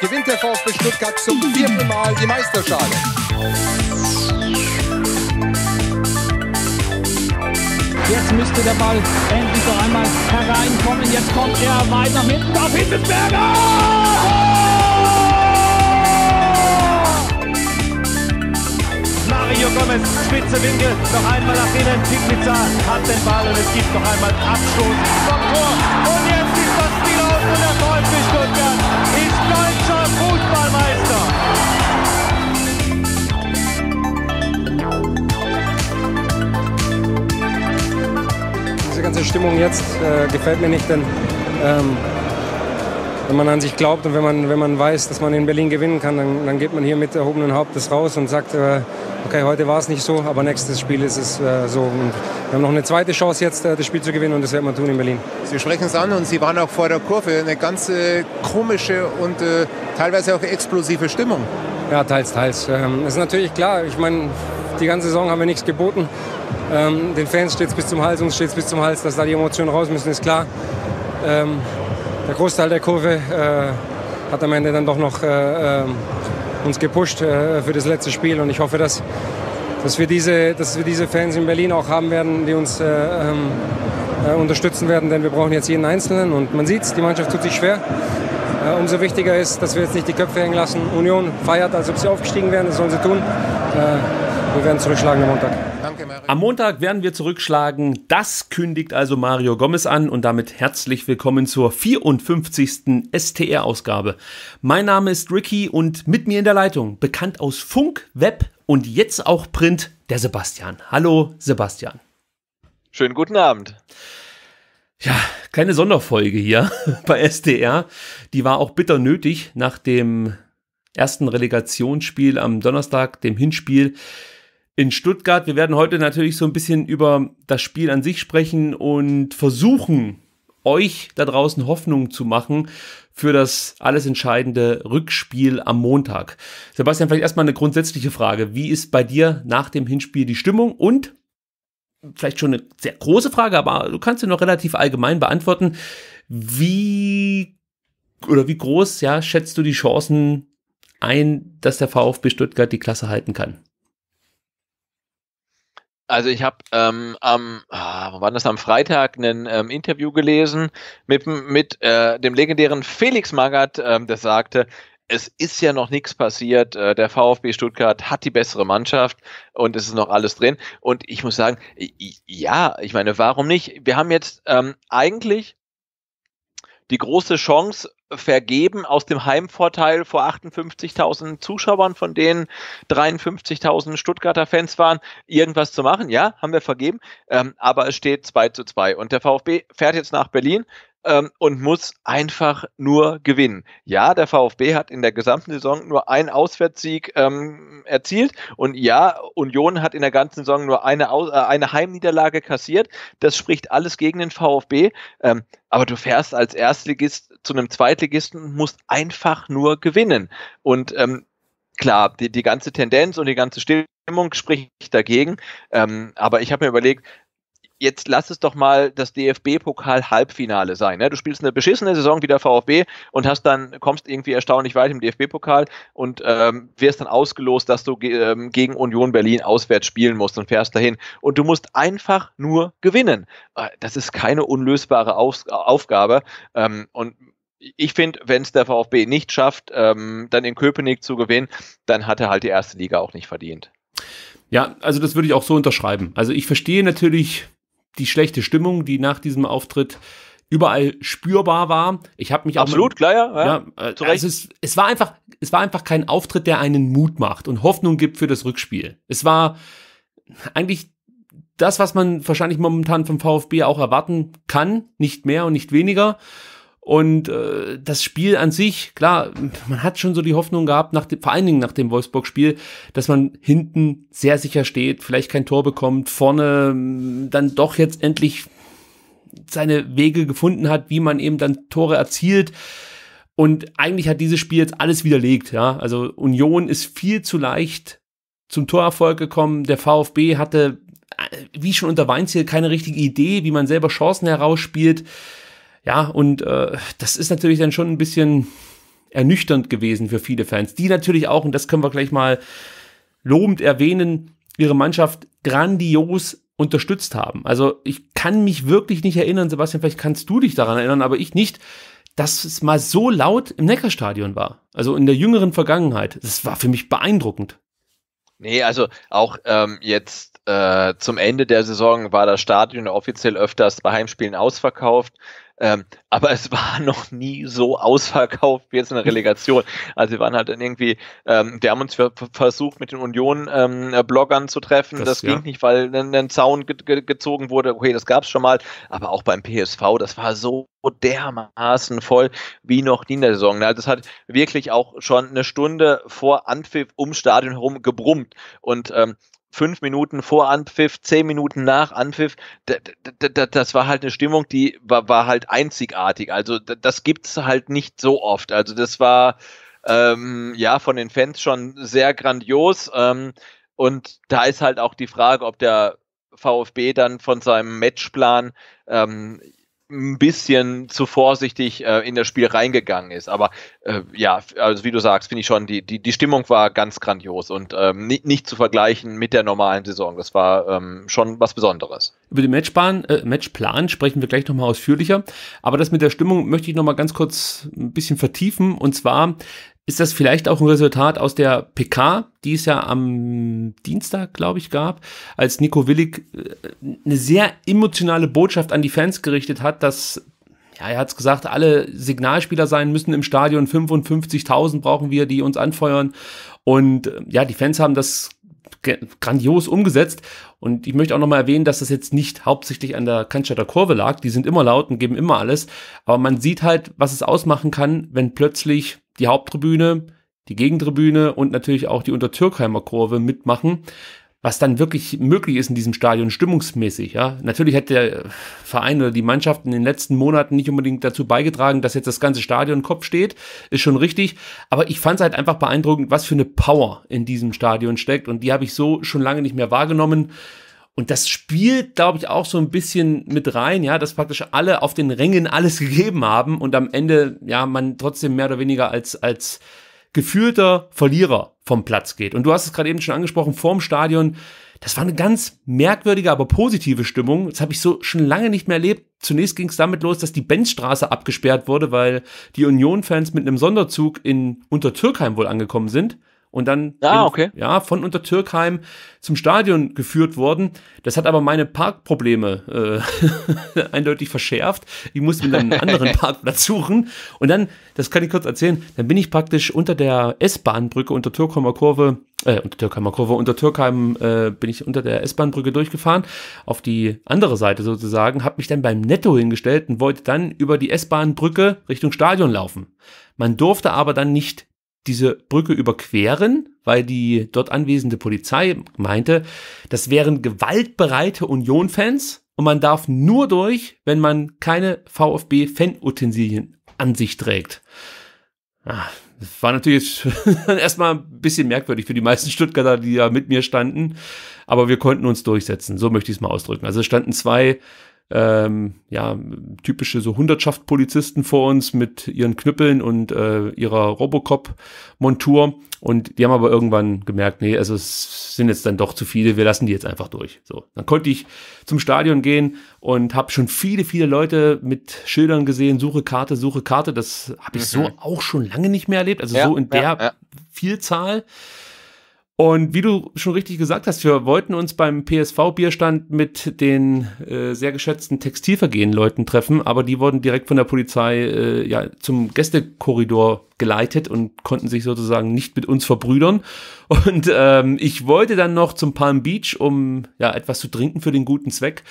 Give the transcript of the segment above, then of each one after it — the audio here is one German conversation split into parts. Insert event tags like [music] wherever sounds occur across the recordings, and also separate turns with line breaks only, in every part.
gewinnt der VfB Stuttgart zum vierten Mal die Meisterschale.
Jetzt müsste der Ball endlich noch einmal hereinkommen.
Jetzt kommt er weiter nach hinten. Da Hitzelsberger! Mario Gomez, spitze Winkel, noch einmal nach innen. Pignitzer hat den Ball und es gibt noch einmal Abstoß vom Tor.
Und jetzt ist das Spiel aus und der VfB Stuttgart. ganze Stimmung jetzt äh, gefällt mir nicht, denn ähm, wenn man an sich glaubt und wenn man, wenn man weiß, dass man in Berlin gewinnen kann, dann, dann geht man hier mit erhobenen Hauptes raus und sagt, äh, okay, heute war es nicht so, aber nächstes Spiel ist es äh, so. Und wir haben noch eine zweite Chance jetzt, äh, das Spiel zu gewinnen und das werden wir tun in Berlin. Sie sprechen es an und Sie waren auch vor der Kurve. Eine ganz komische und äh, teilweise auch explosive Stimmung. Ja, teils, teils. Ähm, ist natürlich klar, ich meine, die ganze Saison haben wir nichts geboten. Ähm, den Fans steht es bis zum Hals, uns steht es bis zum Hals, dass da die Emotionen raus müssen, ist klar. Ähm, der Großteil der Kurve äh, hat am Ende dann doch noch äh, ähm, uns gepusht äh, für das letzte Spiel und ich hoffe, dass, dass, wir diese, dass wir diese Fans in Berlin auch haben werden, die uns äh, ähm, äh, unterstützen werden, denn wir brauchen jetzt jeden Einzelnen und man sieht es, die Mannschaft tut sich schwer. Äh, umso wichtiger ist, dass wir jetzt nicht die Köpfe hängen lassen.
Union feiert, als ob sie aufgestiegen wären, das sollen sie tun wir werden zurückschlagen am Montag. Danke, Mario. Am Montag werden wir zurückschlagen. Das kündigt also Mario Gomez an und damit herzlich willkommen zur 54. STR-Ausgabe. Mein Name ist Ricky und mit mir in der Leitung, bekannt aus Funk, Web und jetzt auch Print, der Sebastian. Hallo, Sebastian.
Schönen guten Abend.
Ja, keine Sonderfolge hier [laughs] bei STR. Die war auch bitter nötig nach dem ersten Relegationsspiel am Donnerstag, dem Hinspiel in Stuttgart. Wir werden heute natürlich so ein bisschen über das Spiel an sich sprechen und versuchen, euch da draußen Hoffnung zu machen für das alles entscheidende Rückspiel am Montag. Sebastian, vielleicht erstmal eine grundsätzliche Frage. Wie ist bei dir nach dem Hinspiel die Stimmung und vielleicht schon eine sehr große Frage, aber du kannst sie noch relativ allgemein beantworten. Wie oder wie groß, ja, schätzt du die Chancen ein, dass der VfB Stuttgart die Klasse halten kann?
Also ich habe ähm, am, ah, wann das am Freitag ein ähm, Interview gelesen mit, mit äh, dem legendären Felix Magath, ähm, der sagte, es ist ja noch nichts passiert. Äh, der VfB Stuttgart hat die bessere Mannschaft und es ist noch alles drin. Und ich muss sagen, ja, ich meine, warum nicht? Wir haben jetzt ähm, eigentlich die große Chance, vergeben aus dem Heimvorteil vor 58.000 Zuschauern, von denen 53.000 Stuttgarter Fans waren, irgendwas zu machen. Ja, haben wir vergeben. Ähm, aber es steht 2 zu 2. Und der VfB fährt jetzt nach Berlin, ähm, und muss einfach nur gewinnen. Ja, der VfB hat in der gesamten Saison nur einen Auswärtssieg ähm, erzielt und ja, Union hat in der ganzen Saison nur eine, Aus äh, eine Heimniederlage kassiert. Das spricht alles gegen den VfB. Ähm, aber du fährst als Erstligist zu einem Zweitligisten und musst einfach nur gewinnen. Und ähm, klar, die, die ganze Tendenz und die ganze Stimmung spricht dagegen. Ähm, aber ich habe mir überlegt, jetzt lass es doch mal das DFB-Pokal-Halbfinale sein. Ne? Du spielst eine beschissene Saison wie der VfB und hast dann, kommst irgendwie erstaunlich weit im DFB-Pokal und ähm, wirst dann ausgelost, dass du ähm, gegen Union Berlin auswärts spielen musst und fährst dahin. Und du musst einfach nur gewinnen. Äh, das ist keine unlösbare Auf Aufgabe. Ähm, und ich finde, wenn es der VfB nicht schafft, ähm, dann in Köpenick
zu gewinnen, dann hat er halt die erste Liga auch nicht verdient. Ja, also das würde ich auch so unterschreiben. Also ich verstehe natürlich die schlechte Stimmung, die nach diesem Auftritt überall spürbar war. Ich habe mich absolut auch, klar, ja, ja, ja äh, also es, es, war einfach, es war einfach kein Auftritt, der einen Mut macht und Hoffnung gibt für das Rückspiel. Es war eigentlich das, was man wahrscheinlich momentan vom VfB auch erwarten kann, nicht mehr und nicht weniger. Und äh, das Spiel an sich, klar, man hat schon so die Hoffnung gehabt, nach dem, vor allen Dingen nach dem Wolfsburg-Spiel, dass man hinten sehr sicher steht, vielleicht kein Tor bekommt, vorne ähm, dann doch jetzt endlich seine Wege gefunden hat, wie man eben dann Tore erzielt. Und eigentlich hat dieses Spiel jetzt alles widerlegt, ja. Also Union ist viel zu leicht zum Torerfolg gekommen. Der VfB hatte, äh, wie schon unter Weinziel, keine richtige Idee, wie man selber Chancen herausspielt. Ja, und äh, das ist natürlich dann schon ein bisschen ernüchternd gewesen für viele Fans, die natürlich auch, und das können wir gleich mal lobend erwähnen, ihre Mannschaft grandios unterstützt haben. Also ich kann mich wirklich nicht erinnern, Sebastian, vielleicht kannst du dich daran erinnern, aber ich nicht, dass es mal so laut im Neckarstadion war. Also in der jüngeren Vergangenheit. Das war für mich beeindruckend.
Nee, also auch ähm, jetzt äh, zum Ende der Saison war das Stadion offiziell öfters bei Heimspielen ausverkauft. Ähm, aber es war [laughs] noch nie so ausverkauft wie jetzt in der Relegation. Also wir waren halt dann irgendwie, ähm, wir haben uns versucht, mit den Union-Bloggern ähm, zu treffen. Das, das ging ja. nicht, weil ein, ein Zaun ge ge gezogen wurde. Okay, das gab es schon mal. Aber auch beim PSV, das war so dermaßen voll wie noch nie in der Saison. Also es hat wirklich auch schon eine Stunde vor Anpfiff ums Stadion herum gebrummt. Und ähm, fünf Minuten vor Anpfiff, zehn Minuten nach Anpfiff, das war halt eine Stimmung, die war, war halt einzigartig. Also das gibt es halt nicht so oft. Also das war ähm, ja von den Fans schon sehr grandios. Ähm, und da ist halt auch die Frage, ob der VfB dann von seinem Matchplan ähm, ein bisschen zu vorsichtig äh, in das Spiel reingegangen ist. Aber äh, ja, also wie du sagst, finde ich schon, die, die, die Stimmung war ganz grandios und ähm, nicht, nicht zu vergleichen mit der normalen Saison. Das war ähm, schon was Besonderes.
Über den Matchplan, äh, Matchplan sprechen wir gleich nochmal ausführlicher. Aber das mit der Stimmung möchte ich nochmal ganz kurz ein bisschen vertiefen. Und zwar ist das vielleicht auch ein Resultat aus der PK, die es ja am Dienstag, glaube ich, gab, als Nico Willig äh, eine sehr emotionale Botschaft an die Fans gerichtet hat, dass, ja, er hat es gesagt, alle Signalspieler sein müssen im Stadion, 55.000 brauchen wir, die uns anfeuern. Und äh, ja, die Fans haben das grandios umgesetzt. Und ich möchte auch nochmal erwähnen, dass das jetzt nicht hauptsächlich an der Cannstatter Kurve lag. Die sind immer laut und geben immer alles. Aber man sieht halt, was es ausmachen kann, wenn plötzlich die Haupttribüne, die Gegentribüne und natürlich auch die Untertürkheimer Kurve mitmachen was dann wirklich möglich ist in diesem Stadion stimmungsmäßig. Ja? Natürlich hat der Verein oder die Mannschaft in den letzten Monaten nicht unbedingt dazu beigetragen, dass jetzt das ganze Stadion Kopf steht, ist schon richtig. Aber ich fand es halt einfach beeindruckend, was für eine Power in diesem Stadion steckt und die habe ich so schon lange nicht mehr wahrgenommen. Und das spielt, glaube ich, auch so ein bisschen mit rein, ja, dass praktisch alle auf den Rängen alles [laughs] gegeben haben und am Ende, ja, man trotzdem mehr oder weniger als, als gefühlter Verlierer vom Platz geht. Und du hast es gerade eben schon angesprochen, vorm Stadion, das war eine ganz merkwürdige, aber positive Stimmung. Das habe ich so schon lange nicht mehr erlebt. Zunächst ging es damit los, dass die Benzstraße abgesperrt wurde, weil die Union-Fans mit einem Sonderzug in Untertürkheim wohl angekommen sind und dann ah, in, ja, von Untertürkheim zum Stadion geführt worden. Das hat aber meine Parkprobleme äh, [laughs] eindeutig verschärft. Ich musste mir dann einen anderen [laughs] Parkplatz suchen. Und dann, das kann ich kurz erzählen, dann bin ich praktisch unter der S-Bahnbrücke unter Türkheimer Kurve, äh, unter Türkheimer Kurve, unter Türkheim äh, bin ich unter der S-Bahnbrücke durchgefahren, auf die andere Seite sozusagen, habe mich dann beim Netto hingestellt und wollte dann über die S-Bahnbrücke Richtung Stadion laufen. Man durfte aber dann nicht diese Brücke überqueren, weil die dort anwesende Polizei meinte, das wären gewaltbereite Union-Fans und man darf nur durch, wenn man keine VfB-Fan-Utensilien an sich trägt. Ah, das war natürlich [laughs] erstmal ein bisschen merkwürdig für die meisten Stuttgarter, die da mit mir standen, aber wir konnten uns durchsetzen, so möchte ich es mal ausdrücken. Also standen zwei ähm, ja, typische so Hundertschaft-Polizisten vor uns mit ihren Knüppeln und äh, ihrer Robocop-Montur. Und die haben aber irgendwann gemerkt, nee, also es sind jetzt dann doch zu viele, wir lassen die jetzt einfach durch. So, dann konnte ich zum Stadion gehen und habe schon viele, viele Leute mit Schildern gesehen, suche Karte, suche Karte. Das habe ich mhm. so auch schon lange nicht mehr erlebt, also ja, so in der ja, ja. Vielzahl. Und wie du schon richtig gesagt hast, wir wollten uns beim PSV-Bierstand mit den äh, sehr geschätzten Textilvergehen-Leuten treffen, aber die wurden direkt von der Polizei äh, ja, zum Gästekorridor geleitet und konnten sich sozusagen nicht mit uns verbrüdern. Und ähm, ich wollte dann noch zum Palm Beach, um ja etwas zu trinken für den guten Zweck.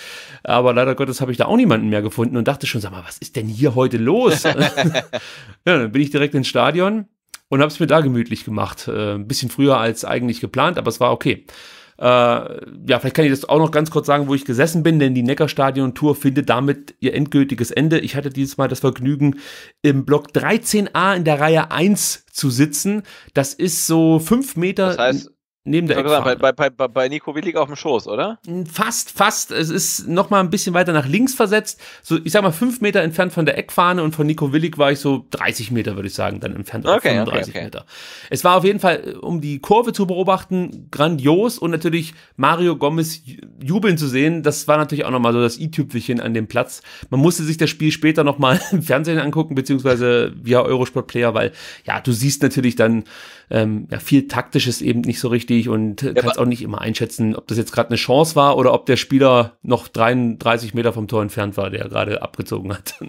Aber leider Gottes habe ich da auch niemanden mehr gefunden und dachte schon, sag mal, was ist denn hier heute los? [laughs] ja, dann bin ich direkt ins Stadion und habe es mir da gemütlich gemacht. Äh, ein bisschen früher als eigentlich geplant, aber es war okay. Äh, ja, vielleicht kann ich das auch noch ganz kurz sagen, wo ich gesessen bin, denn die Neckarstadion-Tour findet damit ihr endgültiges Ende. Ich hatte dieses Mal das Vergnügen, im Block 13a in der Reihe 1 zu sitzen. Das ist so fünf Meter. Das heißt, Neben der gesagt,
bei, bei, bei, bei Nico Willig auf dem Schoß, oder?
Fast, fast. Es ist noch mal ein bisschen weiter nach links versetzt. So, ich sag mal, fünf Meter entfernt von der Eckfahne und von Nico Willig war ich so 30 Meter, würde ich sagen, dann entfernt. Okay, 35 okay, okay. Meter. Es war auf jeden Fall, äh, um die Kurve zu beobachten, grandios und natürlich Mario Gomez jubeln zu sehen. Das war natürlich auch noch mal so das i-Tüpfelchen an dem Platz. Man musste sich das Spiel später noch mal [laughs] im Fernsehen angucken, beziehungsweise via Eurosport Player, weil, ja, du siehst natürlich dann, ähm, ja, viel Taktisches eben nicht so richtig und ja, kannst auch nicht immer einschätzen, ob das jetzt gerade eine Chance war oder ob der Spieler noch 33 Meter vom Tor entfernt war, der gerade abgezogen hat. [laughs]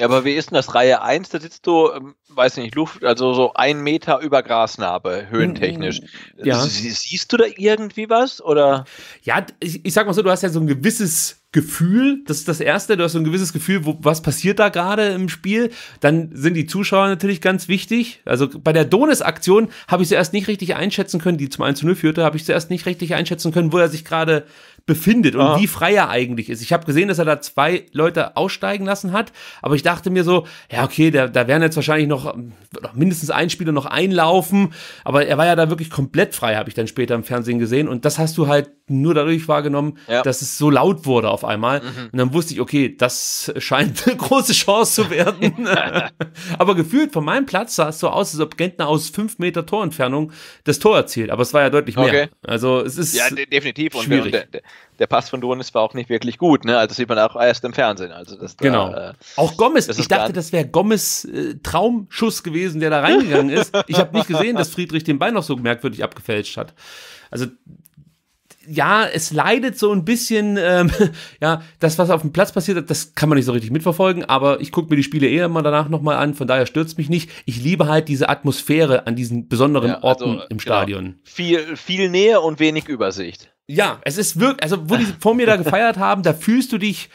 Ja, aber wie ist denn das? Reihe 1, da sitzt du, ähm, weiß nicht, Luft, also so ein Meter über Grasnarbe, höhentechnisch.
Ja. Siehst du da irgendwie was? Oder? Ja, ich, ich sag mal so, du hast ja so ein gewisses Gefühl, das ist das Erste, du hast so ein gewisses Gefühl, wo, was passiert da gerade im Spiel, dann sind die Zuschauer natürlich ganz wichtig, also bei der Donis-Aktion habe ich zuerst nicht richtig einschätzen können, die zum 1 0 führte, habe ich zuerst nicht richtig einschätzen können, wo er sich gerade befindet und ah. wie frei er eigentlich ist. Ich habe gesehen, dass er da zwei Leute aussteigen lassen hat, aber ich dachte mir so, ja, okay, da, da werden jetzt wahrscheinlich noch, noch mindestens ein Spieler noch einlaufen, aber er war ja da wirklich komplett frei, habe ich dann später im Fernsehen gesehen und das hast du halt nur dadurch wahrgenommen, ja. dass es so laut wurde auf einmal mhm. und dann wusste ich, okay, das scheint [laughs] eine große Chance zu werden. aber gefühlt von meinem Platz sah es so aus, als ob Gentner aus fünf Meter Torentfernung das Tor erzielt, aber es war ja deutlich mehr. Okay. Also es ist ja, definitiv und schwierig. der, der, der Pass
von Donis war auch nicht wirklich gut, ne? Also das sieht man auch erst im Fernsehen. Also das genau. äh,
auch Gomez, das ich dachte, das wäre Gomez äh, Traumschuss gewesen, der da reingegangen ist. Ich habe nicht gesehen, dass Friedrich den Ball noch so merkwürdig abgefälscht hat. Also ja, es leidet so ein bisschen, ähm, [laughs] ja, das, was auf dem Platz passiert, das kann man nicht so richtig mitverfolgen, aber ich gucke mir die Spiele eher immer danach nochmal an, von daher stürzt mich nicht. Ich liebe halt diese Atmosphäre an diesen besonderen ja, also, Orten im genau. Stadion.
Genau. Viel, viel Nähe und wenig Übersicht.
Ja, es ist wirklich, also wo die [laughs] vor mir da gefeiert haben, da fühlst du dich,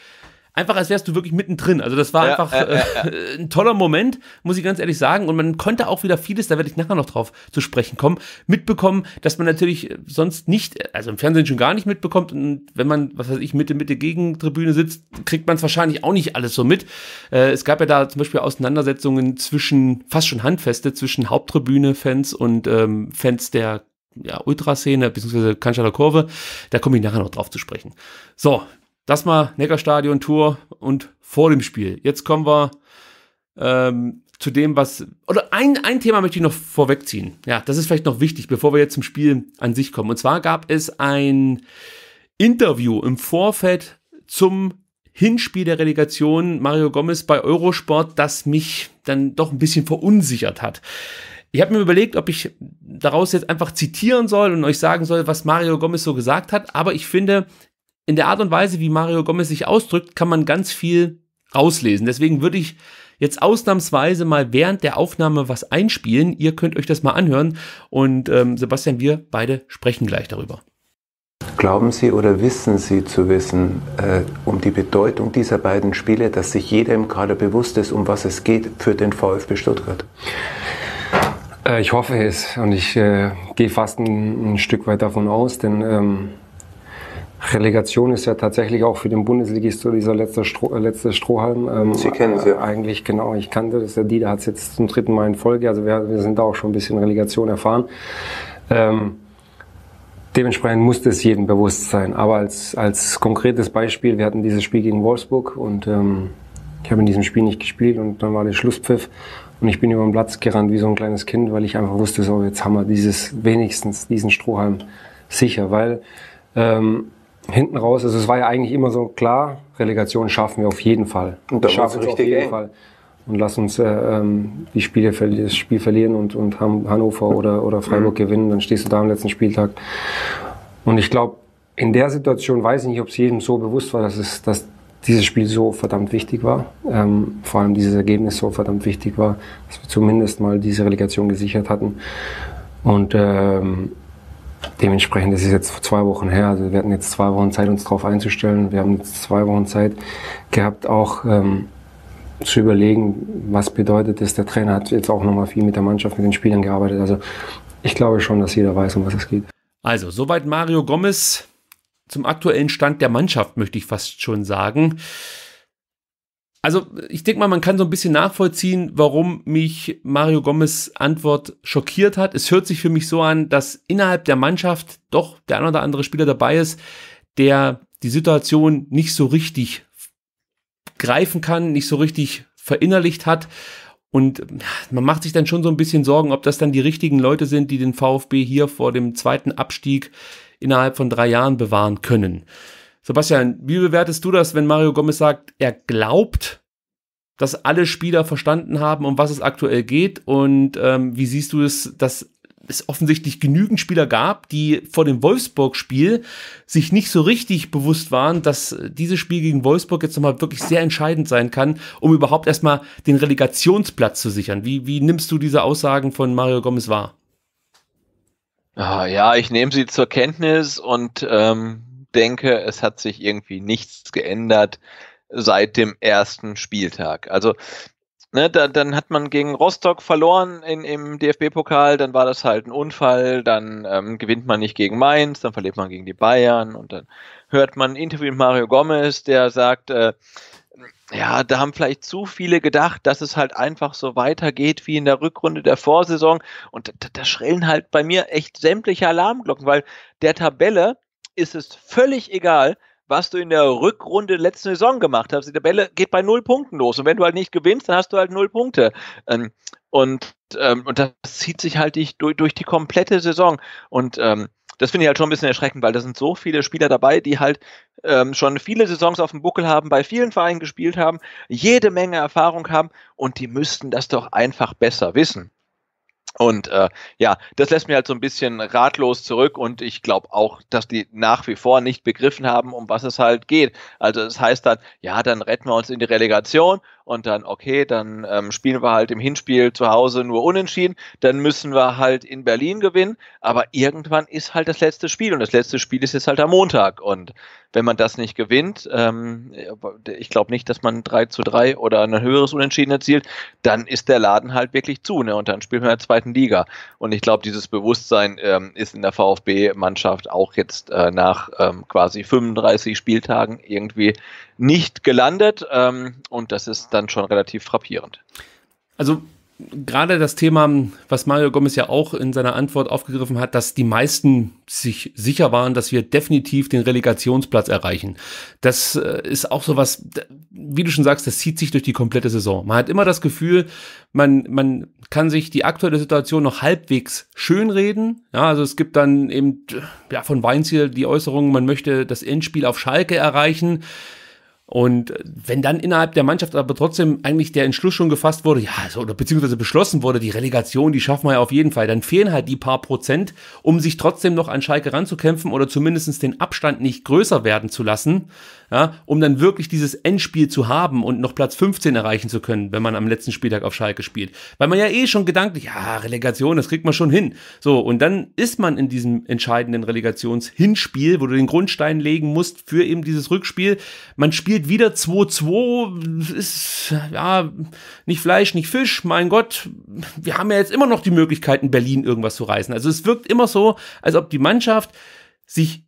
einfach als wärst du wirklich mittendrin. Also das war ja, einfach äh, äh, [laughs] äh, ein toller Moment, muss ich ganz ehrlich sagen. Und man konnte auch wieder vieles, da werde ich nachher noch drauf zu sprechen kommen, mitbekommen, dass man natürlich sonst nicht, also im Fernsehen schon gar nicht mitbekommt. Und wenn man, was weiß ich, Mitte, Mitte gegen Tribüne sitzt, kriegt man es wahrscheinlich auch nicht alles so mit. Äh, es gab ja da zum Beispiel Auseinandersetzungen zwischen, fast schon handfeste, zwischen Haupttribüne-Fans und ähm, Fans der ja, Ultraszene, beziehungsweise Kanschaler Kurve. Da komme ich nachher noch drauf zu sprechen. So, das mal Neckarstadion Tour und vor dem Spiel. Jetzt kommen wir ähm, zu dem, was. Oder ein, ein Thema möchte ich noch vorwegziehen. Ja, das ist vielleicht noch wichtig, bevor wir jetzt zum Spiel an sich kommen. Und zwar gab es ein Interview im Vorfeld zum Hinspiel der Relegation Mario Gomez bei Eurosport, das mich dann doch ein bisschen verunsichert hat. Ich habe mir überlegt, ob ich daraus jetzt einfach zitieren soll und euch sagen soll, was Mario Gomez so gesagt hat, aber ich finde, in der Art und Weise, wie Mario Gomez sich ausdrückt, kann man ganz viel rauslesen. Deswegen würde ich jetzt ausnahmsweise mal während der Aufnahme was einspielen. Ihr könnt euch das mal anhören und ähm, Sebastian, wir beide sprechen gleich darüber.
Glauben Sie oder wissen Sie zu wissen äh, um die Bedeutung dieser beiden Spiele, dass sich jedem gerade bewusst ist, um was es geht für den VfB Stuttgart? Äh, ich hoffe es und ich äh, gehe fast ein, ein, Stück weit davon aus, denn ähm Relegation ist ja tatsächlich auch für den Bundesligist so dieser letzte, Stroh, äh, letzte Strohhalm. Ähm, Sie kennen sie. Äh, eigentlich, genau. Ich kannte das. Der Dieter hat es jetzt zum dritten Mal in Folge. Also wir, wir, sind da auch schon ein bisschen Relegation erfahren. Ähm, dementsprechend muss das jedem bewusst sein. Aber als, als konkretes Beispiel, wir hatten dieses Spiel gegen Wolfsburg und ähm, ich habe in diesem Spiel nicht gespielt und dann war der Schlusspfiff und ich bin über den Platz gerannt wie so ein kleines Kind, weil ich einfach wusste, so jetzt haben wir dieses wenigstens diesen Strohhalm sicher, weil ähm, hinten raus, also es war ja eigentlich immer so, klar, Relegation schaffen wir auf jeden Fall. Und das schaffen wir auf jeden eng. Fall. Und lass uns äh, ähm, die Spiele, das Spiel verlieren und, und Hannover oder, oder Freiburg mhm. gewinnen, dann stehst du da am letzten Spieltag. Und ich glaube, in der Situation weiß ich nicht, ob es jedem so bewusst war, dass, es, dass dieses Spiel so verdammt wichtig war, ähm, vor allem dieses Ergebnis so verdammt wichtig war, dass wir zumindest mal diese Relegation gesichert hatten. Und ähm, Dementsprechend, ist es jetzt zwei Wochen her. Also wir hatten jetzt zwei Wochen Zeit, uns darauf einzustellen. Wir haben jetzt zwei Wochen Zeit gehabt, auch ähm, zu überlegen, was bedeutet es. Der Trainer hat jetzt auch nochmal viel mit der Mannschaft, mit den Spielern gearbeitet. Also ich glaube schon, dass jeder weiß, um was es geht.
Also, soweit Mario Gomez zum aktuellen Stand der Mannschaft, möchte ich fast schon sagen. Also ich denke mal, man kann so ein bisschen nachvollziehen, warum mich Mario Gomez Antwort schockiert hat. Es hört sich für mich so an, dass innerhalb der Mannschaft doch der ein oder andere Spieler dabei ist, der die Situation nicht so richtig greifen kann, nicht so richtig verinnerlicht hat. Und man macht sich dann schon so ein bisschen Sorgen, ob das dann die richtigen Leute sind, die den VfB hier vor dem zweiten Abstieg innerhalb von drei Jahren bewahren können. Sebastian, wie bewertest du das, wenn Mario Gomez sagt, er glaubt, dass alle Spieler verstanden haben, um was es aktuell geht? Und ähm, wie siehst du es, dass es offensichtlich genügend Spieler gab, die vor dem Wolfsburg-Spiel sich nicht so richtig bewusst waren, dass dieses Spiel gegen Wolfsburg jetzt nochmal wirklich sehr entscheidend sein kann, um überhaupt erstmal den Relegationsplatz zu sichern. Wie, wie nimmst du diese Aussagen von Mario Gomez wahr?
Ah, ja, ich nehme sie zur Kenntnis und ähm, denke, es hat sich irgendwie nichts geändert seit dem ersten Spieltag. Also Ne, da, dann hat man gegen Rostock verloren in, im DFB-Pokal, dann war das halt ein Unfall, dann ähm, gewinnt man nicht gegen Mainz, dann verliert man gegen die Bayern und dann hört man ein Interview mit Mario Gomez, der sagt, äh, ja, da haben vielleicht zu viele gedacht, dass es halt einfach so weitergeht wie in der Rückrunde der Vorsaison und da, da schrillen halt bei mir echt sämtliche Alarmglocken, weil der Tabelle ist es völlig egal, was du in der Rückrunde letzte Saison gemacht hast. Die Tabelle geht bei null Punkten los. Und wenn du halt nicht gewinnst, dann hast du halt null Punkte. Ähm, und, ähm, und das zieht sich halt durch, durch die komplette Saison. Und ähm, das finde ich halt schon ein bisschen erschreckend, weil da sind so viele Spieler dabei, die halt ähm, schon viele Saisons auf dem Buckel haben, bei vielen Vereinen gespielt haben, jede Menge Erfahrung haben und die müssten das doch einfach besser wissen. Und äh, ja, das lässt mich halt so ein bisschen ratlos zurück und ich glaube auch, dass die nach wie vor nicht begriffen haben, um was es halt geht. Also es das heißt dann, ja, dann retten wir uns in die Relegation und dann, okay, dann ähm, spielen wir halt im Hinspiel zu Hause nur unentschieden, dann müssen wir halt in Berlin gewinnen, aber irgendwann ist halt das letzte Spiel und das letzte Spiel ist jetzt halt am Montag und wenn man das nicht gewinnt, ähm, ich glaube nicht, dass man 3 zu 3 oder ein höheres Unentschieden erzielt, dann ist der Laden halt wirklich zu ne? und dann spielen wir in der zweiten Liga. Und ich glaube, dieses Bewusstsein ähm, ist in der VfB-Mannschaft auch jetzt äh, nach ähm, quasi 35 Spieltagen irgendwie nicht gelandet. Ähm, und das ist dann schon relativ frappierend.
Also gerade das Thema, was Mario Gomez ja auch in seiner Antwort aufgegriffen hat, dass die meisten sich sicher waren, dass wir definitiv den Relegationsplatz erreichen. Das äh, ist auch so was, wie du schon sagst, das zieht sich durch die komplette Saison. Man hat immer das Gefühl, man, man kann sich die aktuelle Situation noch halbwegs schönreden. Ja, also es gibt dann eben ja, von Weinziel die Äußerung, man möchte das Endspiel auf Schalke erreichen und wenn dann innerhalb der Mannschaft aber trotzdem eigentlich der Entschluss schon gefasst wurde, ja, so, oder beziehungsweise beschlossen wurde, die Relegation, die schaffen wir ja auf jeden Fall, dann fehlen halt die paar Prozent, um sich trotzdem noch an Schalke ranzukämpfen oder zumindestens den Abstand nicht größer werden zu lassen ja, um dann wirklich dieses Endspiel zu haben und noch Platz 15 erreichen zu können, wenn man am letzten Spieltag auf Schalke spielt. Weil man ja eh schon gedanklich, ja, Relegation, das kriegt man schon hin. So, und dann ist man in diesem entscheidenden Relegationshinspiel, wo du den Grundstein legen musst für eben dieses Rückspiel. Man spielt wieder 2-2, ist, ja, nicht Fleisch, nicht Fisch, mein Gott, wir haben ja jetzt immer noch die Möglichkeit, in Berlin irgendwas zu reißen. Also es wirkt immer so, als ob die Mannschaft sich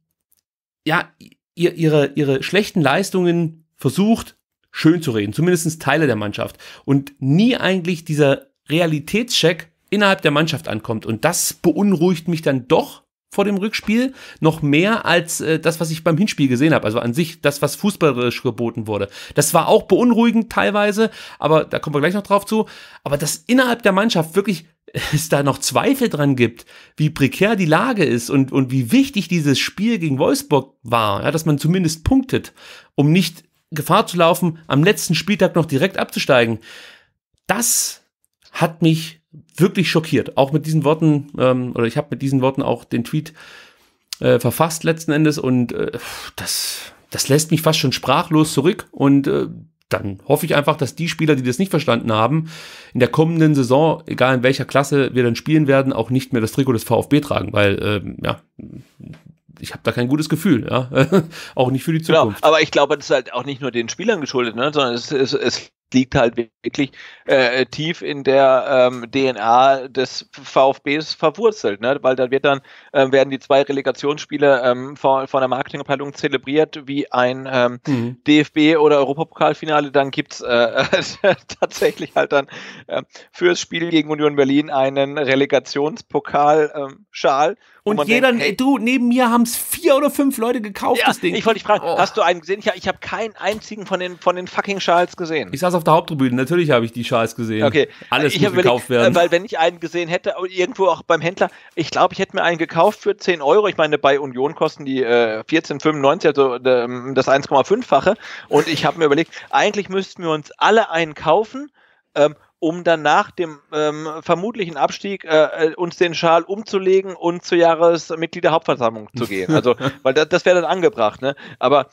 ja ihr, ihre, ihre schlechten Leistungen versucht, schön zu reden, zumindest Teile der Mannschaft. Und nie eigentlich dieser Realitätscheck innerhalb der Mannschaft ankommt. Und das beunruhigt mich dann doch vor dem Rückspiel noch mehr als äh, das, was ich beim Hinspiel gesehen habe. Also an sich das, was fußballerisch geboten wurde. Das war auch beunruhigend teilweise, aber da kommen wir gleich noch drauf zu. Aber dass innerhalb der Mannschaft wirklich [laughs] es da noch Zweifel dran gibt, wie prekär die Lage ist und, und wie wichtig dieses Spiel gegen Wolfsburg war, ja, dass man zumindest punktet, um nicht Gefahr zu laufen, am letzten Spieltag noch direkt abzusteigen. Das hat mich wirklich schockiert. Auch mit diesen Worten, ähm, oder ich habe mit diesen Worten auch den Tweet äh, verfasst letzten Endes und äh, das, das lässt mich fast schon sprachlos zurück und äh, dann hoffe ich einfach, dass die Spieler, die das nicht verstanden haben, in der kommenden Saison, egal in welcher Klasse wir dann spielen werden, auch nicht mehr das Trikot des VfB tragen, weil ähm, ja, ich habe da kein gutes Gefühl, ja. [laughs] auch nicht für die Zukunft.
Genau, aber ich glaube, das ist halt auch nicht nur den Spielern geschuldet, ne, sondern es, es, es liegt halt wirklich äh, tief in der ähm, DNA des VfBs verwurzelt, ne? weil da wird dann äh, werden die zwei Relegationsspiele ähm, von, von der Marketingabteilung zelebriert wie ein ähm, mhm. DFB oder Europapokalfinale, dann gibt's äh, [laughs] tatsächlich halt dann ähm, fürs Spiel gegen Union Berlin einen Relegationspokalschal. Ähm,
schal Und jeder, denkt, hey, du, neben mir haben es vier oder fünf Leute gekauft, ja, das Ding. Ich wollte dich
fragen, oh. hast du einen gesehen? Ich, ich habe keinen einzigen von den, von den fucking Schals gesehen.
Ich saß auf der Haupttribüne. Natürlich habe ich die
Schals gesehen. Okay. Alles ich muss gekauft werden. Äh, weil wenn ich einen gesehen hätte, irgendwo auch beim Händler, ich glaube, ich hätte mir einen gekauft für 10 Euro. Ich meine, bei Union kosten die äh, 14,95, also äh, das 1,5-fache. Und ich habe mir überlegt, eigentlich müssten wir uns alle einen kaufen. Ähm, um dann nach dem ähm, vermutlichen Abstieg äh, äh, uns den Schal umzulegen und zur Jahresmitgliederhauptversammlung zu gehen. Also, [laughs] weil das, das wäre dann angebracht, ne? Aber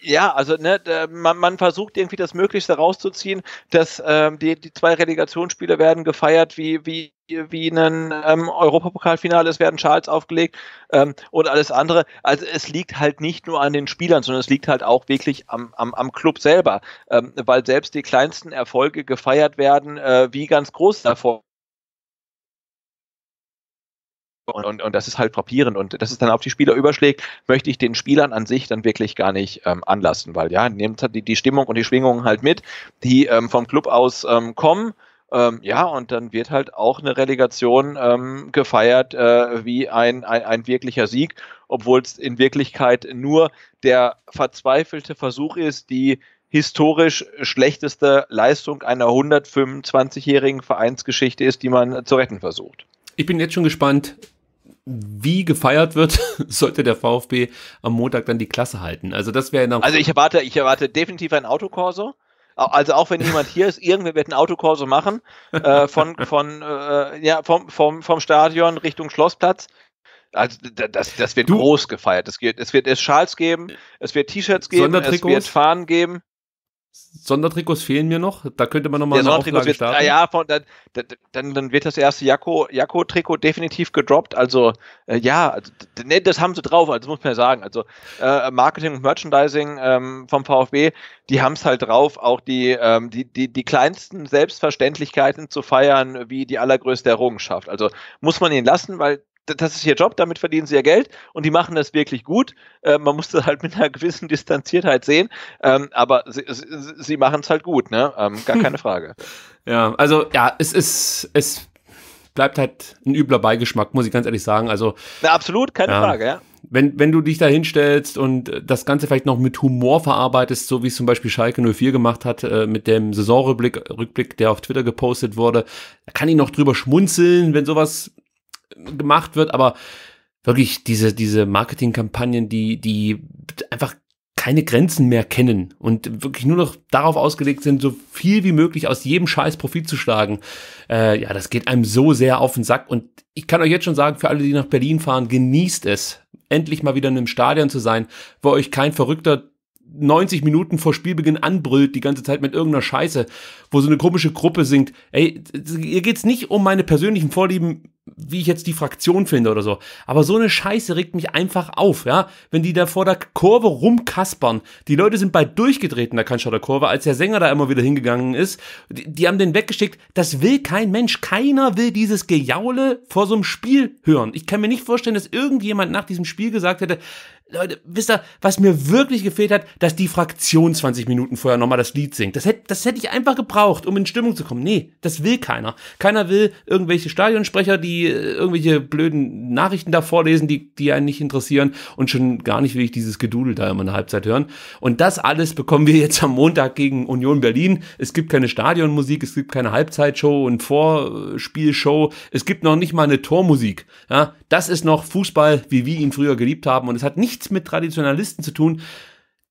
ja, also ne, man, man versucht irgendwie das Möglichste rauszuziehen, dass ähm, die, die zwei Relegationsspiele werden gefeiert wie, wie wie ein ähm, Europapokalfinale, es werden Schals aufgelegt ähm, und alles andere. Also es liegt halt nicht nur an den Spielern, sondern es liegt halt auch wirklich am, am, am Club selber, ähm, weil selbst die kleinsten Erfolge gefeiert werden, äh, wie ganz groß davor. Und, und, und das ist halt frappierend und dass es dann auf die Spieler überschlägt, möchte ich den Spielern an sich dann wirklich gar nicht ähm, anlassen, weil ja, nehmt die, die Stimmung und die Schwingungen halt mit, die ähm, vom Club aus ähm, kommen ähm, ja, und dann wird halt auch eine Relegation ähm, gefeiert äh, wie ein, ein, ein, wirklicher Sieg, obwohl es in Wirklichkeit nur der verzweifelte Versuch ist, die historisch schlechteste Leistung einer 125-jährigen
Vereinsgeschichte ist, die man zu retten versucht. Ich bin jetzt schon gespannt, wie gefeiert wird, [laughs] sollte der VfB am Montag dann die Klasse halten. Also das wäre Also ich
erwarte, ich erwarte definitiv ein Autokorso. Also auch wenn jemand hier ist, irgendwer wird einen Autokorso machen äh, von, [laughs] von, äh, ja, vom, vom, vom Stadion Richtung Schlossplatz. Also das, das wird du, groß gefeiert. Es wird, es wird es Schals geben, es wird T-Shirts geben, es wird
Fahnen geben. Sondertrikots fehlen mir noch. Da könnte man nochmal Sondertrikots Auflage starten. Wird,
ja, von, dann, dann, dann, wird das erste Jakko-Trikot definitiv gedroppt. Also äh, ja, also, nee, das haben sie drauf, also muss man ja sagen. Also äh, Marketing und Merchandising ähm, vom VfB, die haben es halt drauf, auch die, ähm, die, die, die kleinsten Selbstverständlichkeiten zu feiern, wie die allergrößte Errungenschaft. Also muss man ihn lassen, weil das ist ihr Job, damit verdienen sie ihr Geld und die machen das wirklich gut. Äh, man muss das halt mit einer gewissen Distanziertheit
sehen, ähm, aber sie, sie, machen es halt gut, ne? Ähm, gar keine Frage. [laughs] Ja, also ja, es ist, es bleibt halt ein übler Beigeschmack, muss ich ganz ehrlich sagen. Also Na, absolut, keine ja, Frage, ja. Wenn, wenn du dich da hinstellst und das Ganze vielleicht noch mit Humor verarbeitest, so wie es zum Beispiel Schalke 04 gemacht hat, äh, mit dem Saisonrückblick, Rückblick, der auf Twitter gepostet wurde, kann ich noch drüber schmunzeln, wenn sowas gemacht wird, aber wirklich diese, diese Marketingkampagnen, die, die einfach keine Grenzen mehr kennen und wirklich nur noch darauf ausgelegt sind, so viel wie möglich aus jedem Scheiß Profit zu schlagen. Äh, ja, das geht einem so sehr auf den Sack. Und ich kann euch jetzt schon sagen, für alle, die nach Berlin fahren, genießt es, endlich mal wieder in einem Stadion zu sein, wo euch kein verrückter 90 Minuten vor Spielbeginn anbrüllt, die ganze Zeit mit irgendeiner Scheiße, wo so eine komische Gruppe singt. Ey, hier geht's nicht um meine persönlichen Vorlieben wie ich jetzt die Fraktion finde oder so. Aber so eine Scheiße regt mich einfach auf, ja. Wenn die da vor der Kurve rumkaspern, die Leute sind bald durchgetreten, durchgedreht in der Cannstatter Kurve, als der Sänger da immer wieder hingegangen ist, die, die haben den weggeschickt. Das will kein Mensch. Keiner will dieses Gejaule vor so einem Spiel hören. Ich kann mir nicht vorstellen, dass irgendjemand nach diesem Spiel gesagt hätte, Leute, wisst ihr, was mir wirklich gefehlt hat, dass die Fraktion 20 Minuten vorher nochmal das Lied singt. Das hätte, das hätte ich einfach gebraucht, um in Stimmung zu kommen. Nee, das will keiner. Keiner will irgendwelche Stadionsprecher, die äh, irgendwelche blöden Nachrichten da vorlesen, die, die einen nicht interessieren. Und schon gar nicht will ich dieses Gedudel da immer in der Halbzeit hören. Und das alles bekommen wir jetzt am Montag gegen Union Berlin. Es gibt keine Stadionmusik, es gibt keine Halbzeitshow und Vorspielshow. Es gibt noch nicht mal eine Tormusik. Ja, das ist noch Fußball, wie wir ihn früher geliebt haben. Und es hat nichts nichts mit Traditionalisten zu tun.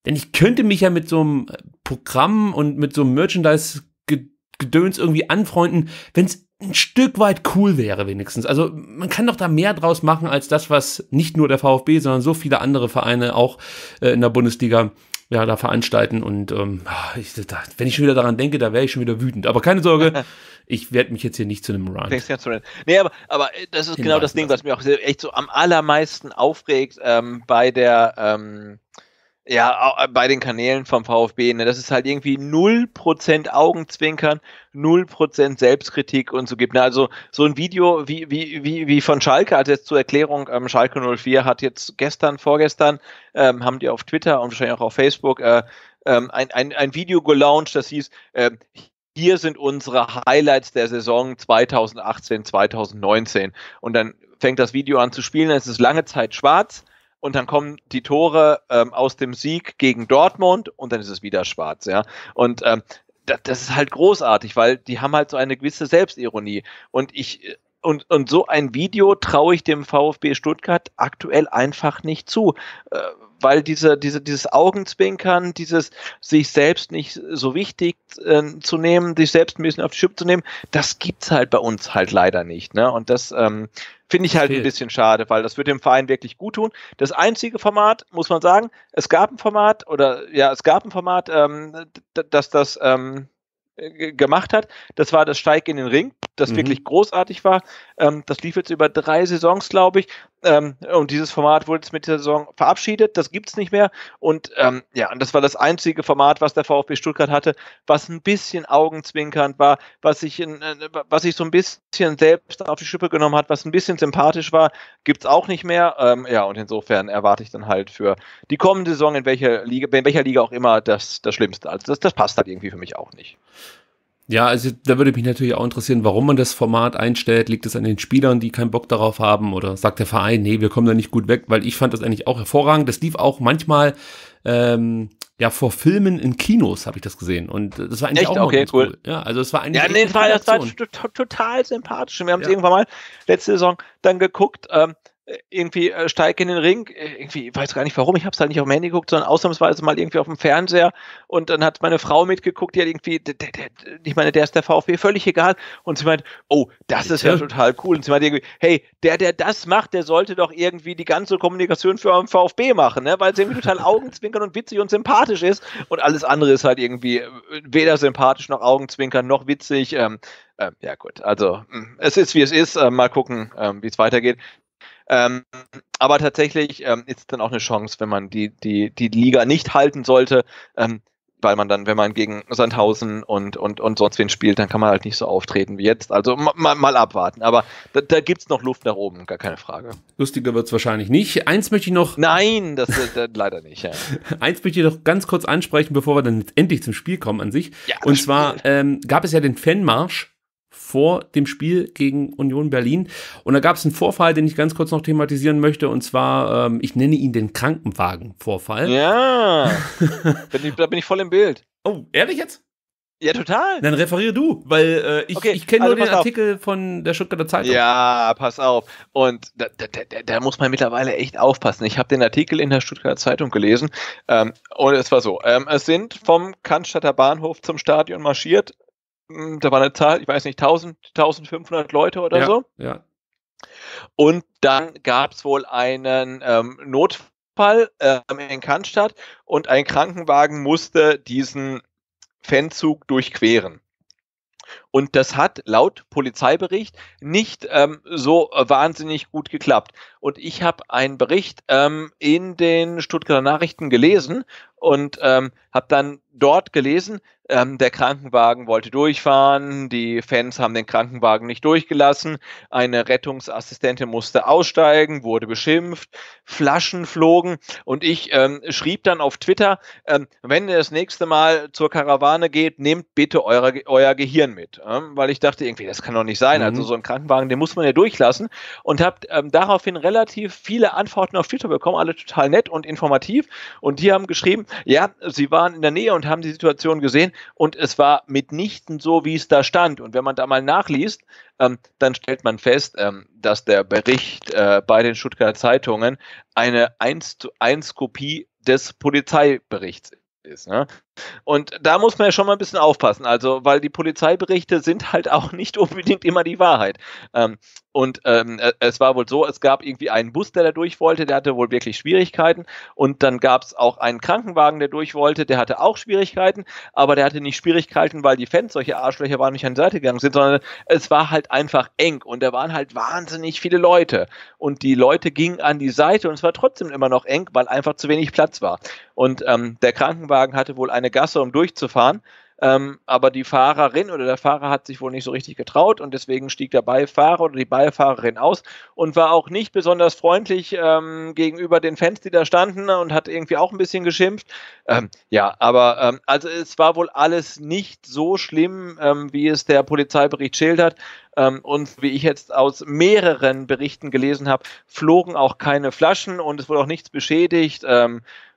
Denn ich könnte mich ja mit so einem Programm und mit so einem Merchandise-Gedöns irgendwie anfreunden, wenn es ein Stück weit cool wäre wenigstens. Also man kann doch da mehr draus machen als das, was nicht nur der VfB, sondern so viele andere Vereine auch äh, in der Bundesliga ja, da veranstalten. Und ähm, ich, da, wenn ich schon wieder daran denke, da wäre ich schon wieder wütend. Aber keine Sorge, [laughs] ich werde mich jetzt hier nicht zu einem Rant.
Nee, aber, aber äh, das ist genau das Ding, was mich auch echt so am allermeisten aufregt ähm, bei der ähm, ja, äh, bei den Kanälen vom VfB, ne? Das ist halt irgendwie 0% Augenzwinkern, 0% Selbstkritik und so gibt. Ne? Also so ein Video wie, wie, wie, wie von Schalke, also jetzt zur Erklärung, ähm, Schalke 04 hat jetzt gestern, vorgestern, ähm, haben die auf Twitter und wahrscheinlich auch auf Facebook äh, ähm, ein, ein, ein Video gelauncht, das hieß, äh, hier sind unsere Highlights der Saison 2018, 2019. Und dann fängt das Video an zu spielen, es ist lange Zeit schwarz und dann kommen die Tore ähm, aus dem Sieg gegen Dortmund und dann ist es wieder schwarz, ja. Und ähm, das, das ist halt großartig, weil die haben halt so eine gewisse Selbstironie. Und ich und, und so ein Video traue ich dem VfB Stuttgart aktuell einfach nicht zu. Äh, weil diese, diese, dieses Augenzwinkern, dieses sich selbst nicht so wichtig äh, zu nehmen, sich selbst ein bisschen auf die Schippe zu nehmen, das gibt es halt bei uns halt leider nicht. Ne? Und das ähm, finde ich halt okay. ein bisschen schade, weil das würde dem Verein wirklich gut tun. Das einzige Format, muss man sagen, es gab ein Format oder ja, es gab ein Format, ähm, dass das ähm, gemacht hat. Das war das Steig in den Ring das mhm. wirklich großartig war. Ähm, das lief jetzt über drei Saisons, glaube ich. Ähm, und dieses Format wurde jetzt mit der Saison verabschiedet. Das gibt es nicht mehr. Und ähm, ja, und das war das einzige Format, was der VfB Stuttgart hatte, was ein bisschen augenzwinkernd war, was sich, in, äh, was sich so ein bisschen selbst auf die Schippe genommen hat, was ein bisschen sympathisch war. gibt es auch nicht mehr. Ähm, ja, und insofern erwarte ich dann halt für die kommende Saison, in welcher Liga, in welcher Liga auch immer, das, das Schlimmste. Also das, das passt halt irgendwie für mich auch nicht.
Ja, also da würde mich natürlich auch interessieren, warum man das Format einstellt. Liegt es an den Spielern, die keinen Bock darauf haben? Oder sagt der Verein, nee, wir kommen da nicht gut weg? Weil ich fand das eigentlich auch hervorragend. Das lief auch manchmal ähm, ja vor Filmen in Kinos, habe ich das gesehen. Und das war eigentlich echt? auch okay, cool. cool. Ja, also es war eigentlich. Ja, nee, das war, das
war total sympathisch. Und Wir haben es ja. irgendwann mal letzte Saison dann geguckt. Ähm, äh, irgendwie äh, steige in den Ring, äh, irgendwie, ich weiß gar nicht warum, ich habe es halt nicht auf dem Handy geguckt, sondern ausnahmsweise mal irgendwie auf dem Fernseher und dann hat meine Frau mitgeguckt, die hat irgendwie, der, der, der, ich meine, der ist der VfB völlig egal und sie meint, oh, das ist ja total cool und sie meint irgendwie, hey, der, der das macht, der sollte doch irgendwie die ganze Kommunikation für den VfB machen, ne? weil es irgendwie total augenzwinkern und witzig und sympathisch ist und alles andere ist halt irgendwie äh, weder sympathisch noch augenzwinkern noch witzig, ähm, ähm ja gut, also mm, es ist wie es ist. Ähm, mal gucken, ähm, wie es weitergeht. Ähm, aber tatsächlich ähm, ist es dann auch eine Chance, wenn man die, die, die Liga nicht halten sollte, ähm, weil man dann, wenn man gegen Sandhausen und, und, und sonst wen spielt, dann kann man halt nicht so auftreten wie jetzt. Also mal, mal abwarten. Aber da, da gibt es noch Luft nach oben, gar keine Frage.
Lustiger wird es wahrscheinlich nicht. Eins möchte ich noch. Nein, das, äh, das [laughs] leider nicht. Ja. [laughs] Eins möchte ich noch ganz kurz ansprechen, bevor wir dann endlich zum Spiel kommen an sich. Ja, und zwar ähm, gab es ja den Fanmarsch vor dem Spiel gegen Union Berlin. Und da gab es einen Vorfall, den ich ganz kurz noch thematisieren möchte. Und zwar, ähm, ich nenne ihn den Krankenwagen-Vorfall. Ja,
[laughs] bin ich, da bin ich voll im Bild. Oh, ehrlich jetzt? Ja, total. Dann
referiere du, weil äh, ich, okay, ich kenne also nur den Artikel auf. von der Stuttgarter Zeitung.
Ja, pass auf. Und da, da, da, da muss man mittlerweile echt aufpassen. Ich habe den Artikel in der Stuttgarter Zeitung gelesen ähm, und es war so, ähm, es sind vom Cannstatter Bahnhof zum Stadion marschiert hm, da war eine Zahl, ich weiß nicht, 1000, 1500 Leute oder ja, so. Ja. Und dann gab es wohl einen ähm, Notfall äh, in Cannstatt und ein Krankenwagen musste diesen Fanzug durchqueren. Und das hat laut Polizeibericht nicht ähm, so wahnsinnig gut geklappt. Und ich habe einen Bericht ähm, in den Stuttgarter Nachrichten gelesen und ähm, habe dann dort gelesen, ähm, der Krankenwagen wollte durchfahren, die Fans haben den Krankenwagen nicht durchgelassen, eine Rettungsassistentin musste aussteigen, wurde beschimpft, Flaschen flogen und ich ähm, schrieb dann auf Twitter, ähm, wenn ihr das nächste Mal zur Karawane geht, nehmt bitte eure, euer Gehirn mit, ähm, weil ich dachte irgendwie, das kann doch nicht sein, also mhm. also so ein Krankenwagen, den muss man ja durchlassen und habe ähm, daraufhin relativ viele Antworten auf Twitter bekommen, alle total nett und informativ und die haben geschrieben, ja, sie waren in der Nähe und haben die Situation gesehen, und es war mitnichten so, wie es da stand. Und wenn man da mal nachliest, ähm, dann stellt man fest, ähm, dass der Bericht äh, bei den Stuttgarter Zeitungen eine 1 zu 1 Kopie des Polizeiberichts ist. Ne? Und da muss man ja schon mal ein bisschen aufpassen, also weil die Polizeiberichte sind halt auch nicht unbedingt immer die Wahrheit. Ähm, und ähm, äh, es war wohl so, es gab irgendwie einen Bus, der da durch wollte, der hatte wohl wirklich Schwierigkeiten. Und dann gab es auch einen Krankenwagen, der durch wollte, der hatte auch Schwierigkeiten, aber der hatte nicht Schwierigkeiten, weil die Fans solche Arschlöcher waren nicht an die Seite gegangen sind, sondern es war halt einfach eng und da waren halt wahnsinnig viele Leute. Und die Leute gingen an die Seite und es war trotzdem immer noch eng, weil einfach zu wenig Platz war. Und ähm, der Krankenwagen hatte wohl einen eine Gasse, um durchzufahren. Ähm, aber die Fahrerin oder der Fahrer hat sich wohl nicht so richtig getraut und deswegen stieg der Beifahrer oder die Beifahrerin aus und war auch nicht besonders freundlich ähm, gegenüber den Fans, die da standen und hat irgendwie auch ein bisschen geschimpft. Ähm, ja, aber ähm, also es war wohl alles nicht so schlimm, ähm, wie es der Polizeibericht schildert. Ähm, und wie ich jetzt aus mehreren Berichten gelesen habe, flogen auch keine Flaschen und es wurde auch nichts beschädigt.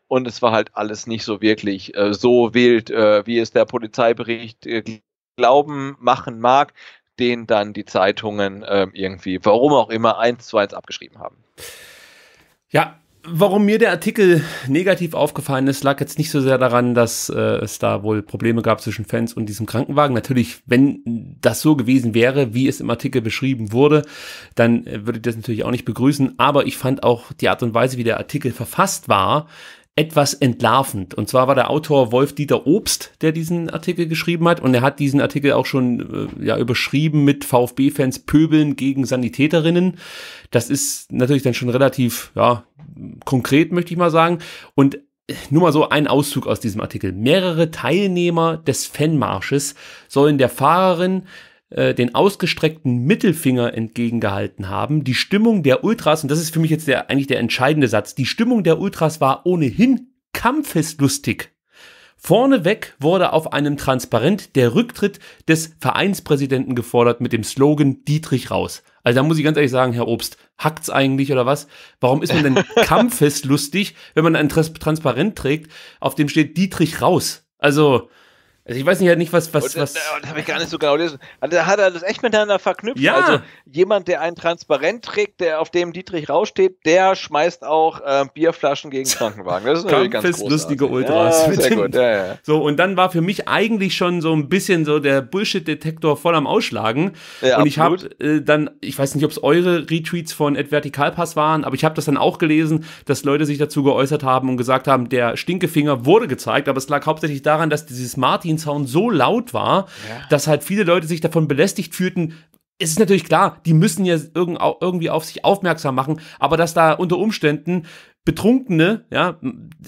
Und es war halt alles nicht so wirklich äh, so wild, äh, wie es der Polizeibericht äh, glauben machen mag, den dann die Zeitungen ähm, irgendwie, warum auch immer, eins zu eins abgeschrieben haben.
Ja, warum mir der Artikel negativ aufgefallen ist, lag jetzt nicht so sehr daran, dass äh, es da wohl Probleme gab zwischen Fans und diesem Krankenwagen. Natürlich, wenn das so gewesen wäre, wie es im Artikel beschrieben wurde, dann äh, würde ich das natürlich auch nicht begrüßen. Aber ich fand auch die Art und Weise, wie der Artikel verfasst war, etwas entlarvend. Und zwar war der Autor Wolf-Dieter Obst, der diesen Artikel geschrieben hat. Und er hat diesen Artikel auch schon äh, ja, überschrieben mit VfB-Fans pöbeln gegen Sanitäterinnen. Das ist natürlich dann schon relativ ja, konkret, möchte ich mal sagen. Und äh, nur mal so ein Auszug aus diesem Artikel. Mehrere Teilnehmer des Fanmarsches sollen der Fahrerin äh, den ausgestreckten Mittelfinger entgegengehalten haben. Die Stimmung der Ultras, und das ist für mich jetzt der, eigentlich der entscheidende Satz, die Stimmung der Ultras war ohnehin kampfeslustig. Vorneweg wurde auf einem Transparent der Rücktritt des Vereinspräsidenten gefordert mit dem Slogan Dietrich raus. Also da muss ich ganz ehrlich sagen, Herr Obst, hackt's eigentlich oder was? Warum ist man denn [laughs] kampfeslustig, wenn man ein Transparent trägt, auf dem steht Dietrich raus? Also also ich weiß nicht, halt nicht was, was, und, äh, was. Das
habe ich gar nicht so genau gelesen. Also hat er das echt miteinander verknüpft. Ja. Also jemand, der einen Transparent trägt, der auf dem Dietrich raussteht, der schmeißt auch äh, Bierflaschen gegen Krankenwagen. Das ist natürlich ganz großartig. lustige Ultras. Ja, sehr gut. Ja,
ja. So und dann war für mich eigentlich schon so ein bisschen so der Bullshit-Detektor voll am Ausschlagen. Ja, und ich habe äh, dann, ich weiß nicht, ob es eure Retweets von Ed Vertikalpass waren, aber ich habe das dann auch gelesen, dass Leute sich dazu geäußert haben und gesagt haben, der Stinkefinger wurde gezeigt, aber es lag hauptsächlich daran, dass dieses Martin Sound so laut war, ja. dass halt viele Leute sich davon belästigt fühlten, es ist natürlich klar, die müssen ja irgendwie auf sich aufmerksam machen, aber dass da unter Umständen Betrunkene, ja,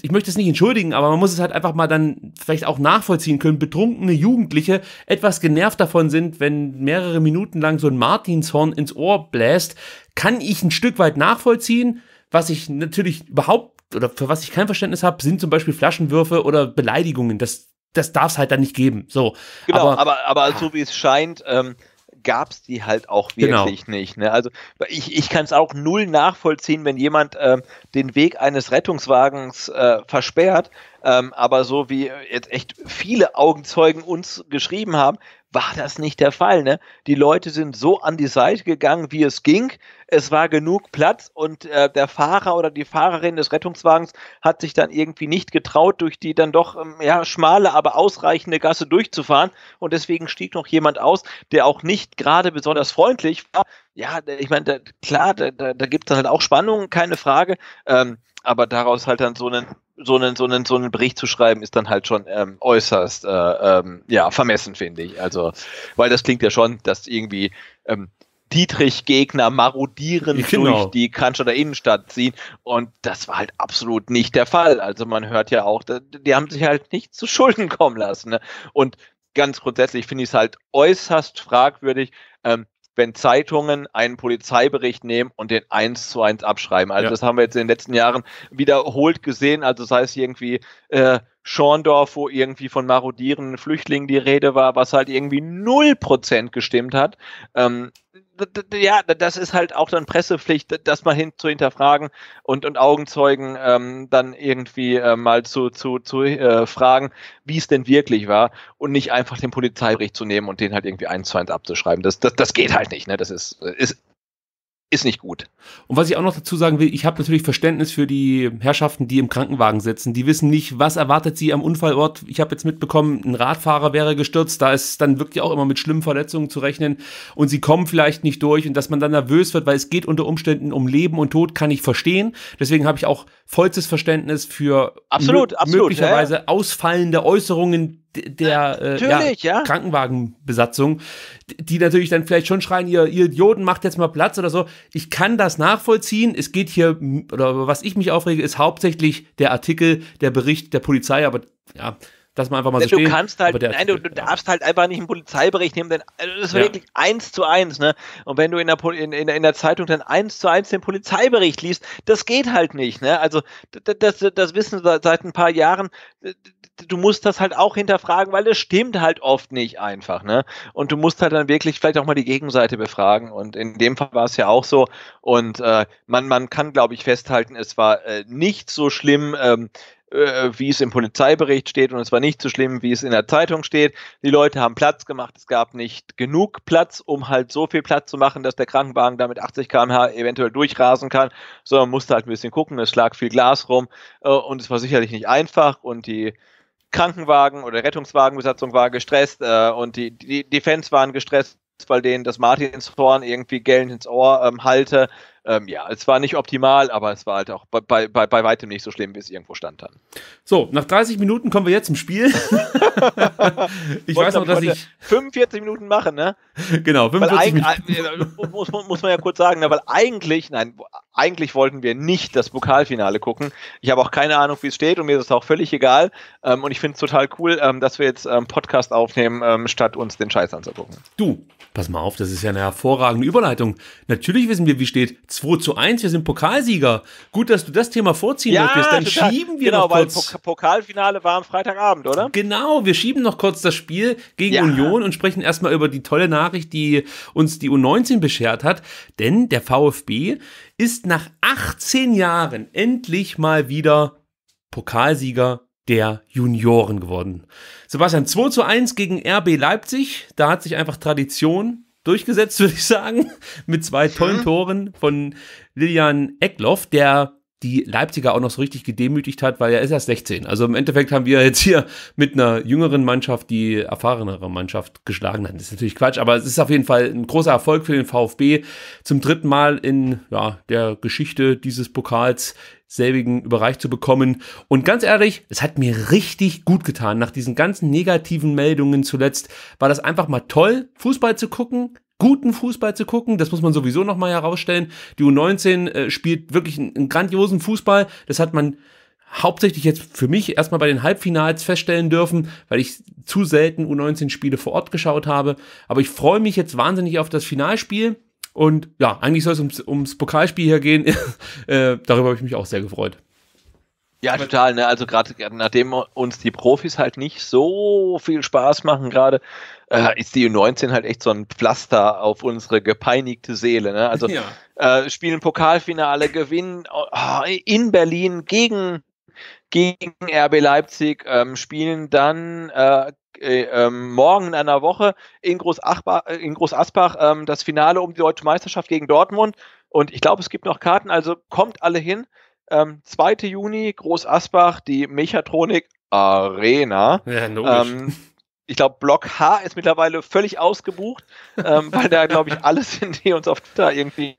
ich möchte es nicht entschuldigen, aber man muss es halt einfach mal dann vielleicht auch nachvollziehen können, betrunkene Jugendliche etwas genervt davon sind, wenn mehrere Minuten lang so ein Martinshorn ins Ohr bläst, kann ich ein Stück weit nachvollziehen, was ich natürlich überhaupt oder für was ich kein Verständnis habe, sind zum Beispiel Flaschenwürfe oder Beleidigungen. Das das darf es halt dann nicht geben. So. Genau, aber, aber, aber ah.
so wie es scheint, ähm, gab es die halt auch genau. wirklich genau. nicht. Ne? Also ich, ich kann es auch null nachvollziehen, wenn jemand ähm, den Weg eines Rettungswagens äh, versperrt. Ähm, aber so wie jetzt echt viele Augenzeugen uns geschrieben haben, war das nicht der Fall. Ne? Die Leute sind so an die Seite gegangen, wie es ging. Es war genug Platz und äh, der Fahrer oder die Fahrerin des Rettungswagens hat sich dann irgendwie nicht getraut, durch die dann doch ähm, ja, schmale, aber ausreichende Gasse durchzufahren. Und deswegen stieg noch jemand aus, der auch nicht gerade besonders freundlich war. Ja, ich meine, klar, da, da, da gibt es dann halt auch Spannungen, keine Frage. Ähm, aber daraus halt dann so einen so einen, so einen, so einen Bericht zu schreiben, ist dann halt schon ähm, äußerst äh, ähm, ja, vermessen, finde ich. Also, weil das klingt ja schon, dass irgendwie ähm, Dietrich-Gegner marodierend genau. durch die Cannstatter Innenstadt ziehen. Und das war halt absolut nicht der Fall. Also man hört ja auch, die haben sich halt nicht zu Schulden kommen lassen. Ne? Und ganz grundsätzlich finde ich es halt äußerst fragwürdig, ähm, wenn Zeitungen einen Polizeibericht nehmen und den eins zu eins abschreiben. Also ja. das haben wir jetzt in den letzten Jahren wiederholt gesehen. Also sei es irgendwie äh, Schorndorf, wo irgendwie von marodierenden Flüchtlingen die Rede war, was halt irgendwie null Prozent gestimmt hat. Ähm, ja, das ist halt auch dann Pressepflicht, das mal hin, zu hinterfragen und, und Augenzeugen ähm, dann irgendwie äh, mal zu, zu, zu äh, fragen, wie es denn wirklich war und nicht einfach den Polizeibericht zu nehmen und den halt irgendwie eins zu eins abzuschreiben. Das, das, das geht halt nicht, ne? Das ist, ist ist nicht gut.
Und was ich auch noch dazu sagen will, ich habe natürlich Verständnis für die Herrschaften, die im Krankenwagen sitzen. Die wissen nicht, was erwartet sie am Unfallort. Ich habe jetzt mitbekommen, ein Radfahrer wäre gestürzt. Da ist dann wirklich auch immer mit schlimmen Verletzungen zu rechnen. Und sie kommen vielleicht nicht durch und dass man dann nervös wird, weil es geht unter Umständen um Leben und Tod, kann ich verstehen. Deswegen habe ich auch vollstes Verständnis für absolut, absolut, möglicherweise ja, ja. ausfallende Äußerungen, der äh, ja, ja. Krankenwagenbesatzung, die natürlich dann vielleicht schon schreien, ihr, ihr Idioten, macht jetzt mal Platz oder so. Ich kann das nachvollziehen. Es geht hier, oder was ich mich aufrege, ist hauptsächlich der Artikel, der Bericht der Polizei, aber ja, Dass man einfach mal so du Kannst halt, nein, du,
du, darfst halt einfach nicht einen Polizeibericht nehmen, denn also das ist ja. wirklich eins zu eins, ne? Und wenn du in der, in, in, der Zeitung dann eins zu eins den Polizeibericht liest, das geht halt nicht, ne? Also das, das, das wissen wir seit ein paar Jahren, du musst das halt auch hinterfragen, weil es stimmt halt oft nicht einfach, ne? Und du musst halt dann wirklich vielleicht auch mal die Gegenseite befragen. Und in dem Fall war es ja auch so. Und äh, man, man kann, glaube ich, festhalten, es war äh, nicht so schlimm. Ähm, äh, wie es im Polizeibericht steht und es war nicht so schlimm, wie es in der Zeitung steht. Die Leute haben Platz gemacht, es gab nicht genug Platz, um halt so viel Platz zu machen, dass der Krankenwagen da mit 80 km/h eventuell durchrasen kann, sondern man musste halt ein bisschen gucken, es lag viel Glas rum äh, und es war sicherlich nicht einfach und die Krankenwagen oder Rettungswagenbesatzung war gestresst äh, und die, die, die Fans waren gestresst, weil denen das Martinshorn irgendwie gellend ins Ohr ähm, halte. Ähm, ja, es war nicht optimal, aber es war halt auch bei, bei, bei weitem nicht so schlimm, wie es irgendwo stand dann.
So, nach 30 Minuten kommen wir jetzt zum Spiel. [laughs] ich weiß noch, dass ich. 45 Minuten machen, ne? Genau, 45 Minuten.
Äh, äh, muss, muss man ja kurz sagen, ne? weil eigentlich, nein, eigentlich wollten wir nicht das Pokalfinale gucken. Ich habe auch keine Ahnung, wie es steht und mir ist es auch völlig egal. Ähm, und ich finde es total cool, ähm, dass wir jetzt ähm, Podcast aufnehmen, ähm, statt uns den Scheiß anzugucken.
Du, pass mal auf, das ist ja eine hervorragende Überleitung. Natürlich wissen wir, wie steht 2 zu 1, wir sind Pokalsieger. Gut, dass du das Thema vorziehen ja, möchtest. Dann total. schieben wir genau, noch kurz. Genau, weil Pok Pokalfinale war am Freitagabend, oder? Genau, wir schieben noch kurz das Spiel gegen ja. Union und sprechen erstmal über die tolle Nachricht, die uns die U19 beschert hat. Denn der VfB ist nach 18 Jahren endlich mal wieder Pokalsieger der Junioren geworden. Sebastian, 2 zu 1 gegen RB Leipzig, da hat sich einfach Tradition durchgesetzt, [laughs] würde ich sagen, mit zwei tollen Toren von Lilian Eckloff, der die Leipziger auch noch so richtig gedemütigt hat, weil er ist erst 16. Also im Endeffekt haben wir jetzt hier mit einer jüngeren Mannschaft die erfahrenere Mannschaft geschlagen. Das ist natürlich Quatsch, aber es ist auf jeden Fall ein großer Erfolg für den VfB. Zum dritten Mal in ja, der Geschichte dieses Pokals selbigen überreicht zu bekommen. Und ganz ehrlich, es hat mir richtig gut getan. Nach diesen ganzen negativen Meldungen zuletzt war das einfach mal toll, Fußball zu gucken, guten Fußball zu gucken. Das muss man sowieso nochmal herausstellen. Die U19 äh, spielt wirklich einen, einen grandiosen Fußball. Das hat man hauptsächlich jetzt für mich erstmal bei den Halbfinals feststellen dürfen, weil ich zu selten U19-Spiele vor Ort geschaut habe. Aber ich freue mich jetzt wahnsinnig auf das Finalspiel. Und ja, eigentlich soll es ums, ums Pokalspiel hier gehen. [laughs] Äh, darüber habe ich mich auch sehr gefreut.
Ja, total. Ne? Also gerade nachdem uns die Profis halt nicht so viel Spaß machen gerade, äh, ist die U19 halt echt so ein Pflaster auf unsere gepeinigte Seele. Ne? Also [laughs] ja. äh, spielen Pokalfinale, gewinnen oh, in Berlin gegen, gegen RB Leipzig, ähm, spielen dann äh, äh, ähm, morgen in einer Woche in, Groß äh, in Großaspach ähm, das Finale um die deutsche Meisterschaft gegen Dortmund. Und ich glaube, es gibt noch Karten, also kommt alle hin. Ähm, 2. Juni, Groß Asbach, die Mechatronik Arena. Ja, logisch. Ähm, ich glaube, Block H ist mittlerweile völlig ausgebucht, ähm, weil da, glaube ich, alle sind, die uns auf Twitter irgendwie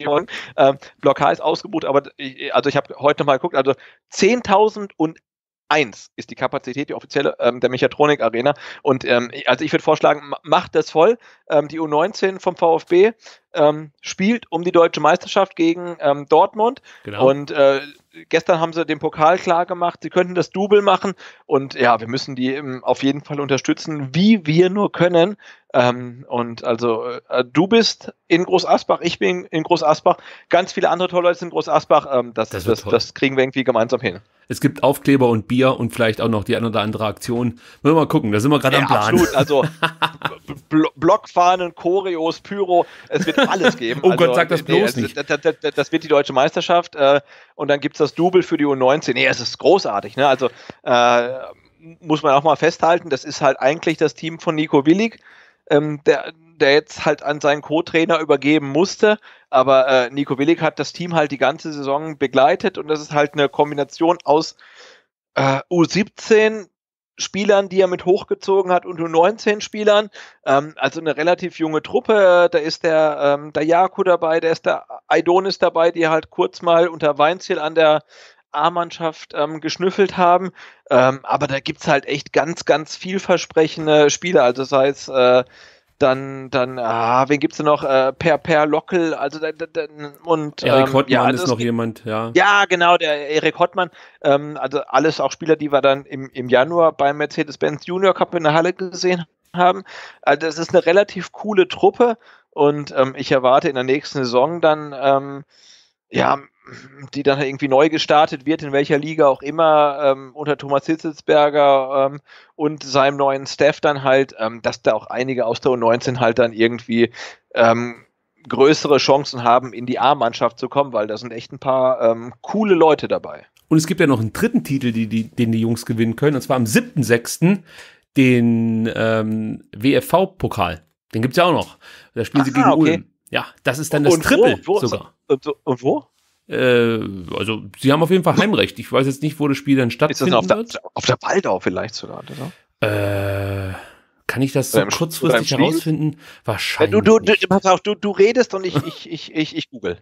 Ähm, Block H ist ausgebucht, aber ich, also ich habe heute mal geguckt, also 10.001 ist die Kapazität, die offizielle ähm, der Mechatronik Arena. Und ähm, also ich würde vorschlagen, macht das voll. Ähm, die U19 vom VfB ähm, spielt um die deutsche Meisterschaft gegen ähm, Dortmund. Genau. Und äh, gestern haben sie den Pokal klar gemacht, sie könnten das Double machen. Und ja, wir müssen die ähm, auf jeden Fall unterstützen, wie wir nur können. Ähm, und also äh, du bist in Groß Asbach, ich bin in Groß Asbach, ganz viele andere tolle Leute sind in Groß Asbach. Ähm, das, das, das, das, kriegen wir irgendwie gemeinsam hin.
Es gibt Aufkleber und Bier und vielleicht auch noch die ein oder andere Aktion. Müssen wir mal gucken, da sind wir gerade ja, am Plan. Absolut, also
[laughs] Blockfahnen, Choreos, Pyro, es wird alles geben. [laughs] oh also, Gott, sag das nee, bloß nicht. Das, das, das, wird die deutsche Meisterschaft äh, und dann gibt es das Double für die U19. Nee, es ist großartig. Ne? Also äh, muss man auch mal festhalten, das ist halt eigentlich das Team von Nico Willig, ähm, der, der jetzt halt an seinen Co-Trainer übergeben musste. Aber äh, Nico Willig hat das Team halt die ganze Saison begleitet und das ist halt eine Kombination aus Uh, äh, U17, Spielern, die er mit hochgezogen hat, und nur 19 Spielern. Ähm, also eine relativ junge Truppe. Äh, da ist der, ähm, der dabei, da ist der Aidonis dabei, die halt kurz mal unter Weinziel an der A-Mannschaft ähm, geschnüffelt haben. Ähm, aber da gibt es halt echt ganz, ganz vielversprechende Spieler. Also sei es äh, dann, dann, ah, wen gibt's denn noch? Äh, per Per Lockel, also dann, dann und Erik ähm, ja, also ist noch
jemand, ja.
Ja, genau, der Erik Hottmann. Ähm, also alles auch Spieler, die wir dann im, im Januar beim Mercedes-Benz Junior Cup in der Halle gesehen haben. Also es ist eine relativ coole Truppe und ähm, ich erwarte in der nächsten Saison dann ähm, ja die dann irgendwie neu gestartet wird, in welcher Liga auch immer, ähm, unter Thomas Hitzelsberger ähm, und seinem neuen Staff dann halt, ähm, dass da auch einige aus der U19 halt dann irgendwie ähm, größere Chancen haben, in die A-Mannschaft zu kommen, weil da sind echt ein paar ähm, coole Leute dabei.
Und es gibt ja noch einen dritten Titel, die, die, den die Jungs gewinnen können, und zwar am 7.6. den ähm, WFV-Pokal. Den gibt es ja auch noch. Da spielen Aha, sie gegen okay. Ulm. Ja, das ist dann das und Triple wo, wo, sogar. Und, und wo? Äh, also, sie haben auf jeden Fall Heimrecht. Ich weiß jetzt nicht, wo das Spiel dann stattfindet. Ist das auf der, auf der Waldau vielleicht sogar, oder? Äh, kann ich das so kurzfristig herausfinden? Wahrscheinlich. Du, du, du, du, du redest und ich, ich, ich, ich, ich google.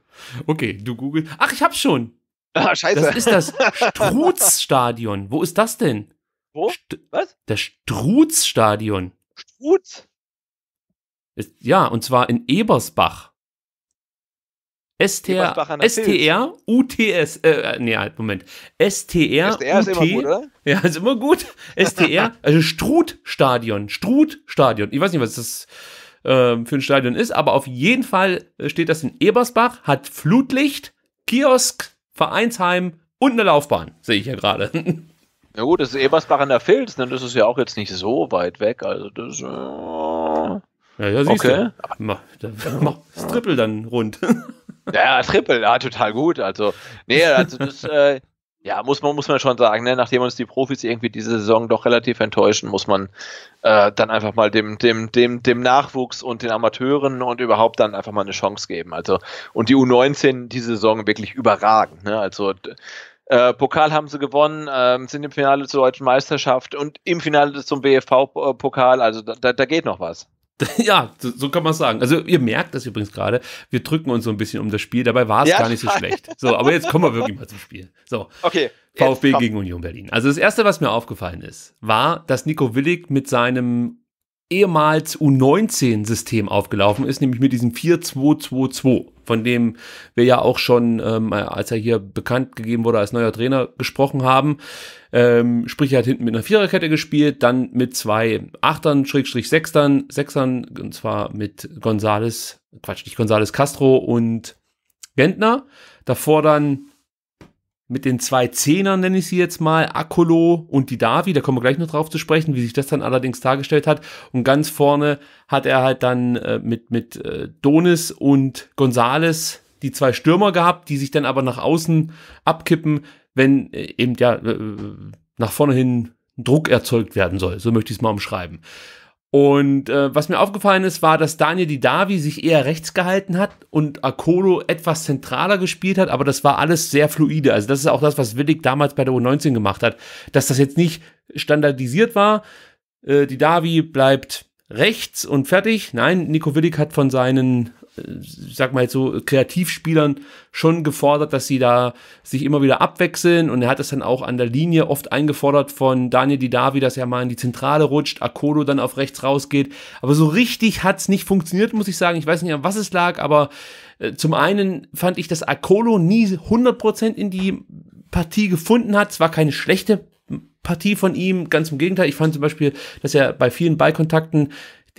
Okay, du google. Ach, ich hab's schon. Ah, scheiße. Das ist das Strutzstadion. Wo ist das denn? Wo? St Was? Das Strutzstadion. Strutz? Ist, ja, und zwar in Ebersbach. STR, STR UTS, äh, nee, halt, Moment. STR, STR ist immer gut, oder? [laughs] Ja, ist immer gut. STR, also Strut-Stadion, Ich weiß nicht, was das äh, für ein Stadion ist, aber auf jeden Fall steht das in Ebersbach, hat Flutlicht, Kiosk, Vereinsheim und eine Laufbahn, sehe ich ja gerade. Ja [laughs] gut, das ist Ebersbach an der Filz, ne? das ist ja auch jetzt nicht so weit weg, also das... Äh ja, ja, siehst okay. du. Mach, [laughs] mach
das Triple dann rund. Ja, Triple, ja, total gut. Also, nee, also das, äh, ja, muss man, muss man schon sagen, ne? nachdem uns die Profis irgendwie diese Saison doch relativ enttäuschen, muss man äh, dann einfach mal dem, dem, dem, dem Nachwuchs und den Amateuren und überhaupt dann einfach mal eine Chance geben. Also, und die U19 diese Saison wirklich überragend. Ne? Also, äh, Pokal haben sie gewonnen, äh, sind im Finale
zur deutschen Meisterschaft und im Finale zum BFV-Pokal. Äh, also, da, da geht noch was. [laughs] Ja, so, so kann man sagen. Also ihr merkt das übrigens gerade. Wir drücken uns so ein bisschen um das Spiel. Dabei war es ja? gar nicht so schlecht. So, aber jetzt kommen wir wirklich mal zum Spiel. So. Okay. VfB komm. gegen Union Berlin. Also das erste, was mir aufgefallen ist, war, dass Nico Willig mit seinem ehemals U19-System aufgelaufen ist, nämlich mit diesem 4-2-2-2 von dem wir ja auch schon, ähm, als er hier bekannt gegeben wurde als neuer Trainer, gesprochen haben. Ähm, sprich, er hat hinten mit einer Viererkette gespielt, dann mit zwei Achtern, Schrägstrich Sechstern, Sechsern, und zwar mit Gonzales, Quatsch, nicht Gonzales Castro und Gentner. Davor dann mit den zwei Zehnern, nenne ich sie jetzt mal, Akolo und die Davi, da kommen wir gleich noch drauf zu sprechen, wie sich das dann allerdings dargestellt hat. Und ganz vorne hat er halt dann äh, mit, mit äh, Donis und Gonzales die zwei Stürmer gehabt, die sich dann aber nach außen abkippen, wenn äh, eben ja äh, äh, nach vorne hin Druck erzeugt werden soll. So möchte ich es mal umschreiben. Und äh, was mir aufgefallen ist, war, dass Daniel Didavi sich eher rechts gehalten hat und Akolo etwas zentraler gespielt hat, aber das war alles sehr fluide. Also das ist auch das, was Willig damals bei der U19 gemacht hat, dass das jetzt nicht standardisiert war. Äh, Didavi bleibt rechts und fertig. Nein, Nico Willig hat von seinen sag mal jetzt so, Kreativspielern schon gefordert, dass sie da sich immer wieder abwechseln. Und er hat es dann auch an der Linie oft eingefordert von Daniel Didavi, dass er mal in die Zentrale rutscht, Akolo dann auf rechts rausgeht. Aber so richtig hat's nicht funktioniert, muss ich sagen. Ich weiß nicht, an was es lag, aber äh, zum einen fand ich, dass Akolo nie 100% in die Partie gefunden hat. Es war keine schlechte Partie von ihm. Ganz im Gegenteil, ich fand zum Beispiel, dass er bei vielen Ballkontakten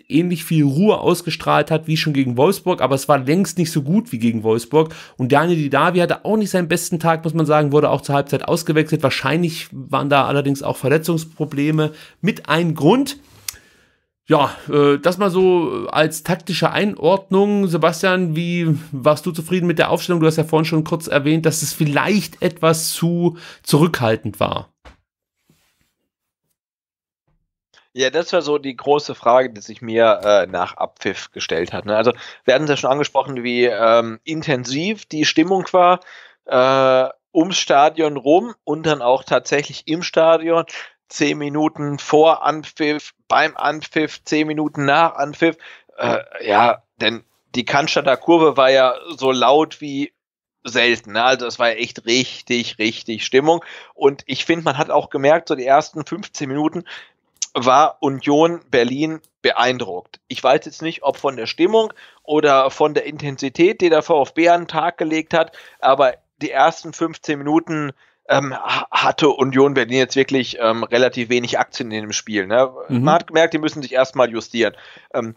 ähnlich viel Ruhe ausgestrahlt hat wie schon gegen Wolfsburg, aber es war längst nicht so gut wie gegen Wolfsburg. Und Daniel Didavi hatte auch nicht seinen besten Tag, muss man sagen, wurde auch zur Halbzeit ausgewechselt. Wahrscheinlich waren da allerdings auch Verletzungsprobleme mit einem Grund. Ja, äh, das mal so äh, als taktische Einordnung. Sebastian, wie warst du zufrieden mit der Aufstellung? Du hast ja vorhin schon kurz erwähnt, dass es vielleicht etwas zu zurückhaltend war.
Ja, das war so die große Frage, die sich mir äh, nach Abpfiff gestellt hat. Ne? Also wir hatten es ja schon angesprochen, wie ähm, intensiv die Stimmung war äh, ums Stadion rum und dann auch tatsächlich im Stadion. Zehn Minuten vor Anpfiff, beim Anpfiff, zehn Minuten nach Anpfiff. Äh, ja, denn die Cannstatter Kurve war ja so laut wie selten. Ne? Also es war echt richtig, richtig Stimmung. Und ich finde, man hat auch gemerkt, so die ersten 15 Minuten, war Union Berlin beeindruckt. Ich weiß jetzt nicht, ob von der Stimmung oder von der Intensität, die der VfB an den Tag gelegt hat, aber die ersten 15 Minuten ähm, hatte Union Berlin jetzt wirklich ähm, relativ wenig Aktien in dem Spiel. Ne? Mhm. Man hat gemerkt, die müssen sich erstmal justieren. Ähm,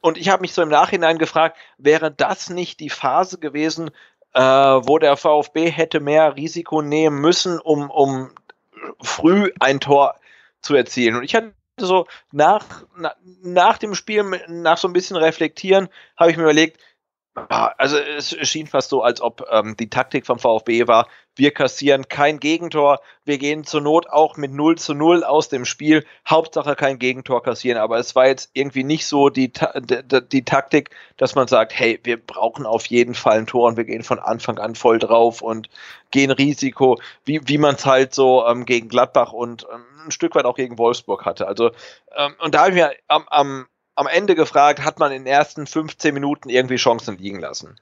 und ich habe mich so im Nachhinein gefragt, wäre das nicht die Phase gewesen, äh, wo der VfB hätte mehr Risiko nehmen müssen, um, um früh ein Tor zu erzielen? Und ich hatte so nach, na, nach dem Spiel, nach so ein bisschen reflektieren, habe ich mir überlegt, ah, also es schien fast so, als ob ähm, die Taktik vom VfB war, wir kassieren kein Gegentor. Wir gehen zur Not auch mit 0 zu 0 aus dem Spiel. Hauptsache kein Gegentor kassieren. Aber es war jetzt irgendwie nicht so die, die, die Taktik, dass man sagt, hey, wir brauchen auf jeden Fall ein Tor und wir gehen von Anfang an voll drauf und gehen Risiko, wie, wie man es halt so ähm, gegen Gladbach und ähm, ein Stück weit auch gegen Wolfsburg hatte. Also, ähm, und da habe ich mir am, am, am Ende gefragt, hat man in den ersten 15 Minuten irgendwie Chancen liegen lassen?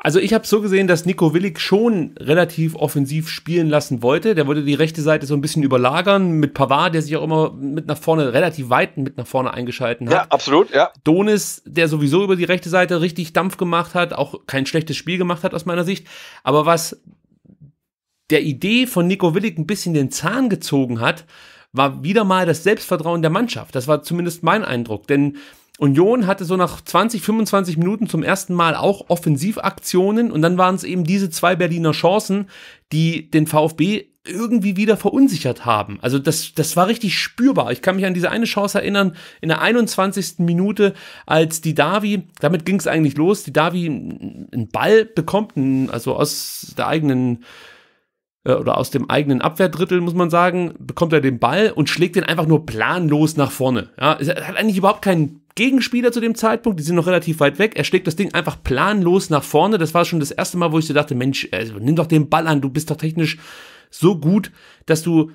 Also ich habe so gesehen, dass Nico Willig schon relativ offensiv spielen lassen wollte. Der wollte die rechte Seite so ein bisschen überlagern mit Pavard, der sich auch immer mit nach vorne, relativ weit mit nach vorne eingeschalten hat. Ja, absolut, ja. Donis, der sowieso über die rechte Seite richtig Dampf gemacht hat, auch kein schlechtes Spiel gemacht hat aus meiner Sicht. Aber was der Idee von Nico Willig ein bisschen den Zahn gezogen hat, war wieder mal das Selbstvertrauen der Mannschaft. Das war zumindest mein Eindruck, denn Union hatte so nach 20, 25 Minuten zum ersten Mal auch Offensivaktionen und dann waren es eben diese zwei Berliner Chancen, die den VfB irgendwie wieder verunsichert haben. Also das, das war richtig spürbar. Ich kann mich an diese eine Chance erinnern, in der 21. Minute, als die Davi, damit ging es eigentlich los, die Davi einen Ball bekommt, also aus der eigenen äh, oder aus dem eigenen Abwehrdrittel, muss man sagen, bekommt er den Ball und schlägt den einfach nur planlos nach vorne. Ja, er hat eigentlich überhaupt keinen Gegenspieler zu dem Zeitpunkt, die sind noch relativ weit weg. Er schlägt das Ding einfach planlos nach vorne. Das war schon das erste Mal, wo ich so dachte, Mensch, also, nimm doch den Ball an, du bist doch technisch so gut, dass du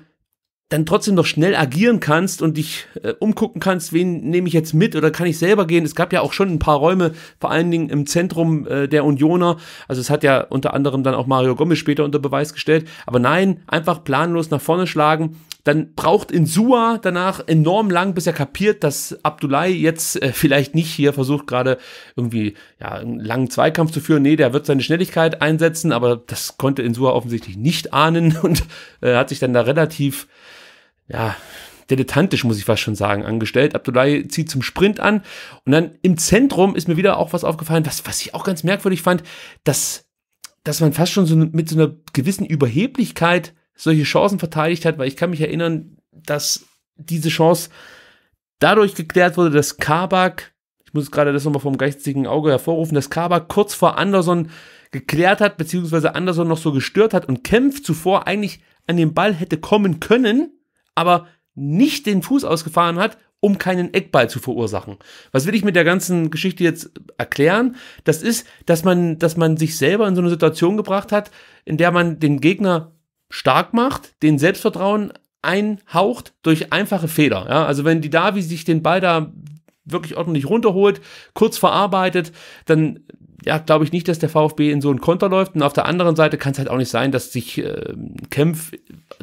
dann trotzdem noch schnell agieren kannst und dich äh, umgucken kannst, wen nehme ich jetzt mit oder kann ich selber gehen. Es gab ja auch schon ein paar Räume, vor allen Dingen im Zentrum äh, der Unioner. Also es hat ja unter anderem dann auch Mario Gomez später unter Beweis gestellt. Aber nein, einfach planlos nach vorne schlagen. Dann braucht Insua danach enorm lang, bis er kapiert, dass Abdullahi jetzt äh, vielleicht nicht hier versucht, gerade irgendwie ja, einen langen Zweikampf zu führen. Nee, der wird seine Schnelligkeit einsetzen, aber das konnte Insua offensichtlich nicht ahnen [laughs] und äh, hat sich dann da relativ, ja, dilettantisch, muss ich fast schon sagen, angestellt. Abdullahi zieht zum Sprint an und dann im Zentrum ist mir wieder auch was aufgefallen, was, was ich auch ganz merkwürdig fand, dass, dass man fast schon so mit so einer gewissen Überheblichkeit solche Chancen verteidigt hat, weil ich kann mich erinnern, dass diese Chance dadurch geklärt wurde, dass Kabak, ich muss gerade das nochmal vom geistigen Auge hervorrufen, dass Kabak kurz vor Anderson geklärt hat, beziehungsweise Anderson noch so gestört hat und Kempf zuvor eigentlich an den Ball hätte kommen können, aber nicht den Fuß ausgefahren hat, um keinen Eckball zu verursachen. Was will ich mit der ganzen Geschichte jetzt erklären? Das ist, dass man, dass man sich selber in so eine Situation gebracht hat, in der man den Gegner stark macht, den Selbstvertrauen einhaucht durch einfache Fehler. Ja, also wenn die Davi sich den Ball da wirklich ordentlich runterholt, kurz verarbeitet, dann ja, glaube ich nicht, dass der VfB in so einen Konter läuft. Und auf der anderen Seite kann es halt auch nicht sein, dass sich äh, Kempf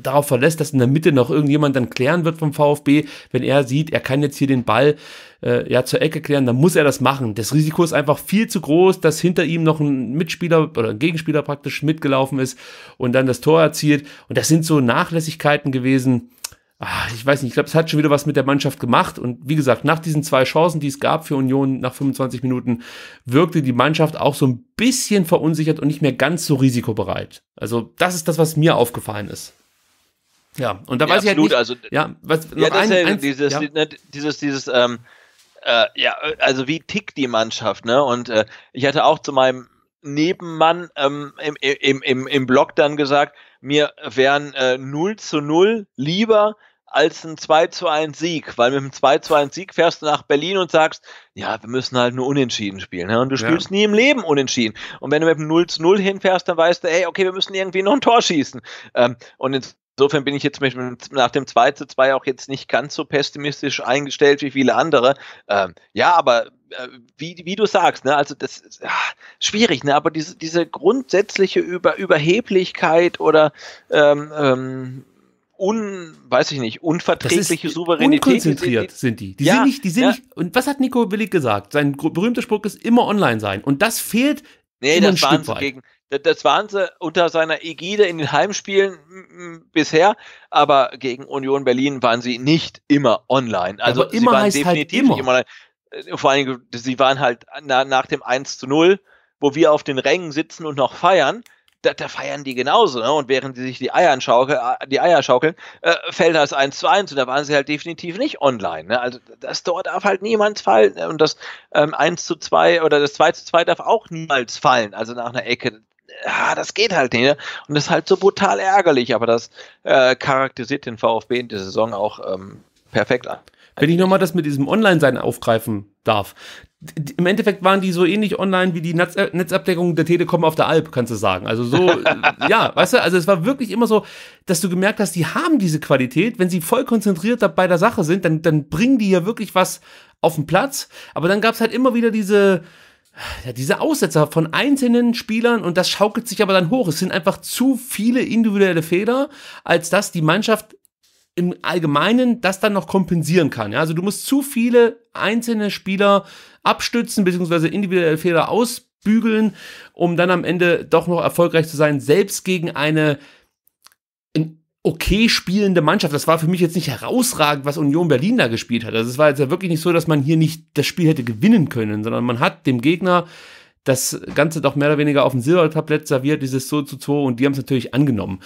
darauf verlässt, dass in der Mitte noch irgendjemand dann klären wird vom VfB, wenn er sieht, er kann jetzt hier den Ball äh, ja zur Ecke klären, dann muss er das machen. Das Risiko ist einfach viel zu groß, dass hinter ihm noch ein Mitspieler oder ein Gegenspieler praktisch mitgelaufen ist und dann das Tor erzielt. Und das sind so Nachlässigkeiten gewesen, ach, ich weiß nicht, ich glaube, es hat schon wieder was mit der Mannschaft gemacht. Und wie gesagt, nach diesen zwei Chancen, die es gab für Union nach 25 Minuten, wirkte die Mannschaft auch so ein bisschen verunsichert und nicht mehr ganz so risikobereit. Also das ist das, was mir aufgefallen ist. Ja, und da ja, weiß absolut, ich halt nicht, also, ja, was, ja, noch ein, ja, eins, dieses, ja.
Ne, dieses, dieses, ähm, äh, ja, also wie tickt die Mannschaft, ne? Und äh, ich hatte auch zu meinem Nebenmann ähm, im, im, im, im Blog dann gesagt, mir wären äh, 0 zu 0 lieber, als ein 2 zu 1 Sieg, weil mit einem 2 zu 1 Sieg fährst du nach Berlin und sagst, ja, wir müssen halt nur unentschieden spielen. Ja? Ne? Und du spielst ja. nie im Leben unentschieden. Und wenn du mit einem 0 zu 0 hinfährst, dann weißt du, ey, okay, wir müssen irgendwie noch ein Tor schießen. Ähm, und Insofern bin ich jetzt mit, nach dem 2 zu 2 auch jetzt nicht ganz so pessimistisch eingestellt wie viele andere. Ähm, ja, aber äh, wie, wie du sagst, ne, also das ist ach, schwierig, ne, aber diese, diese grundsätzliche Über Überheblichkeit oder ähm, ähm, un, weiß ich
nicht, unverträgliche ist, Souveränität. Unkonzentriert sind die. Die ja, sind nicht, die sind ja. nicht. Und was hat Nico Willig gesagt? Sein berühmter Spruch ist immer online sein. Und das fehlt. Nee, immer das ein waren Stück weit. Gegen, das waren
sie unter seiner Ägide in den Heimspielen bisher, aber gegen Union Berlin waren sie nicht immer online. Also aber immer sie waren heißt halt definitiv halt immer. nicht immer online. Äh, vor allem, sie waren halt nach dem 1 zu 0, wo wir auf den Rängen sitzen und noch feiern da, da feiern die genauso. Ne? Und während die sich die, Eiern schaukel, äh, die Eier schaukeln, äh, fällt das 1 zu 1 und da waren sie halt definitiv nicht online. Ne? Also das dort darf halt niemals fallen. Ne? Und das ähm, 1 zu 2 oder das 2 zu 2 darf auch niemals fallen. Also nach einer Ecke. Ja, ah, das geht halt nicht. Ne? Und das ist halt so brutal ärgerlich, aber das äh, charakterisiert den VfB in der
Saison auch ähm, perfekt an. Wenn ich nochmal das mit diesem Online-Sein aufgreifen darf im Endeffekt waren die so ähnlich online wie die Netz äh, Netzabdeckung der Telekom auf der Alp, kannst du sagen. Also so, [laughs] ja, weißt du, also es war wirklich immer so, dass du gemerkt hast, die haben diese Qualität. Wenn sie voll konzentriert bei der Sache sind, dann, dann bringen die ja wirklich was auf den Platz. Aber dann gab es halt immer wieder diese, ja, diese Aussetzer von einzelnen Spielern und das schaukelt sich aber dann hoch. Es sind einfach zu viele individuelle Fehler, als dass die Mannschaft im Allgemeinen das dann noch kompensieren kann. Ja? Also du musst zu viele einzelne Spieler abstützen bzw. individuelle Fehler ausbügeln, um dann am Ende doch noch erfolgreich zu sein, selbst gegen eine okay spielende Mannschaft. Das war für mich jetzt nicht herausragend, was Union Berlin da gespielt hat. Also es war jetzt ja wirklich nicht so, dass man hier nicht das Spiel hätte gewinnen können, sondern man hat dem Gegner das Ganze doch mehr oder weniger auf dem Silbertablett serviert, dieses so zu so, und die haben es natürlich angenommen.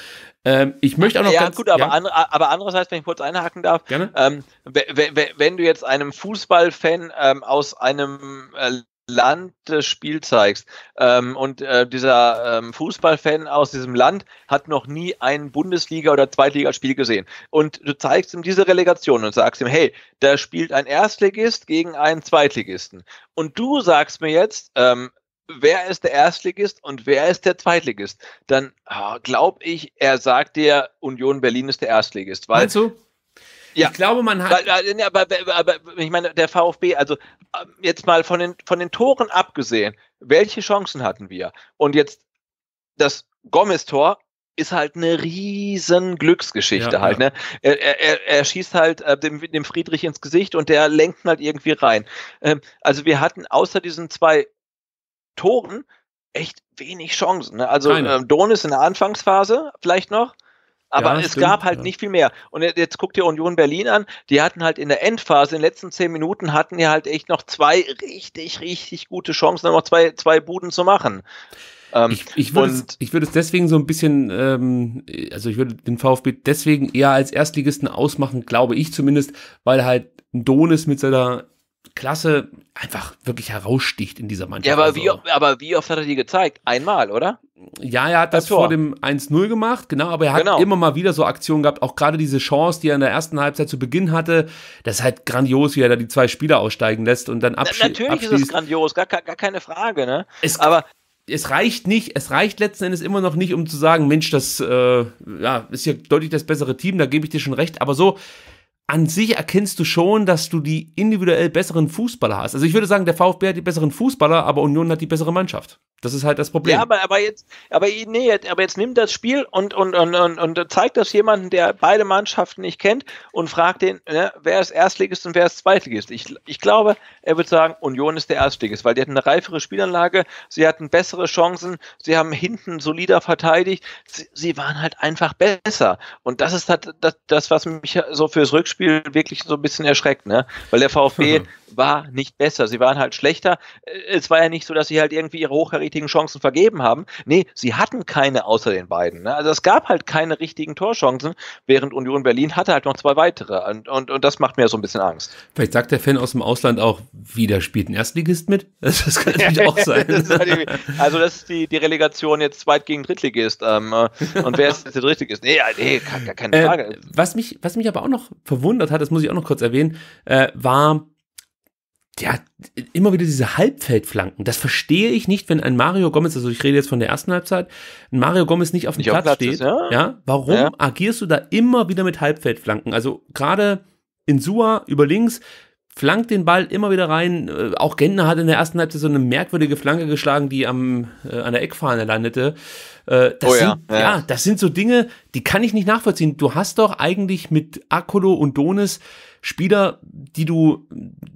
Ähm, ich möchte auch noch. Ja, ganz, gut,
aber, ja? An, aber andererseits, wenn ich kurz einhaken darf, ähm, wenn du jetzt einem Fußballfan ähm, aus einem äh, Land das Spiel zeigst. Ähm, und äh, dieser ähm, Fußballfan aus diesem Land hat noch nie ein Bundesliga- oder Zweitligaspiel gesehen. Und du zeigst ihm diese Relegation und sagst ihm, hey, da spielt ein Erstligist gegen einen Zweitligisten. Und du sagst mir jetzt, ähm, wer ist der Erstligist und wer ist der Zweitligist, dann ah, glaube ich, er sagt dir, Union Berlin ist der Erstligist. Weil, Meinst du? Ja, ich glaube, man hat. Weil, äh, ja, aber, aber, ich meine, der VfB, also ähm, jetzt mal von den, von den Toren abgesehen, welche Chancen hatten wir? Und jetzt das Gomez-Tor ist halt eine riesen Glücksgeschichte ja, halt. Ne? Er, er, er schießt halt äh, dem, dem Friedrich ins Gesicht und der lenkt halt irgendwie rein. Ähm, also wir hatten außer diesen zwei Toren echt wenig Chancen. Ne? Also Keine. ähm, Don in der Anfangsphase vielleicht noch, aber ja, es stimmt, gab halt ja. nicht viel mehr. Und jetzt guckt ihr Union Berlin an, die hatten halt in der Endphase, in den letzten zehn Minuten hatten die halt echt noch zwei richtig, richtig gute Chancen, noch zwei, zwei Buden zu machen. Ähm, ich, ich, würde es,
ich würde es deswegen so ein bisschen, ähm, also ich würde den VfB deswegen eher als Erstligisten ausmachen, glaube ich zumindest, weil halt Donis mit seiner Klasse einfach wirklich heraussticht in dieser Mannschaft. Ja, aber, also. wie,
aber wie oft hat er die gezeigt? Einmal, oder?
Ja, er hat das, das vor dem 1-0 gemacht, genau, aber er hat genau. immer mal wieder so Aktionen gehabt, auch gerade diese Chance, die er in der ersten Halbzeit zu Beginn hatte, das ist halt grandios, wie er da die zwei Spieler aussteigen lässt und dann abschließt. Natürlich abschließt. ist es grandios, gar, gar keine Frage, ne? Es aber es reicht nicht, es reicht letzten Endes immer noch nicht, um zu sagen, Mensch, das äh, ja, ist ja deutlich das bessere Team, da gebe ich dir schon recht, aber so, an sich erkennst du schon, dass du die individuell besseren Fußballer hast. Also ich würde sagen, der VfB hat die besseren Fußballer, aber Union hat die bessere Mannschaft. Das ist halt das Problem. Ja,
aber, aber jetzt, aber nee, aber jetzt nimm das Spiel und, und, und, und, und zeigt das jemanden, der beide Mannschaften nicht kennt und fragt den, ne, wer ist Erstligist und wer ist Zweitligist. Ich, ich glaube, er wird sagen, Union ist der Erstligist, weil die hatten eine reifere Spielanlage, sie hatten bessere Chancen, sie haben hinten solider verteidigt, sie, sie waren halt einfach besser. Und das ist halt das, das was mich so fürs Rückspiel Spiel wirklich so ein bisschen erschreckt, ne? Weil der VfB [laughs] war nicht besser. Sie waren halt schlechter. Äh, es war ja nicht so, dass sie halt irgendwie ihre hochkarätigen Chancen vergeben haben. Nee, sie hatten keine außer den beiden. Ne? Also es gab halt keine richtigen Torchancen, während Union Berlin hatte halt noch zwei
weitere. Und, und, und das macht mir so ein bisschen Angst. Vielleicht sagt der Fan aus dem Ausland auch, wieder spielt ein Erstligist mit? [laughs] Das, kann [laughs] natürlich auch sein. das halt also
dass die, die Relegation jetzt zweit gegen Drittligist. Ähm, äh, und wer ist der Drittligist? Nee, nee, keine äh, Frage. Äh,
was, mich, was mich aber auch noch verwundert, gewundert hat, das muss ich auch noch kurz erwähnen, äh, war ja, immer wieder diese Halbfeldflanken. Das verstehe ich nicht, wenn ein Mario Gomez, also ich rede jetzt von der ersten Halbzeit, ein Mario Gomez nicht auf dem Platz, Platz, steht. Ist, ja? ja? warum ja. agierst du da immer wieder mit Halbfeldflanken? Also gerade in Sua über links, flankt den Ball immer wieder rein. Äh, auch Gentner hat in der ersten Halbzeit so eine merkwürdige Flanke geschlagen, die am, äh, an der Eckfahne landete. Äh, das oh ja, sind, ja. ja, das sind so Dinge, die kann ich nicht nachvollziehen. Du hast doch eigentlich mit Akolo und Donis Spieler, die du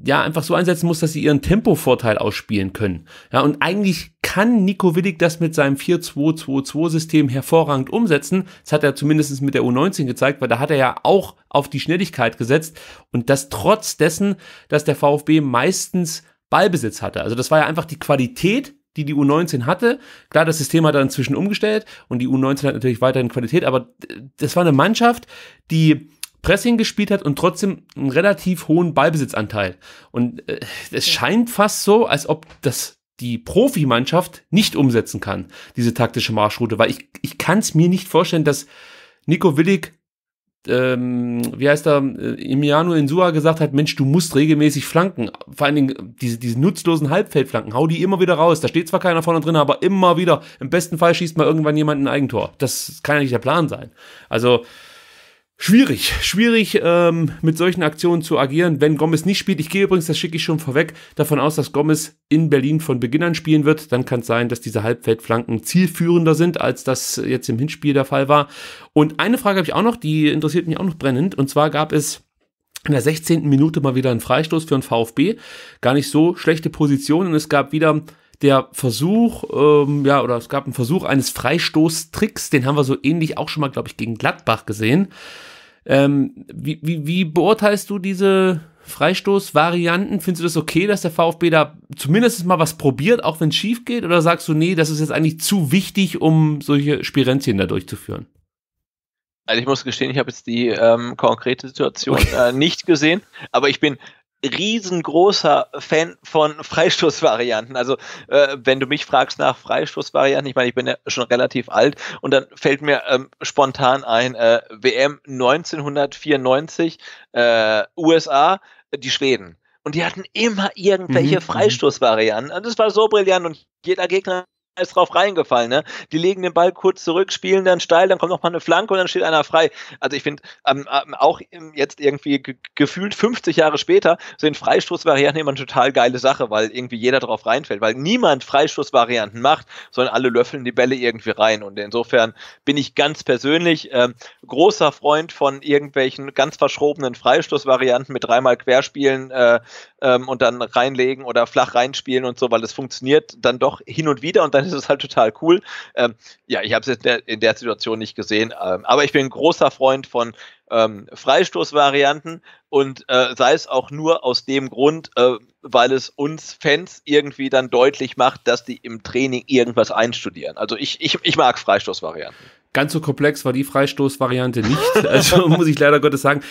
ja einfach so einsetzen musst, dass sie ihren Tempovorteil ausspielen können. Ja, und eigentlich kann Nico Willig das mit seinem 4-2-2-2-System hervorragend umsetzen. Das hat er zumindest mit der U19 gezeigt, weil da hat er ja auch auf die Schnelligkeit gesetzt und das trotz dessen, dass der VfB meistens Ballbesitz hatte. Also das war ja einfach die Qualität die die U19 hatte. Klar, das System hat dann inzwischen umgestellt und die U19 hat natürlich weiterhin Qualität, aber das war eine Mannschaft, die Pressing gespielt hat und trotzdem einen relativ hohen Ballbesitzanteil. Und äh, es okay. scheint fast so, als ob das die Profimannschaft nicht umsetzen kann, diese taktische Marschroute, weil ich, ich kann es mir nicht vorstellen, dass Nico Willig, ähm, wie heißt er, äh, Emiliano Insua gesagt hat, Mensch, du musst regelmäßig flanken, vor allen Dingen äh, diese, diese nutzlosen Halbfeldflanken, hau die immer wieder raus, da steht zwar keiner vorne drin, aber immer wieder, im besten Fall schießt mal irgendwann jemand ein Eigentor, das kann ja nicht der Plan sein. Also, Schwierig, schwierig ähm, mit solchen Aktionen zu agieren, wenn Gomez nicht spielt. Ich gehe übrigens, das schicke ich schon vorweg, davon aus, dass Gomez in Berlin von Beginn an spielen wird. Dann kann es sein, dass diese Halbfeldflanken zielführender sind, als das jetzt im Hinspiel der Fall war. Und eine Frage habe ich auch noch, die interessiert mich auch noch brennend. Und zwar gab es in der 16. Minute mal wieder einen Freistoß für einen VfB. Gar nicht so schlechte Position und es gab wieder der Versuch, ähm, ja, oder es gab einen Versuch eines Freistoßtricks, den haben wir so ähnlich auch schon mal, glaube ich, gegen Gladbach gesehen. Ähm, wie, wie, wie beurteilst du diese Freistoßvarianten? Findest du das okay, dass der VfB da zumindest mal was probiert, auch wenn es schief geht? Oder sagst du, nee, das ist jetzt eigentlich zu wichtig, um solche Spirenzien da durchzuführen? Also ich muss gestehen,
ich habe jetzt die ähm, konkrete Situation äh, nicht gesehen, aber ich bin riesengroßer Fan von Freistoßvarianten. Also äh, wenn du mich fragst nach Freistoßvarianten, ich meine, ich bin ja schon relativ alt und dann fällt mir ähm, spontan ein äh, WM 1994 äh, USA, die Schweden. Und die hatten immer irgendwelche mhm, mhm. Freistoßvarianten. Und das war so brillant und jeder Gegner ist drauf reingefallen. Ne? Die legen den Ball kurz zurück, spielen dann steil, dann kommt nochmal eine Flanke und dann steht einer frei. Also ich finde, ähm, ähm, auch ähm, jetzt irgendwie gefühlt 50 Jahre später sind Freistoßvarianten immer eine total geile Sache, weil irgendwie jeder drauf reinfällt, weil niemand Freistoßvarianten macht, sondern alle löffeln die Bälle irgendwie rein. Und insofern bin ich ganz persönlich ähm, großer Freund von irgendwelchen ganz verschrobenen Freistoßvarianten mit dreimal Querspielen äh, ähm, und dann reinlegen oder flach reinspielen und so, weil es funktioniert dann doch hin und wieder und dann dann ist es halt total cool. Ähm, ja, ich habe es in, in der, Situation nicht gesehen, ähm, aber ich bin ein großer Freund von ähm, Freistoßvarianten und äh, sei es auch nur aus dem Grund, äh, weil es uns Fans irgendwie dann deutlich macht, dass die im Training irgendwas einstudieren. Also ich, ich, ich mag
Freistoßvarianten. Ganz so komplex war die Freistoßvariante nicht, [laughs] also muss ich leider Gottes sagen.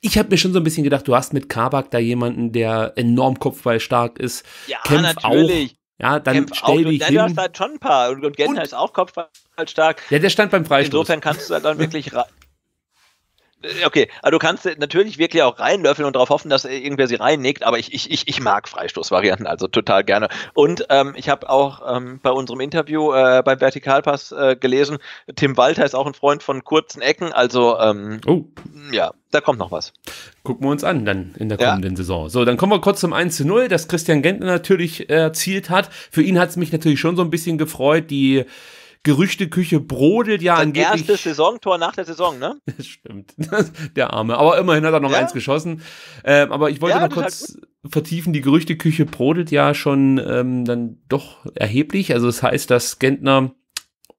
Ich habe mir schon so ein bisschen gedacht, du hast mit Kabak da jemanden, der enorm kopfballstark ist. Ja, Kämpft natürlich. Auch ja, dann stell dich hin. hast
halt schon ein paar. Und Gentner ist auch kopfballstark. Ja, der stand beim Freistoß. Insofern kannst du halt dann wirklich
äh, okay, also du kannst
äh, natürlich wirklich auch reinlöffeln und darauf hoffen, dass äh, irgendwer sie reinnickt, aber ich, ich, ich, mag Freistoßvarianten, also total gerne. Und ähm, ich habe auch ähm, bei unserem Interview äh, beim Vertikalpass äh,
gelesen, Tim Walter ist auch ein Freund von kurzen Ecken, also ähm, oh. ja, da kommt noch was. Gucken wir uns an dann in der kommenden ja. Saison. So, dann kommen wir kurz zum 1 zu 0, das Christian Gentner natürlich erzielt hat. Für ihn hat es mich natürlich schon so ein bisschen gefreut, die Gerüchteküche brodelt ja das angeblich.
Erstes Saisontor nach der Saison, ne? [laughs] Das stimmt.
[laughs] Der Arme. Aber immerhin hat er noch ja. eins geschossen. Ähm, aber ich wollte ja, noch kurz halt vertiefen, die Gerüchteküche brodelt ja schon ähm, dann doch erheblich. Also das heißt, dass Gentner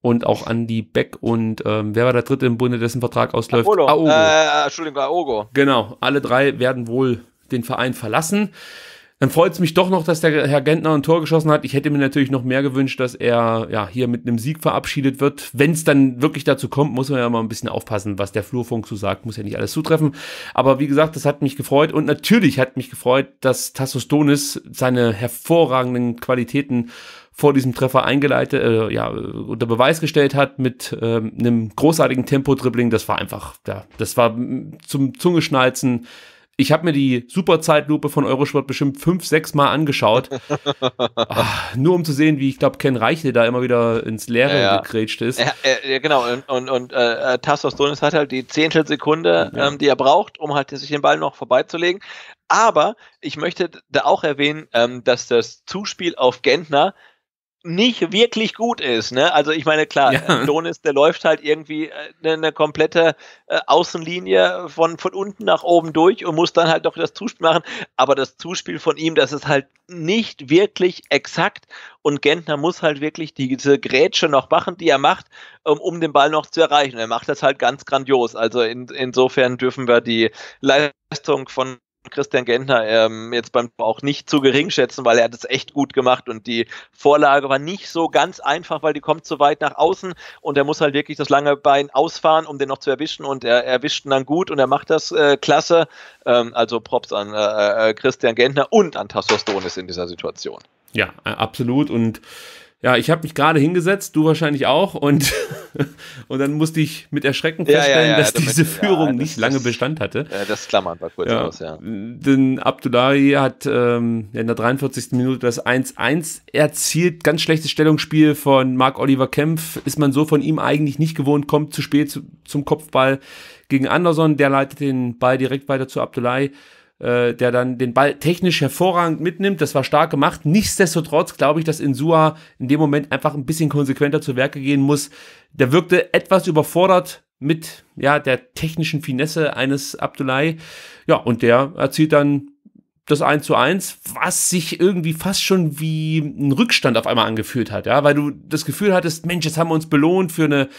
und auch Andy Beck und ähm, wer war der dritte im Bunde, dessen Vertrag ausläuft? Aogo. Äh, Entschuldigung, Aogo. Genau, alle drei werden wohl den Verein verlassen. Dann freut es mich doch noch, dass der Herr Gentner ein Tor geschossen hat. Ich hätte mir natürlich noch mehr gewünscht, dass er ja hier mit einem Sieg verabschiedet wird. Wenn es dann wirklich dazu kommt, muss man ja mal ein bisschen aufpassen, was der Flurfunk so sagt. Muss ja nicht alles zutreffen. Aber wie gesagt, das hat mich gefreut. Und natürlich hat mich gefreut, dass Tassos Donis seine hervorragenden Qualitäten vor diesem Treffer eingeleitet, äh, ja, unter Beweis gestellt hat mit ähm, einem großartigen Tempo-Dribbling. Das war einfach, ja, das war mm, zum Zungeschnalzen ich habe mir die Superzeitlupe von Eurosport bestimmt fünf, sechs Mal angeschaut. Ach, [laughs] ah, nur um zu sehen, wie ich glaube, Ken Reichle da immer wieder ins Leere ja, gegrätscht ist. Ja,
ja, genau, und, und, und äh, äh Tassos Donis hat halt die Zehntelsekunde, ja. ähm, die er braucht, um halt sich den Ball noch vorbeizulegen. Aber ich möchte da auch erwähnen, ähm, dass das Zuspiel auf Gentner nicht wirklich gut ist. Ne? Also ich meine, klar, ja. Donis, der läuft halt irgendwie äh, ne, eine, ne komplette äh, Außenlinie von, von unten nach oben durch und muss dann halt doch das Zuspiel machen. Aber das Zuspiel von ihm, das ist halt nicht wirklich exakt. Und Gentner muss halt wirklich diese Grätsche noch machen, die er macht, um, ähm, um den Ball noch zu erreichen. Er macht das halt ganz grandios. Also in, insofern dürfen wir die Leistung von Christian Gentner ähm, jetzt beim auch nicht zu gering schätzen, weil er hat es echt gut gemacht und die Vorlage war nicht so ganz einfach, weil die kommt zu weit nach außen und er muss halt wirklich das lange Bein ausfahren, um den noch zu erwischen und er erwischt ihn dann gut und er macht das äh, klasse. Ähm, also Props an äh, äh, Christian Gentner und an Tassos Donis in dieser Situation.
Ja, äh, absolut und ja, ich habe mich gerade hingesetzt, du wahrscheinlich auch, und, [laughs] und dann musste ich mit Erschrecken feststellen, ja, ja, ja, dass damit, diese Führung das, nicht lange Bestand hatte. das klammern war kurz aus, ja. Denn Abdullahi hat ähm, in der 43. Minute das 1-1 erzielt. Ganz schlechtes Stellungsspiel von Marc-Oliver Kempf. Ist man so von ihm eigentlich nicht gewohnt, kommt zu spät zu, zum Kopfball gegen Anderson. Der leitet den Ball direkt weiter zu Abdullahi äh, der dann den Ball technisch hervorragend mitnimmt. Das war stark gemacht. Nichtsdestotrotz glaube ich, dass Insua in dem Moment einfach ein bisschen konsequenter zu Werke gehen muss. Der wirkte etwas überfordert mit ja, der technischen Finesse eines Abdullahi. Ja, und der erzielt dann das 1 zu 1, was sich irgendwie fast schon wie ein Rückstand auf einmal angefühlt hat, ja, weil du das Gefühl hattest, Mensch, jetzt haben wir uns belohnt für eine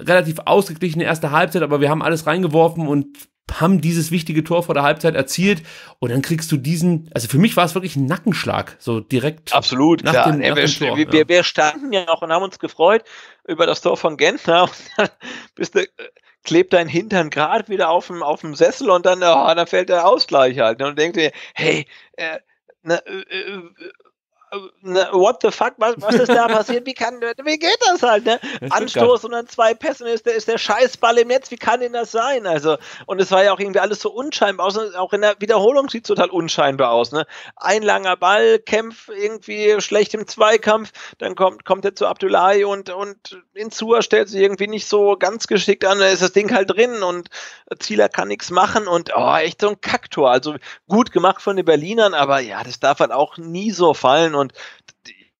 relativ ausgeglichene erste Halbzeit, aber wir haben alles reingeworfen und haben dieses wichtige Tor vor der Halbzeit erzielt und dann kriegst du diesen, also für mich war es wirklich ein Nackenschlag, so direkt. Absolut, nach klar. Dem, nach wir, dem Tor, wir, ja.
wir, standen ja auch und haben uns gefreut über das Tor von Gentner [laughs] und dann bist du, äh, klebt dein Hintern gerade wieder auf dem, auf dem Sessel und dann, oh, dann fällt der Ausgleich halt und denkt dir, hey, äh, na, äh, äh also, ne, what the fuck, was, was ist da passiert? Wie kann, wie geht das halt? Ne? Das Anstoß und dann zwei Pässe, ist der, ist der Scheißball im Netz, wie kann denn das sein? Also, und es war ja auch irgendwie alles so unscheinbar aus, auch in der Wiederholung sieht es total unscheinbar aus. Ne? Ein langer Ball, Kämpf irgendwie schlecht im Zweikampf, dann kommt, kommt er zu Abdullahi und, und Zuha stellt sich irgendwie nicht so ganz geschickt an, da ist das Ding halt drin und Zieler kann nichts machen und oh, echt so ein Kaktor. Also gut gemacht von den Berlinern, aber ja, das darf halt auch nie so fallen und und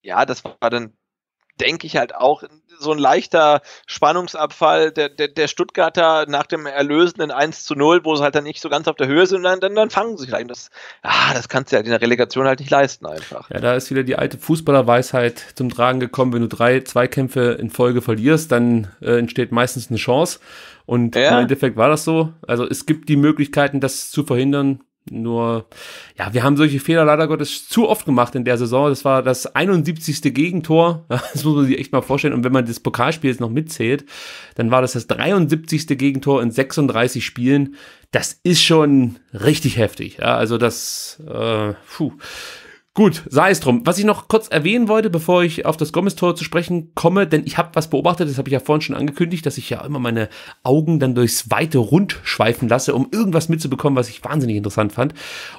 ja, das war dann, denke ich, halt auch so ein leichter Spannungsabfall der, der, der Stuttgarter nach dem erlösenden 1 zu 0, wo sie halt dann nicht so ganz auf der Höhe sind, dann, dann, dann fangen sie sich rein. Das, ah, das kannst du ja halt in der Relegation halt nicht leisten einfach.
Ja, da ist wieder die alte Fußballerweisheit zum Tragen gekommen, wenn du drei Zweikämpfe in Folge verlierst, dann äh, entsteht meistens eine Chance. Und ja. im Endeffekt war das so. Also es gibt die Möglichkeiten, das zu verhindern. Nur, ja, wir haben solche Fehler leider Gottes zu oft gemacht in der Saison. Das war das 71. Gegentor. [laughs] Das muss man sich echt mal vorstellen. Und wenn man das Pokalspiel jetzt noch mitzählt, dann war das das 73. Gegentor in 36 Spielen. Das ist schon richtig heftig. Ja, also das, äh, puh. Gut, sei es drum. Was ich noch kurz erwähnen wollte, bevor ich auf das Gomez-Tor zu sprechen komme, denn ich habe was beobachtet, das habe ich ja vorhin schon angekündigt, dass ich ja immer meine Augen dann durchs weite Rund schweifen lasse, um irgendwas mitzubekommen, was ich wahnsinnig interessant fand.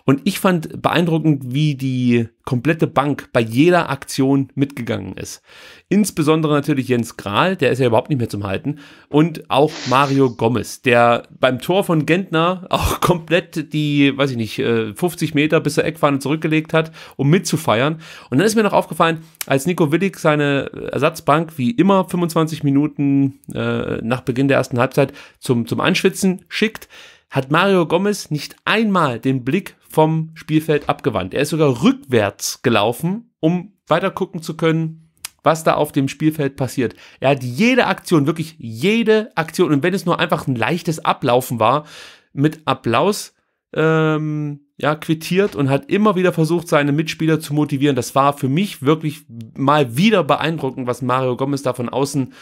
Und ich fand beeindruckend, wie die komplette Bank bei jeder Aktion mitgegangen ist. Insbesondere natürlich Jens Grahl, der ist ja überhaupt nicht mehr zum Halten, und auch Mario Gomez, der beim Tor von Gentner auch [laughs] komplett die, weiß ich nicht, 50 äh, Meter bis zur Eckfahne zurückgelegt hat, um mitzufeiern. Und dann ist mir noch aufgefallen, als Nico Willig seine äh, Ersatzbank wie immer 25 Minuten äh, nach Beginn der ersten Halbzeit zum, zum Anschwitzen schickt, hat Mario Gomez nicht einmal den Blick vom Spielfeld abgewandt. Er ist sogar rückwärts gelaufen, um weiter gucken zu können, was da auf dem Spielfeld passiert. Er hat jede Aktion, wirklich jede Aktion, und wenn es nur einfach ein leichtes Ablaufen war, mit Applaus ähm, ja, quittiert und hat immer wieder versucht, seine Mitspieler zu motivieren. Das war für mich wirklich mal wieder beeindruckend, was Mario Gomez da von außen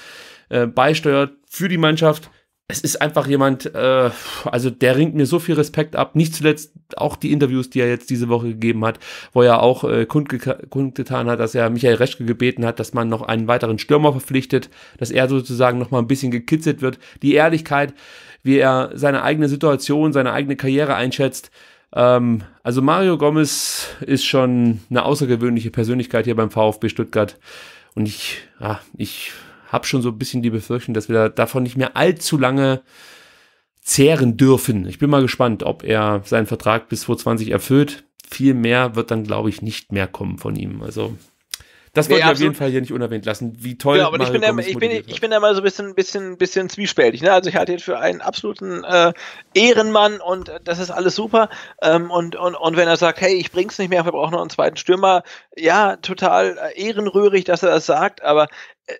äh, beisteuert für die Mannschaft es ist einfach jemand, äh, also der ringt mir so viel Respekt ab. Nicht zuletzt auch die Interviews, die er jetzt diese Woche gegeben hat, wo er auch äh, kundgetan hat, dass er Michael Reschke gebeten hat, dass man noch einen weiteren Stürmer verpflichtet, dass er sozusagen noch mal ein bisschen gekitzelt wird. Die Ehrlichkeit, wie er seine eigene Situation, seine eigene Karriere einschätzt. Ähm, also Mario Gomez ist schon eine außergewöhnliche Persönlichkeit hier beim VfB Stuttgart. Und ich, ja, ah, ich habe schon so ein bisschen die Befürchtung, dass wir davon nicht mehr allzu lange zehren dürfen. Ich bin mal gespannt, ob er seinen Vertrag bis 2020 erfüllt. Viel mehr wird dann, glaube ich, nicht mehr kommen von ihm. Also das wollte nee, ich auf jeden Fall hier nicht unerwähnt lassen. Wie toll. Ja, aber ich bin, da, ich, bin, ich
bin da mal so ein bisschen, bisschen, bisschen zwiespältig. Ne? Also ich halte ihn für einen absoluten äh, Ehrenmann und äh, das ist alles super. Ähm, und, und, und wenn er sagt, hey, ich bring's nicht mehr, wir brauchen noch einen zweiten Stürmer, ja, total äh, ehrenrührig, dass er das sagt, aber äh,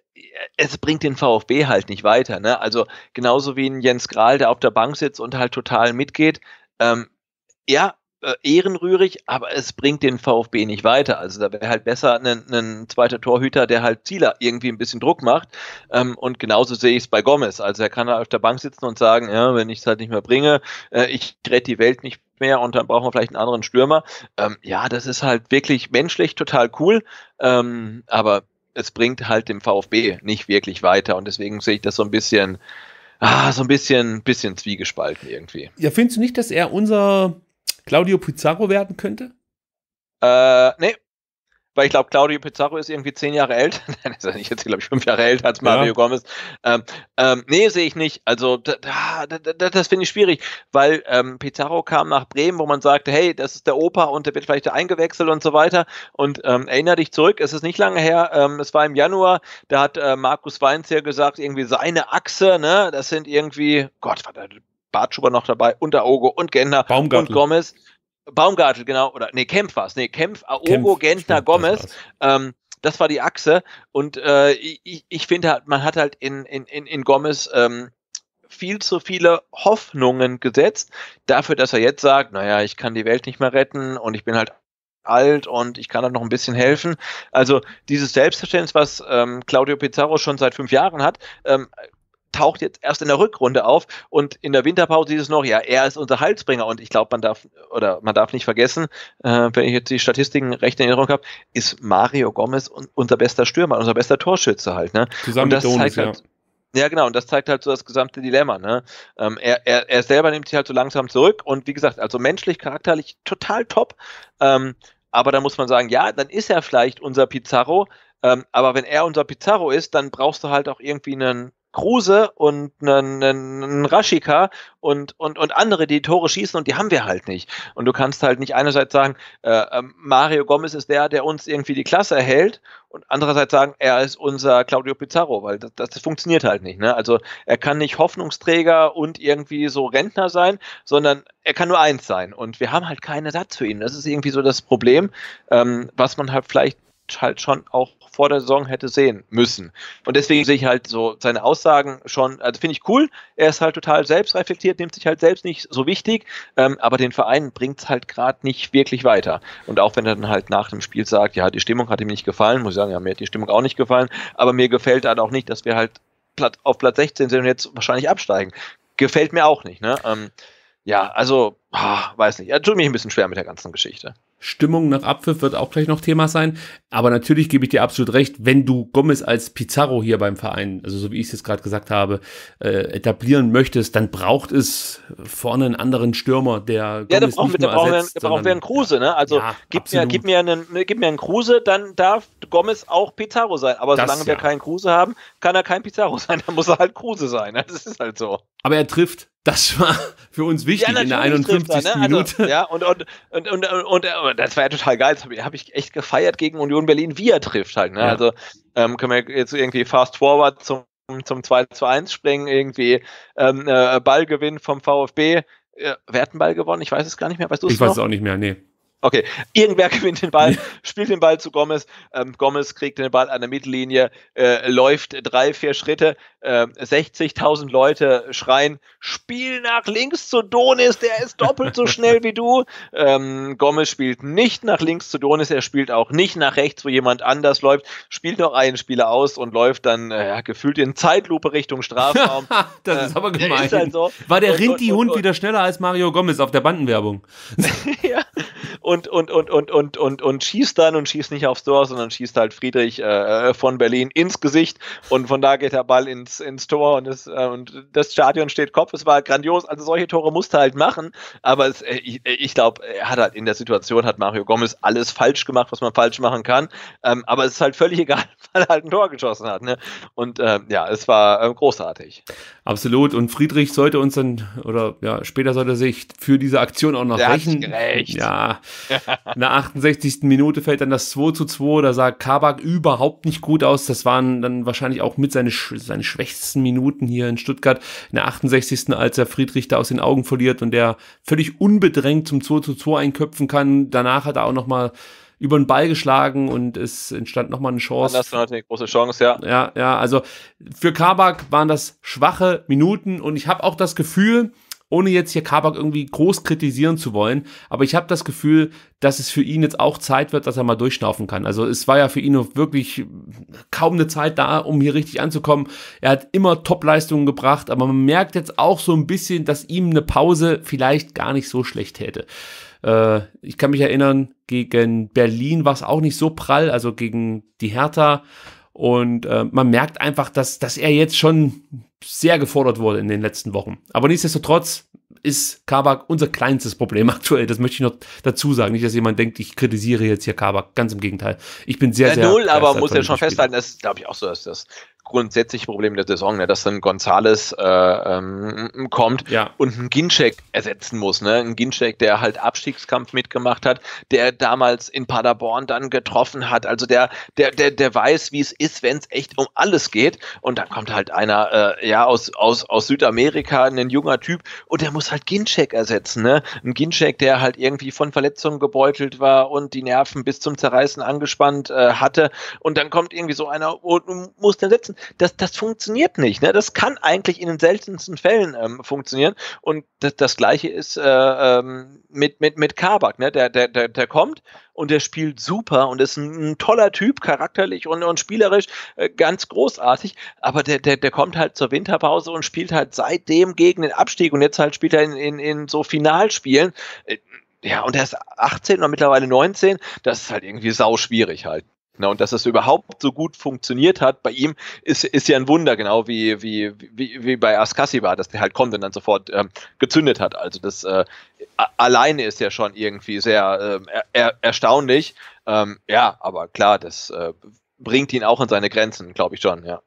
es bringt den VfB halt nicht weiter. Ne? Also genauso wie ein Jens Grahl, der auf der Bank sitzt und halt total mitgeht. Ähm, ja, äh, ehrenrührig, aber es bringt den VfB nicht weiter. Also da wäre halt besser ein, ein zweiter Torhüter, der halt Zieler irgendwie ein bisschen Druck macht. Ähm, und genauso sehe ich es bei Gomez. Also er kann halt auf der Bank sitzen und sagen, ja, wenn ich es halt nicht mehr bringe, äh, ich rette die Welt nicht mehr und dann brauchen wir vielleicht einen anderen Stürmer. Ähm, ja, das ist halt wirklich menschlich total cool, ähm, aber es bringt halt dem VfB nicht wirklich weiter. Und deswegen sehe ich das so ein bisschen, ah, so ein bisschen, bisschen zwiegespalten irgendwie.
Ja, findest du nicht, dass er unser Claudio Pizarro werden könnte? Äh, nee,
weil ich glaube, Claudio Pizarro ist irgendwie zehn Jahre älter. [laughs] Nein, ist er nicht jetzt, glaube ich, fünf Jahre älter als Mario ja. Gomez. Ähm, ähm, nee, sehe ich nicht. Also da, da, da, das finde ich schwierig, weil ähm, Pizarro kam nach Bremen, wo man sagte, hey, das ist der Opa und der wird vielleicht eingewechselt und so weiter. Und ähm, erinnere dich zurück, es ist nicht lange her, ähm, es war im Januar, da hat äh, Markus ja gesagt, irgendwie seine Achse, ne, das sind irgendwie, Gott, war da Bartschuber noch dabei, Unterogo und Gender und Gomez. Baumgartel, genau, oder nee, Kempf war es, nee, Kempf, Aogo, äh, Gentner, Gomez. Ähm, das war die Achse. Und äh, ich, ich finde halt, man hat halt in, in, in, in Gomez ähm, viel zu viele Hoffnungen gesetzt, dafür, dass er jetzt sagt, naja, ich kann die Welt nicht mehr retten und ich bin halt alt und ich kann da halt noch ein bisschen helfen. Also dieses Selbstverständnis, was ähm, Claudio Pizarro schon seit fünf Jahren hat, ähm, taucht jetzt erst in der Rückrunde auf und in der Winterpause ist es noch, ja, er ist unser Heilsbringer und ich glaube, man darf oder man darf nicht vergessen, äh, wenn ich jetzt die Statistiken recht in Erinnerung habe, ist Mario Gomez unser bester Stürmer, unser bester Torschütze halt, ne? Zusammen und mit Donis, halt, ja. Ja, genau, und das zeigt halt so das gesamte Dilemma. Ne? Ähm, er, er, er selber nimmt sich halt so langsam zurück und wie gesagt, also menschlich, charakterlich total top. Ähm, aber da muss man sagen, ja, dann ist er vielleicht unser Pizarro, ähm, aber wenn er unser Pizarro ist, dann brauchst du halt auch irgendwie einen Kruse und einen, einen Rashika und, und, und andere, die Tore schießen und die haben wir halt nicht. Und du kannst halt nicht einerseits sagen, äh, ähm, Mario Gomez ist der, der uns irgendwie die Klasse erhält und andererseits sagen, er ist unser Claudio Pizarro, weil das, das, das funktioniert halt nicht. Ne? Also er kann nicht Hoffnungsträger und irgendwie so Rentner sein, sondern er kann nur eins sein. Und wir haben halt keinen Ersatz für ihn. Das ist irgendwie so das Problem, ähm, was man halt vielleicht halt schon auch vor der Saison hätte sehen müssen. Und deswegen sehe ich halt so seine Aussagen schon, also finde ich cool. Er ist halt total selbstreflektiert, nimmt sich halt selbst nicht so wichtig, ähm, aber den Verein bringt es halt gerade nicht wirklich weiter. Und auch wenn er dann halt nach dem Spiel sagt, ja, die Stimmung hat ihm nicht gefallen, muss ich sagen, ja, mir hat die Stimmung auch nicht gefallen, aber mir gefällt halt auch nicht, dass wir halt auf Platz 16 sind und jetzt wahrscheinlich absteigen. Gefällt mir auch nicht, ne? Ähm, ja, also,
ah, weiß nicht. Er tut mich ein bisschen schwer mit der ganzen Geschichte. Stimmung nach Abpfiff wird auch gleich noch Thema sein. Aber natürlich gebe ich dir absolut recht, wenn du Gomez als Pizarro hier beim Verein, also so wie ich es jetzt gerade gesagt habe, äh, etablieren möchtest, dann braucht es vorne einen anderen Stürmer, der Gomez ja, der brauchen, nicht der braucht, ersetzt, einen, der braucht einen
Kruse, ne? Also ja, gib, mir, gib, mir einen, gib mir einen Kruse, dann darf Gomez auch Pizarro sein. Aber das, solange wir ja. keinen Kruse haben, kann er kein Pizarro [laughs] sein, dann muss er halt Kruse sein. Das ist halt so. Aber er trifft, das war für uns wichtig ja, in der 51. Er, ne? Also, Minute. Also, ja, und, und, und, und, und, und, das war ja total geil. Das habe ich echt gefeiert gegen Union Berlin, wie er trifft halt. Ne? Ja. Also ähm, können wir jetzt irgendwie fast forward zum, zum 2 zu 1 springen, irgendwie ähm, äh, Ballgewinn vom VfB. Äh, wer hat einen Ball gewonnen? Ich weiß es gar nicht mehr. Weißt du Ich noch? weiß es auch nicht mehr, nee. Okay, irgendwer [laughs] gewinnt den Ball, spielt den Ball zu Gomez. Ähm, Gomez kriegt den Ball an der Mittellinie, äh, läuft drei, vier Schritte. Äh, 60.000 Leute schreien: Spiel nach links zu Donis, der ist doppelt so schnell wie du. [laughs] Ähm, Gomez spielt nicht nach links zu Donis, er spielt auch nicht nach rechts, wo jemand anders läuft. Spielt noch einen Spieler aus und läuft dann äh, gefühlt in Zeitlupe
Richtung Strafraum. [laughs] das ist äh, aber gemein. Ist halt so. War der Rinti-Hund wieder schneller als Mario Gomez auf der Bandenwerbung? ja und, und, und, und, und, und, und schießt dann und schießt nicht aufs
Tor, sondern schießt halt Friedrich äh, äh von Berlin ins Gesicht und von da geht der Ball ins, ins Tor und das, äh, und das Stadion steht Kopf. Es war grandios. Also solche Tore musste halt machen, aber es, äh, ich, äh, ich glaube, er hat halt in der Situation hat Mario Gomez alles falsch gemacht, was man falsch machen kann. Ähm, aber es ist halt völlig [laughs] egal, weil er halt ein Tor geschossen hat. Ne? Und äh, ja, es war
großartig. Absolut. Und Friedrich sollte uns dann oder ja, später sollte er sich für diese Aktion auch noch der rächen. Ja, [laughs] In der 68. Minute fällt dann das 2 zu 2. Da sah Kabak überhaupt nicht gut aus. Das waren dann wahrscheinlich auch mit seinen seine schwächsten Minuten hier in Stuttgart. In der 68. als er Friedrich da aus den Augen verliert und der völlig unbedrängt zum 2 zu 2 einköpfen kann. Danach hat er auch nochmal über den Ball geschlagen und es entstand nochmal eine Chance. Anderson
natürlich eine große Chance, ja.
Ja, ja, also für Kabak waren das schwache Minuten und ich habe auch das Gefühl, ohne jetzt hier Kabak irgendwie groß kritisieren zu wollen, aber ich habe das Gefühl, dass es für ihn jetzt auch Zeit wird, dass er mal durchschnaufen kann. Also es war ja für ihn wirklich kaum eine Zeit da, um hier richtig anzukommen. Er hat immer Top-Leistungen gebracht, aber man merkt jetzt auch so ein bisschen, dass ihm eine Pause vielleicht gar nicht so schlecht hätte. Äh, ich kann mich erinnern, gegen Berlin war es auch nicht so prall, also gegen die Hertha. Und äh, man merkt einfach, dass, dass er jetzt schon sehr gefordert wurde in den letzten Wochen. Aber nichtsdestotrotz ist Kabak unser kleinstes Problem [laughs] aktuell. Das möchte ich noch dazu sagen. Nicht, dass jemand denkt, ich kritisiere jetzt hier Kabak. Ganz im Gegenteil. Ich bin sehr, ja, sehr. Null, aber muss ja schon festhalten,
das ist, glaube ich, auch so, dass das grundsätzliche Problem der Saison, ne? dass dann Gonzales äh, ähm, kommt ja. und einen Ginchek ersetzen muss. Ne? Ein Ginczek, der halt Abstiegskampf mitgemacht hat, der damals in Paderborn dann getroffen hat. Also der, der, der, der weiß, wie es ist, wenn es echt um alles geht. Und dann kommt halt einer äh, ja, aus, aus, aus Südamerika, ein junger Typ, und der muss halt Ginchek ersetzen. Ne? Ein Ginczek, der halt irgendwie von Verletzungen gebeutelt war und die Nerven bis zum Zerreißen angespannt äh, hatte. Und dann kommt irgendwie so einer und muss den setzen das, das funktioniert nicht. Ne? Das kann eigentlich in den seltensten Fällen ähm, funktionieren. Und das, das gleiche ist äh, ähm, mit, mit, mit Kabak. Ne? Der, der, der, der kommt und der spielt super und ist ein, ein toller Typ, charakterlich und, und spielerisch äh, ganz großartig. Aber der, der, der kommt halt zur Winterpause und spielt halt seitdem gegen den Abstieg und jetzt halt spielt er in, in, in so Finalspielen. Äh, ja, und er ist 18 oder mittlerweile 19, das ist halt irgendwie sau schwierig halt. Genau, und dass es überhaupt so gut funktioniert hat bei ihm, ist, ist ja ein Wunder, genau wie, wie, wie, wie bei Askassi war, dass der halt kommt und dann sofort ähm, gezündet hat. Also das äh, alleine ist ja schon irgendwie sehr äh, er, erstaunlich. Ähm, ja, aber klar, das äh, bringt ihn auch an seine Grenzen, glaube ich schon, ja.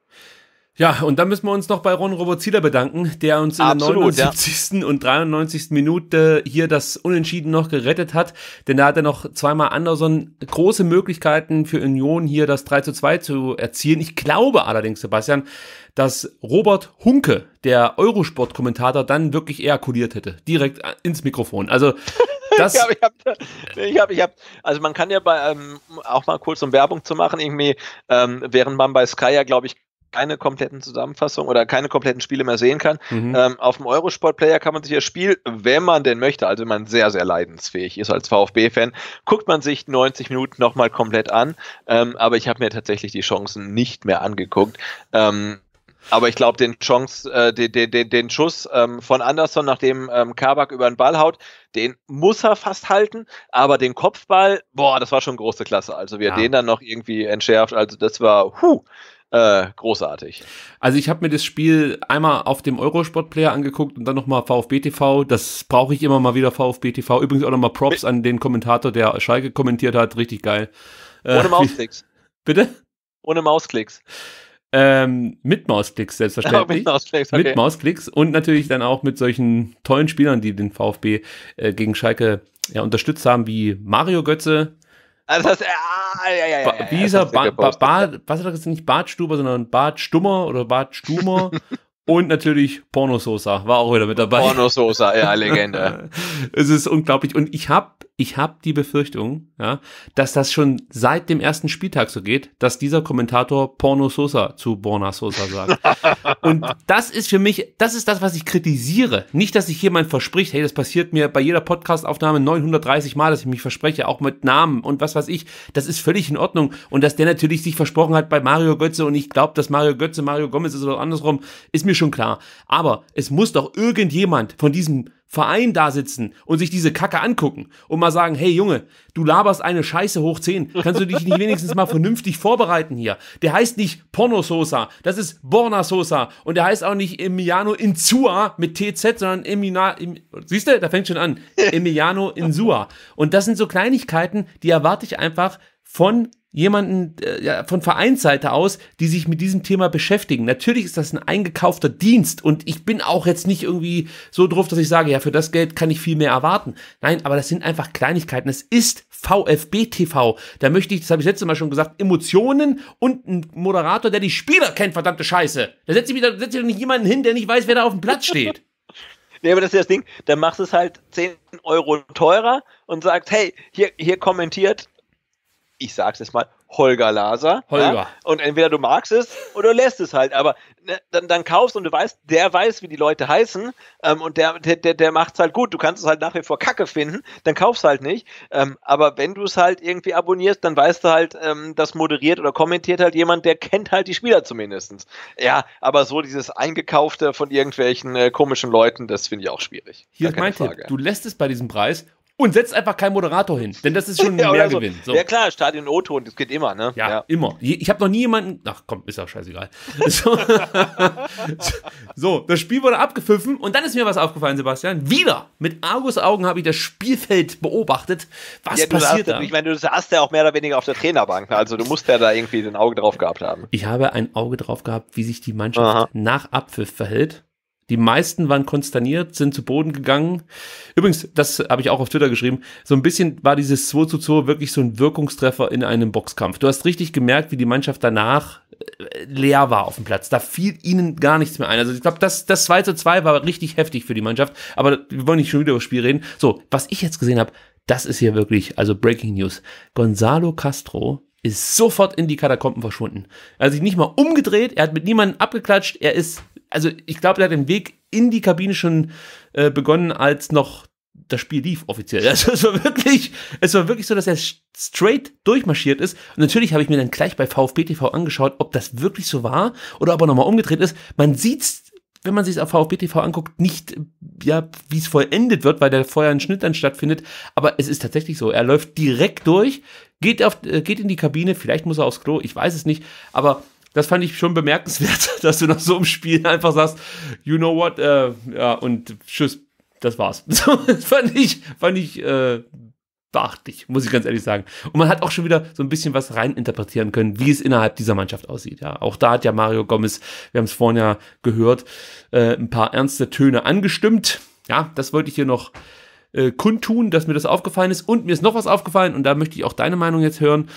Ja, und dann müssen wir uns noch bei Ron Robozida bedanken, der uns Absolut, in der 79. Ja. und 93. Minute hier das Unentschieden noch gerettet hat. Denn da hat er noch zweimal Anderson große Möglichkeiten für Union hier das 3 zu 2 zu erzielen. Ich glaube allerdings, Sebastian, dass Robert Hunke, der Eurosport-Kommentator, dann wirklich ejakuliert hätte. Direkt ins Mikrofon. Also [laughs] das ich habe, ich hab, ich habe, ich hab, also man kann ja bei, ähm, auch mal kurz um
Werbung zu machen, irgendwie, ähm, während man bei Sky ja, glaube ich, keine kompletten Zusammenfassungen oder keine kompletten Spiele mehr sehen kann. Mhm. Ähm, auf dem Eurosport-Player kann man sich das Spiel, wenn man denn möchte, also wenn man sehr, sehr leidensfähig ist als VfB-Fan, guckt man sich 90 Minuten nochmal komplett an. Ähm, aber ich habe mir tatsächlich die Chancen nicht mehr angeguckt. Ähm, aber ich glaube, den Chance, äh, den, den, den Schuss ähm, von Anderson, nachdem ähm, Kabak über den Ball haut, den muss er fast halten. Aber den Kopfball, boah, das war schon große Klasse. Also wie er ja. den dann noch irgendwie entschärft, also das war, huh. Äh, großartig.
Also ich habe mir das Spiel einmal auf dem Eurosport-Player angeguckt und dann nochmal VfB TV. Das brauche ich immer mal wieder VfB TV. Übrigens auch nochmal Props an den Kommentator, der Schalke kommentiert hat. Richtig geil. Äh, Ohne äh, Mausklicks. Bitte? Ohne Mausklicks. Ähm, mit Mausklicks, selbstverständlich. Ja, [laughs] mit, Mausklicks, okay. mit Mausklicks und natürlich dann auch mit solchen tollen Spielern, die den VfB äh, gegen Schalke ja, unterstützt haben, wie Mario Götze, also das,
ah, ja, ja, ja, ba wie ist er? Ba ba
Bart, was hat er gesagt? Nicht Bartstuber, sondern Bartstummer oder Bartstumer. [laughs] Und natürlich Pornososa war auch wieder mit dabei. Pornososa, ja, Legende. [laughs] es ist unglaublich. Und ich habe ich habe die Befürchtung, ja, dass das schon seit dem ersten Spieltag so geht, dass dieser Kommentator Porno Sosa zu Borna Sosa sagt. [laughs] und das ist für mich, das ist das, was ich kritisiere. Nicht, dass sich jemand verspricht, hey, das passiert mir bei jeder Podcastaufnahme 930 Mal, dass ich mich verspreche, auch mit Namen und was weiß ich. Das ist völlig in Ordnung. Und dass der natürlich sich versprochen hat bei Mario Götze und ich glaube, dass Mario Götze Mario Gomez ist oder andersrum, ist mir schon klar. Aber es muss doch irgendjemand von diesem Verein da sitzen und sich diese Kacke angucken und mal sagen, hey Junge, du laberst eine Scheiße hoch 10. Kannst du dich nicht wenigstens mal vernünftig vorbereiten hier? Der heißt nicht Porno Sosa, das ist Borna Sosa und der heißt auch nicht Emiliano Insua mit TZ, sondern Emina, im, siehst du, da fängt schon an, Emiliano Insua. Und das sind so Kleinigkeiten, die erwarte ich einfach von jemanden äh, von Vereinsseite aus, die sich mit diesem Thema beschäftigen. Natürlich ist das ein eingekaufter Dienst und ich bin auch jetzt nicht irgendwie so drauf, dass ich sage, ja, für das Geld kann ich viel mehr erwarten. Nein, aber das sind einfach Kleinigkeiten. Es ist VfB TV. Da möchte ich, das habe ich letztes Mal schon gesagt, Emotionen und ein Moderator, der die Spieler kennt, verdammte Scheiße. Da setze ich wieder, setze ich nicht jemanden hin, der nicht weiß, wer da auf dem Platz steht. [laughs] Nee, aber das ist ja das Ding, dann machst du es halt 10
Euro teurer und sagst, hey, hier, hier kommentiert ich sag's jetzt mal, Holger Laser. Holger. Ja? Und entweder du magst es oder du lässt es halt. Aber ne, dann, dann kaufst und du weißt, der weiß, wie die Leute heißen ähm, und der, der, der macht's halt gut. Du kannst es halt nach wie vor kacke finden, dann kaufst halt nicht. Ähm, aber wenn du es halt irgendwie abonnierst, dann weißt du halt, ähm, das moderiert oder kommentiert halt jemand, der kennt halt die Spieler zumindest. Ja, aber so dieses Eingekaufte von irgendwelchen äh, komischen Leuten, das finde ich auch schwierig.
Hier ist mein Tipp. Du lässt es bei diesem Preis und setzt einfach keinen Moderator hin, denn das ist schon [laughs] ein ja, Mehrgewinn. So. So. Ja klar, Stadion O-Ton, das geht immer, ne? Ja, ja. immer. Ich habe noch nie jemanden, ach komm, ist ja scheißegal. [laughs] So. [laughs] so, das Spiel wurde abgepfiffen und dann ist mir was aufgefallen, Sebastian. Wieder mit Argus Augen habe ich das Spielfeld beobachtet. Was ja, passiert da? Ich
meine, du saßt ja auch mehr oder weniger auf der Trainerbank, ne? also du musst ja da irgendwie ein Auge drauf gehabt haben.
Ich habe ein Auge drauf gehabt, wie sich die Mannschaft Aha. nach Abpfiff verhält. Die meisten waren konsterniert, sind zu Boden gegangen. Übrigens, das habe ich auch auf Twitter geschrieben, so ein bisschen war dieses 2 zu 2 wirklich so ein Wirkungstreffer in einem Boxkampf. Du hast richtig gemerkt, wie die Mannschaft danach äh, leer war auf dem Platz. Da fiel ihnen gar nichts mehr ein. Also ich glaube, das, das 2 zu 2 war richtig heftig für die Mannschaft. Aber wir wollen nicht schon wieder über das Spiel reden. So, was ich jetzt gesehen habe, das ist hier wirklich, also Breaking News. Gonzalo Castro ist sofort in die Katakomben verschwunden. Er hat sich nicht mal umgedreht, er hat mit niemandem abgeklatscht, er ist also ich glaube, der hat den Weg in die Kabine schon äh, begonnen, als noch das Spiel lief offiziell. [laughs] Also es war wirklich, es war wirklich so, dass er straight durchmarschiert ist. Und natürlich habe ich mir dann gleich bei VfB TV angeschaut, ob das wirklich so war oder ob er nochmal umgedreht ist. Man sieht's, wenn man sich auf VfB TV anguckt, nicht, ja, wie es vollendet wird, weil da vorher ein Schnitt dann stattfindet. Aber es ist tatsächlich so. Er läuft direkt durch, geht auf, äh, geht in die Kabine. Vielleicht muss er aufs Klo. Ich weiß es nicht. Aber das fand ich schon bemerkenswert, [laughs] dass du nach so einem Spiel einfach sagst, you know what, äh, ja, und tschüss, das war's. [laughs] das fand ich, fand ich äh, beachtlich, muss ich ganz ehrlich sagen. Und man hat auch schon wieder so ein bisschen was reininterpretieren können, wie es innerhalb dieser Mannschaft aussieht. Ja, auch da hat ja Mario Gomez, wir haben es vorhin ja gehört, äh, ein paar ernste Töne angestimmt. Ja, das wollte ich hier noch äh, kundtun, dass mir das aufgefallen ist. Und mir ist noch was aufgefallen und da möchte ich auch deine Meinung jetzt hören.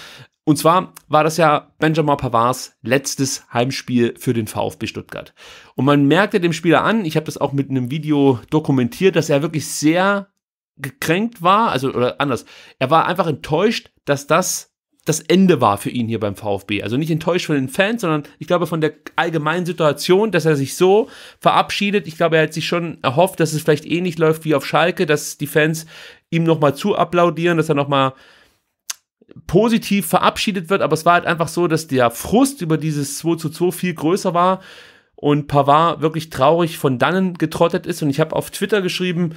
Und zwar war das ja Benjamin Pavards letztes Heimspiel für den VfB Stuttgart. Und man merkte dem Spieler an, ich habe das auch mit einem Video dokumentiert, dass er wirklich sehr gekränkt war, also oder anders. Er war einfach enttäuscht, dass das das Ende war für ihn hier beim VfB. Also nicht enttäuscht von den Fans, sondern ich glaube von der allgemeinen Situation, dass er sich so verabschiedet. Ich glaube, er hat sich schon erhofft, dass es vielleicht ähnlich läuft wie auf Schalke, dass die Fans ihm nochmal zu applaudieren, dass er nochmal mal positiv verabschiedet wird, aber es war halt einfach so, dass der Frust über dieses 2 zu 2 viel größer war und Pavard wirklich traurig von dannen getrottet ist. Und ich habe auf Twitter geschrieben,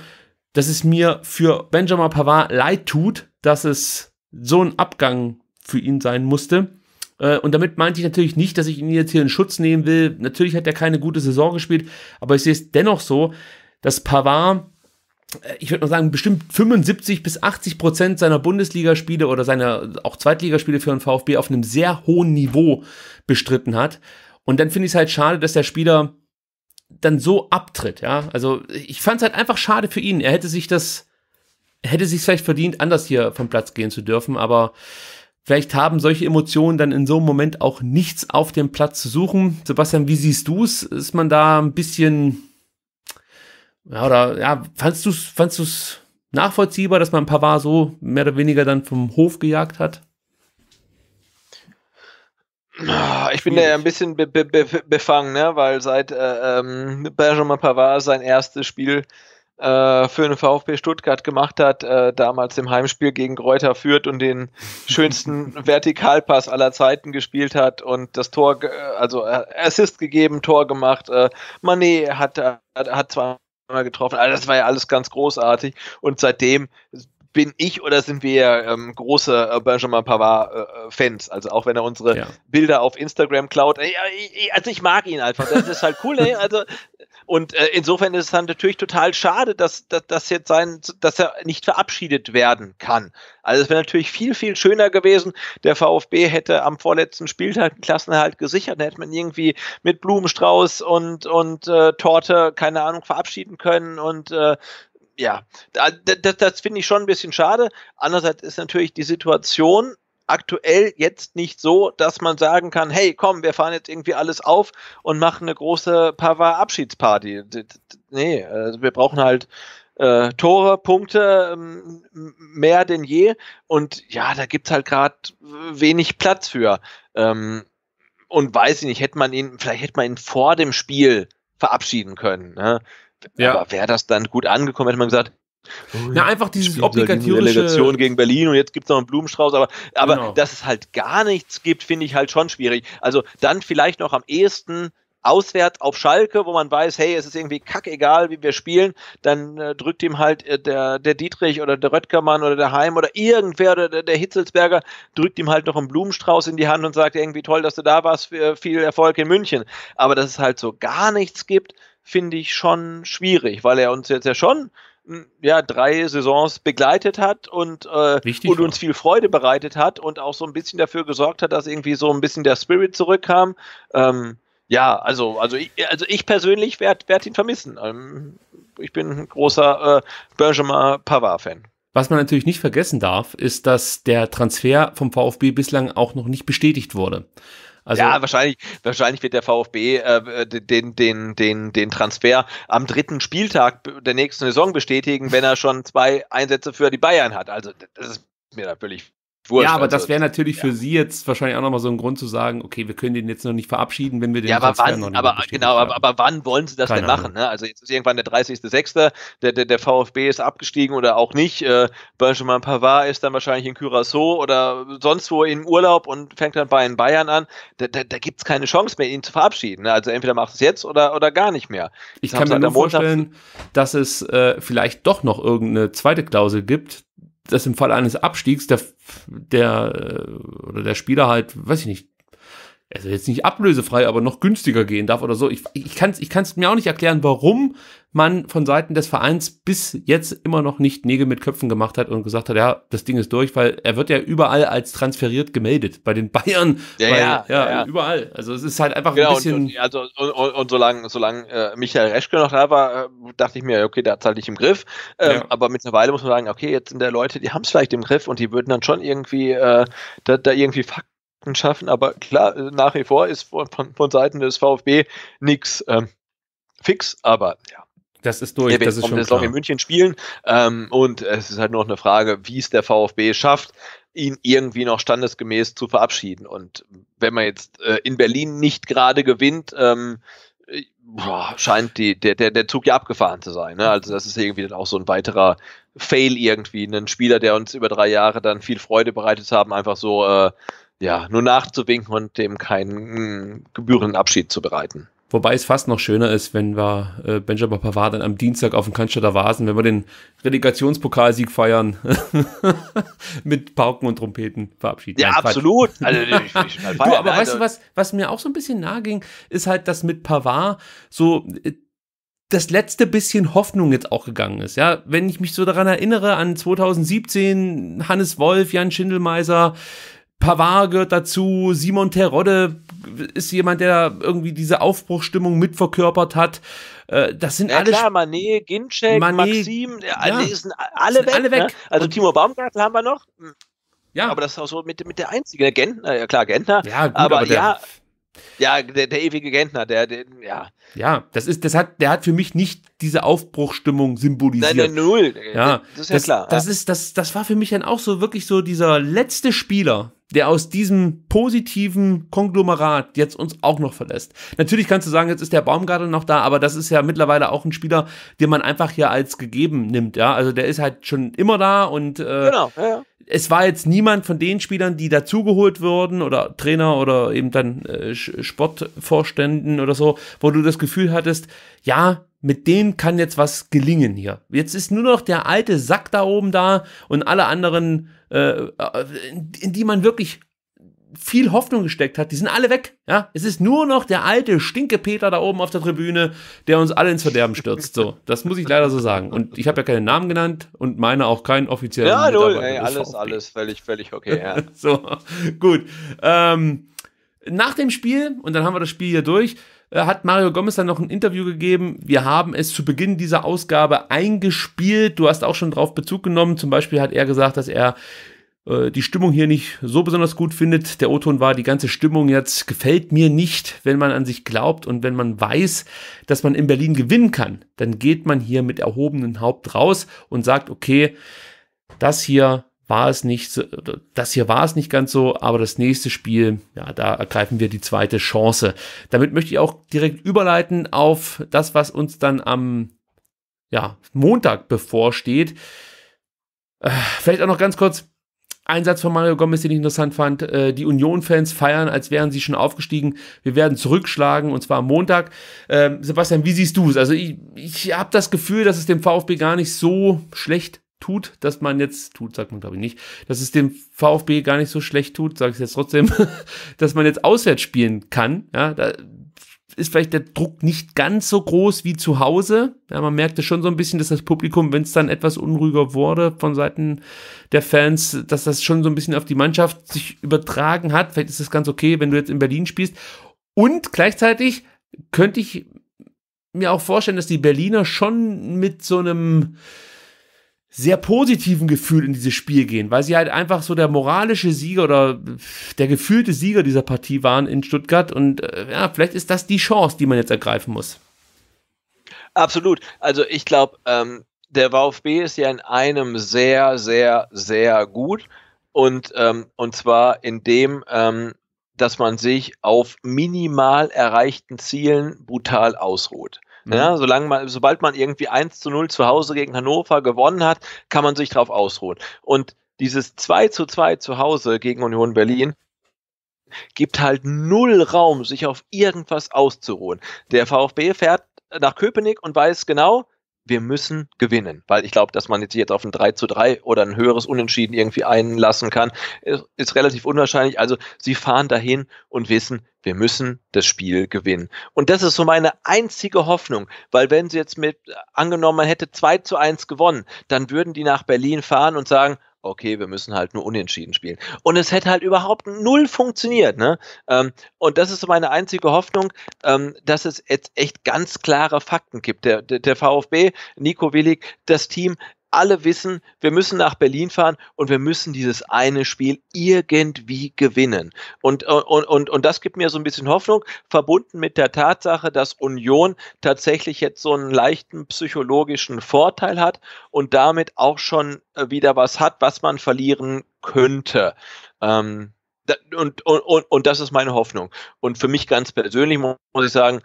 dass es mir für Benjamin Pavard leid tut, dass es so ein Abgang für ihn sein musste. Äh, und damit meinte ich natürlich nicht, dass ich ihn jetzt hier in Schutz nehmen will. Natürlich hat er keine gute Saison gespielt, aber ich sehe es dennoch so, dass Pavard äh, ich würde mal sagen, bestimmt 75 bis 80 Prozent seiner Bundesligaspiele oder seiner auch Zweitligaspiele für den VfB auf einem sehr hohen Niveau bestritten hat. Und dann finde ich es halt schade, dass der Spieler dann so abtritt, ja. Also ich fand es halt einfach schade für ihn. Er hätte sich das, hätte sich vielleicht verdient, anders hier vom Platz gehen zu dürfen, aber vielleicht haben solche Emotionen dann in so einem Moment auch nichts auf dem Platz zu suchen. Sebastian, wie siehst du es? Ist man da ein bisschen ja, oder ja, fandst du es fandst nachvollziehbar, dass man Pavard so mehr oder weniger dann vom Hof gejagt hat?
Ah, ich bin da ja ein bisschen be be befangen, ne? weil seit äh, ähm, Benjamin Pavard sein erstes Spiel äh, für den VfB Stuttgart gemacht hat, äh, damals im Heimspiel gegen Kräuter Fürth und den schönsten [laughs] Vertikalpass aller Zeiten gespielt hat und das Tor, äh, also äh, Assist gegeben, Tor gemacht. Äh, Manet hat, hat, hat zwar zweimal getroffen. Also das war ja alles ganz großartig. Und seitdem bin ich oder sind wir ähm, große äh, Benjamin Pavard-Fans. Äh, äh also auch wenn er unsere ja. Bilder auf Instagram klaut. also ich mag ihn einfach. Das ist halt cool. Ey. Ne? Also und äh, insofern ist es dann natürlich total schade, dass, dass, dass, jetzt sein, dass er nicht verabschiedet werden kann. Also es wäre natürlich viel, viel schöner gewesen. Der VfB hätte am vorletzten Spieltag den Klassenerhalt gesichert. Da hätte man irgendwie mit Blumenstrauß und, und äh, Torte, keine Ahnung, verabschieden können und äh, ja, das, das finde ich schon ein bisschen schade. Andererseits ist natürlich die Situation aktuell jetzt nicht so, dass man sagen kann, hey, komm, wir fahren jetzt irgendwie alles auf und machen eine große Pavard-Abschiedsparty. Nee, also wir brauchen halt äh, Tore, Punkte, ähm, mehr denn je. Und ja, da gibt es halt gerade wenig Platz für. Ähm, und weiß ich nicht, hätte man ihn, vielleicht hätte man ihn vor dem Spiel verabschieden können. Ne? Ja. Aber wäre das dann gut angekommen, hätte man gesagt, Oh, Na, ja. einfach dieses halt obligatorische. Äh, Relegation gegen Berlin und jetzt gibt es noch einen Blumenstrauß, aber, aber genau. dass es halt gar nichts gibt, finde ich halt schon schwierig. Also dann vielleicht noch am ehesten auswärts auf Schalke, wo man weiß, hey, es ist irgendwie kackegal, wie wir spielen, dann äh, drückt ihm halt äh, der, der Dietrich oder der Röttgermann oder der Heim oder irgendwer oder der, der Hitzelsberger drückt ihm halt noch einen Blumenstrauß in die Hand und sagt irgendwie toll, dass du da warst, viel Erfolg in München. Aber dass es halt so gar nichts gibt, finde ich schon schwierig, weil er uns jetzt ja schon ja, drei Saisons begleitet hat und, äh, und uns viel Freude bereitet hat und auch so ein bisschen dafür gesorgt hat, dass irgendwie so ein bisschen der Spirit zurückkam. Ähm, ja, also, also, ich, also ich persönlich werde werd ihn vermissen. Ähm, ich bin ein großer äh, Benjamin Pavard-Fan.
Was man natürlich nicht vergessen darf, ist, dass der Transfer vom VfB bislang auch noch nicht bestätigt wurde. Also ja, wahrscheinlich, wahrscheinlich wird der VfB äh, den, den, den,
den Transfer am dritten Spieltag der nächsten Saison bestätigen, wenn er schon zwei Einsätze für die Bayern hat. Also das ist mir natürlich Wurscht, ja, aber also, das wäre
natürlich ja. für sie jetzt wahrscheinlich auch nochmal so ein Grund zu sagen, okay, wir können den jetzt noch nicht verabschieden, wenn wir den ja, aber wann, noch nicht aber, genau, aber,
aber, wann wollen sie das Keine denn machen? Ne? Also jetzt ist irgendwann der 30.06., der, der, der VfB ist abgestiegen oder auch nicht, äh, Benjamin Pavard ist dann wahrscheinlich in Curaçao oder sonst wo im Urlaub und fängt dann bei den Bayern an, da, da, da gibt es keine Chance mehr, ihn zu verabschieden. Ne? Also entweder macht es jetzt oder, oder gar nicht
mehr. Ich kann mir nur halt vorstellen, dass es äh, vielleicht doch noch irgendeine zweite Klausel gibt, dass im Fall eines Abstiegs der der äh, oder der Spieler halt, weiß ich nicht, also jetzt nicht ablösefrei, aber noch günstiger gehen darf oder so. Ich, ich kann es ich kann's mir auch nicht erklären, warum man von Seiten des Vereins bis jetzt immer noch nicht Nägel mit Köpfen gemacht hat und gesagt hat, ja, das Ding ist durch, weil er wird ja überall als transferiert gemeldet. Bei den Bayern, ja, bei, ja, ja, ja,
überall. Also es
ist halt einfach genau, ein bisschen. Und,
und also, und, und, und solange, solange äh, Michael Reschke noch da war, äh, dachte ich mir, okay, der hat es halt nicht im Griff. Ähm, ja. Aber mittlerweile muss man sagen, okay, jetzt sind da Leute, die haben es vielleicht im Griff und die würden dann schon irgendwie äh, da, da irgendwie Fakten schaffen. Aber klar, äh, nach wie vor ist von, von Seiten des VfB nichts ähm, fix, aber ja. Das ist durch. Ja, das ist schon klar. in München spielen ähm, und es ist halt noch eine Frage, wie es der VfB schafft, ihn irgendwie noch standesgemäß zu verabschieden. Und wenn man jetzt äh, in Berlin nicht gerade gewinnt, ähm, äh, boah, scheint die, der, der, der Zug ja abgefahren zu sein. Ne? Also das ist irgendwie dann auch so ein weiterer Fail irgendwie, ein Spieler, der uns über drei Jahre dann viel Freude bereitet haben, einfach so äh, ja, nur nachzuwinken und dem keinen hm,
gebührenden Abschied zu bereiten. Wobei es fast noch schöner ist, wenn wir äh, Benjamin Pavard dann am Dienstag auf dem Cannstatter Vasen, wenn wir den Relegationspokalsieg feiern, [laughs] mit Pauken und Trompeten verabschieden. Ja, Nein, absolut. [laughs] Also, ich, ich feiern, halt du, aber ne, weißt du, also was, was mir auch so ein bisschen nahe ging, ist halt, dass mit Pavard so äh, das letzte bisschen Hoffnung jetzt auch gegangen ist. Ja, wenn ich mich so daran erinnere an 2017, Hannes Wolf, Jan Schindelmeiser, Pavard gehört dazu, Simon Terodde ist jemand, der irgendwie diese Aufbruchstimmung mitverkörpert hat. Äh, das sind ja, alle. Klar, Manet, Ginczek, Manet, Maxim, alle, ja, sind alle sind weg. Alle weg.
Ne? Also Timo Baumgartel haben wir noch. Hm. Ja. Aber das ist auch so mit, mit der einzige, Gentner, ja klar, Gentner.
Ja, gut, aber, aber ja.
Ja, der, der ewige Gentner, der, der, ja.
Ja, das ist, das hat, der hat für mich nicht diese Aufbruchstimmung symbolisiert. Nein, der
null. Ja,
das ist ja das, klar. Das ja. ist, das, das war für mich dann auch so wirklich so dieser letzte Spieler, der aus diesem positiven Konglomerat jetzt uns auch noch verlässt. Natürlich kannst du sagen, jetzt ist der Baumgartel noch da, aber das ist ja mittlerweile auch ein Spieler, den man einfach hier als gegeben nimmt, ja. Also der ist halt schon immer da und äh, genau, ja, ja. es war jetzt niemand von den Spielern, die dazugeholt wurden oder Trainer oder eben dann äh, Sportvorständen oder so, wo du das Gefühl hattest, ja, mit dem kann jetzt was gelingen hier. Jetzt ist nur noch der alte Sack da oben da und alle anderen, äh, in die man wirklich viel Hoffnung gesteckt hat, die sind alle weg. Ja, es ist nur noch der alte stinke Peter da oben auf der Tribüne, der uns alle ins Verderben stürzt. So, das muss ich leider so sagen. Und ich habe ja keinen Namen genannt und meine auch keinen offiziellen. Ja, null, ey, alles, VfB. alles, völlig, völlig okay. Ja. [laughs] so, gut. Ähm, nach dem Spiel und dann haben wir das Spiel hier durch. Äh, hat Mario Gomez dann noch ein Interview gegeben. Wir haben es zu Beginn dieser Ausgabe eingespielt. Du hast auch schon drauf Bezug genommen. Zum Beispiel hat er gesagt, dass er äh, die Stimmung hier nicht so besonders gut findet. Der O-Ton war, die ganze Stimmung jetzt gefällt mir nicht, wenn man an sich glaubt und wenn man weiß, dass man in Berlin gewinnen kann, dann geht man hier mit erhobenem Haupt raus und sagt, okay, das hier war es nicht, das hier war es nicht ganz so, aber das nächste Spiel, ja, da ergreifen wir die zweite Chance. Damit möchte ich auch direkt überleiten auf das, was uns dann am ja, Montag bevorsteht. Äh, vielleicht auch noch ganz kurz, ein Satz von Mario Gomez, den ich interessant fand. Äh, die Union-Fans feiern, als wären sie schon aufgestiegen. Wir werden zurückschlagen und zwar am Montag. Ähm, Sebastian, wie siehst du es? Also ich, ich habe das Gefühl, dass es dem VfB gar nicht so schlecht tut, dass man jetzt, tut sagt man glaube ich nicht, dass es dem VfB gar nicht so schlecht tut, sage ich jetzt trotzdem, [laughs] dass man jetzt auswärts spielen kann. Ja, da ist vielleicht der Druck nicht ganz so groß wie zu Hause. Ja, man merkte schon so ein bisschen, dass das Publikum, wenn es dann etwas unruhiger wurde von Seiten der Fans, dass das schon so ein bisschen auf die Mannschaft sich übertragen hat. Vielleicht ist das ganz okay, wenn du jetzt in Berlin spielst. Und gleichzeitig könnte ich mir auch vorstellen, dass die Berliner schon mit so einem sehr positiven Gefühl in dieses Spiel gehen, weil sie halt einfach so der moralische Sieger oder der gefühlte Sieger dieser Partie waren in Stuttgart und äh, ja, vielleicht ist das die Chance, die man jetzt ergreifen muss.
Absolut. Also ich glaube, ähm, der VfB ist ja in einem sehr, sehr, sehr gut und, ähm, und zwar in dem, ähm, dass man sich auf minimal erreichten Zielen brutal ausruht. Ja, ne? mhm. solange man, sobald man irgendwie 1 zu 0 zu Hause gegen Hannover gewonnen hat, kann man sich drauf ausruhen. Und dieses 2 zu 2 zu Hause gegen Union Berlin gibt halt null Raum, sich auf irgendwas auszuruhen. Der VfB fährt nach Köpenick und weiß genau, wir müssen gewinnen, weil ich glaube, dass man jetzt, jetzt auf ein 3 zu 3 oder ein höheres Unentschieden irgendwie einlassen kann, ist, ist relativ unwahrscheinlich. Also sie fahren dahin und wissen, wir müssen das Spiel gewinnen. Und das ist so meine einzige Hoffnung, weil wenn sie jetzt mit, angenommen, man hätte 2 zu 1 gewonnen, dann würden die nach Berlin fahren und sagen, okay, wir müssen halt nur unentschieden spielen. Und es hätte halt überhaupt null funktioniert. Ne? Ähm, und das ist meine einzige Hoffnung, ähm, dass es jetzt echt ganz klare Fakten gibt. Der, der VfB, Nico Willig, das Team alle wissen, wir müssen nach Berlin fahren und wir müssen dieses eine Spiel irgendwie gewinnen. Und, und, und, und das gibt mir so ein bisschen Hoffnung, verbunden mit der Tatsache, dass Union tatsächlich jetzt so einen leichten psychologischen Vorteil hat und damit auch schon äh, wieder was hat, was man verlieren könnte. Ähm, und, und, und, und das ist meine Hoffnung. Und für mich ganz persönlich muss ich sagen,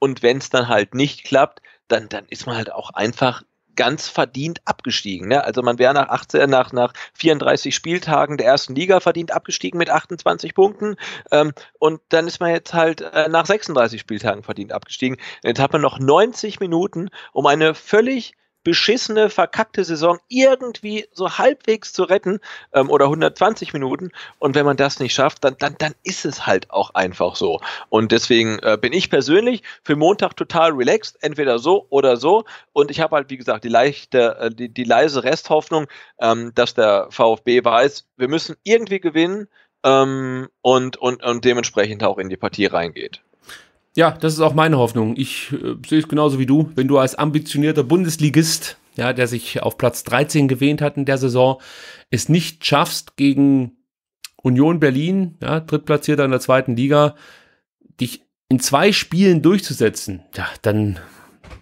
und wenn es dann halt nicht klappt, dann, dann ist man halt auch einfach ganz verdient abgestiegen. Ne? Also man wäre nach, 18, nach, nach 34 Spieltagen der ersten Liga verdient abgestiegen mit 28 Punkten. Ähm, und dann ist man jetzt halt äh, nach 36 Spieltagen verdient abgestiegen. Jetzt hat man noch 90 Minuten, um eine völlig beschissene, verkackte Saison irgendwie so halbwegs zu retten ähm, oder 120 Minuten. Und wenn man das nicht schafft, dann, dann, dann ist es halt auch einfach so. Und deswegen äh, bin ich persönlich für Montag total relaxed, entweder so oder so. Und ich habe halt, wie gesagt, die leichte, äh, die, die leise Resthoffnung, ähm, dass der VfB weiß, wir müssen irgendwie gewinnen. Ähm, und, und, und dementsprechend auch in die Partie reingeht.
Ja, das ist auch meine Hoffnung. Ich äh, sehe es genauso wie du. Wenn du als ambitionierter Bundesligist, ja, der sich auf Platz 13 gewähnt hat in der Saison, es nicht schaffst gegen Union Berlin, ja, drittplatzierter in der zweiten Liga, dich in zwei Spielen durchzusetzen, ja, dann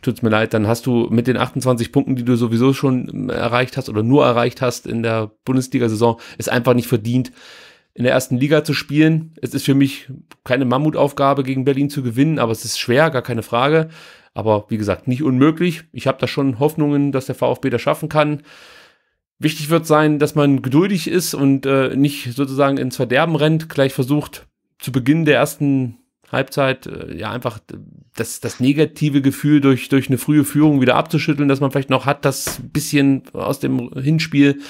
tut's mir leid, dann hast du mit den 28 Punkten, die du sowieso schon ähm, erreicht hast oder nur erreicht hast in der Bundesliga-Saison, es einfach nicht verdient, in der ersten Liga zu spielen. Es ist für mich keine Mammutaufgabe, gegen Berlin zu gewinnen, aber es ist schwer, gar keine Frage. Aber wie gesagt, nicht unmöglich. Ich habe da schon Hoffnungen, dass der VfB das schaffen kann. Wichtig wird sein, dass man geduldig ist und äh, nicht sozusagen ins Verderben rennt, gleich versucht, zu Beginn der ersten Halbzeit äh, ja einfach das, das negative Gefühl durch, durch eine frühe Führung wieder abzuschütteln, dass man vielleicht noch hat, das bisschen aus dem Hinspiel.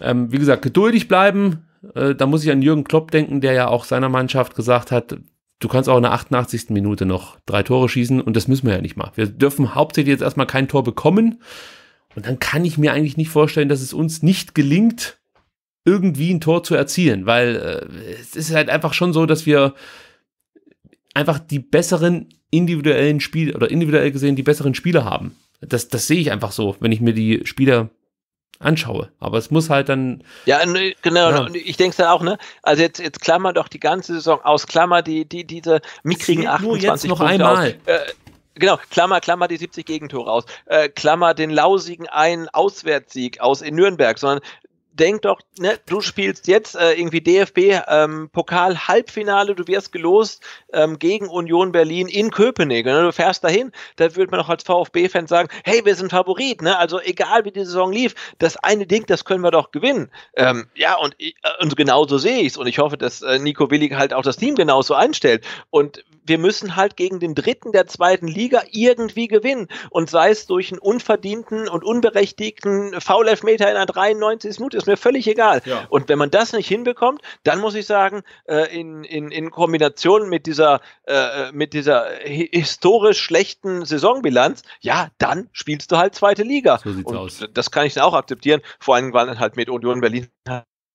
Ähm, wie gesagt, geduldig bleiben, äh, da muss ich an Jürgen Klopp denken, der ja auch seiner Mannschaft gesagt hat, du kannst auch in der 88. Minute noch drei Tore schießen und das müssen wir ja nicht mal. Wir dürfen hauptsächlich jetzt erstmal kein Tor bekommen. Und dann kann ich mir eigentlich nicht vorstellen, dass es uns nicht gelingt, irgendwie ein Tor zu erzielen, weil äh, es ist halt einfach schon so, dass wir einfach die besseren individuellen Spiel oder individuell gesehen die besseren Spieler haben. Das, das sehe ich einfach so, wenn ich mir die Spieler anschaue. Aber es muss halt dann.
Ja, ne, genau. Ja. Ich denke es dann auch, ne? Also jetzt, jetzt klammer doch die ganze Saison aus, klammer die, die, diese mickrigen 28 nur jetzt noch Punkte einmal. Aus, äh, genau, Klammer, Klammer die 70 Gegentore aus, äh, Klammer den lausigen einen Auswärtssieg aus in Nürnberg, sondern denk doch, ne, du spielst jetzt äh, irgendwie DFB-Pokal-Halbfinale, ähm, du wirst gelost ähm, gegen Union Berlin in Köpenick. Ne? Du fährst dahin, da würde man auch als VfB-Fan sagen, hey, wir sind Favorit, ne? Also egal wie die Saison lief, das eine Ding, das können wir doch gewinnen. Ähm, ja, und, ich, äh, und genau so sehe ich es. Und ich hoffe, dass äh, Nico Willig halt auch das Team genauso einstellt. Und wir müssen halt gegen den Dritten der zweiten Liga irgendwie gewinnen. Und sei es durch einen unverdienten und unberechtigten Foul-Elfmeter in einer 93. Minute, ist mir völlig egal. Ja. Und wenn man das nicht hinbekommt, dann muss ich sagen, äh, in, in, in Kombination mit dieser, äh, äh mit dieser historisch schlechten Saisonbilanz, ja, dann spielst du halt zweite Liga. So sieht's Und aus. Das kann ich dann auch akzeptieren, vor allem, weil halt mit Union Berlin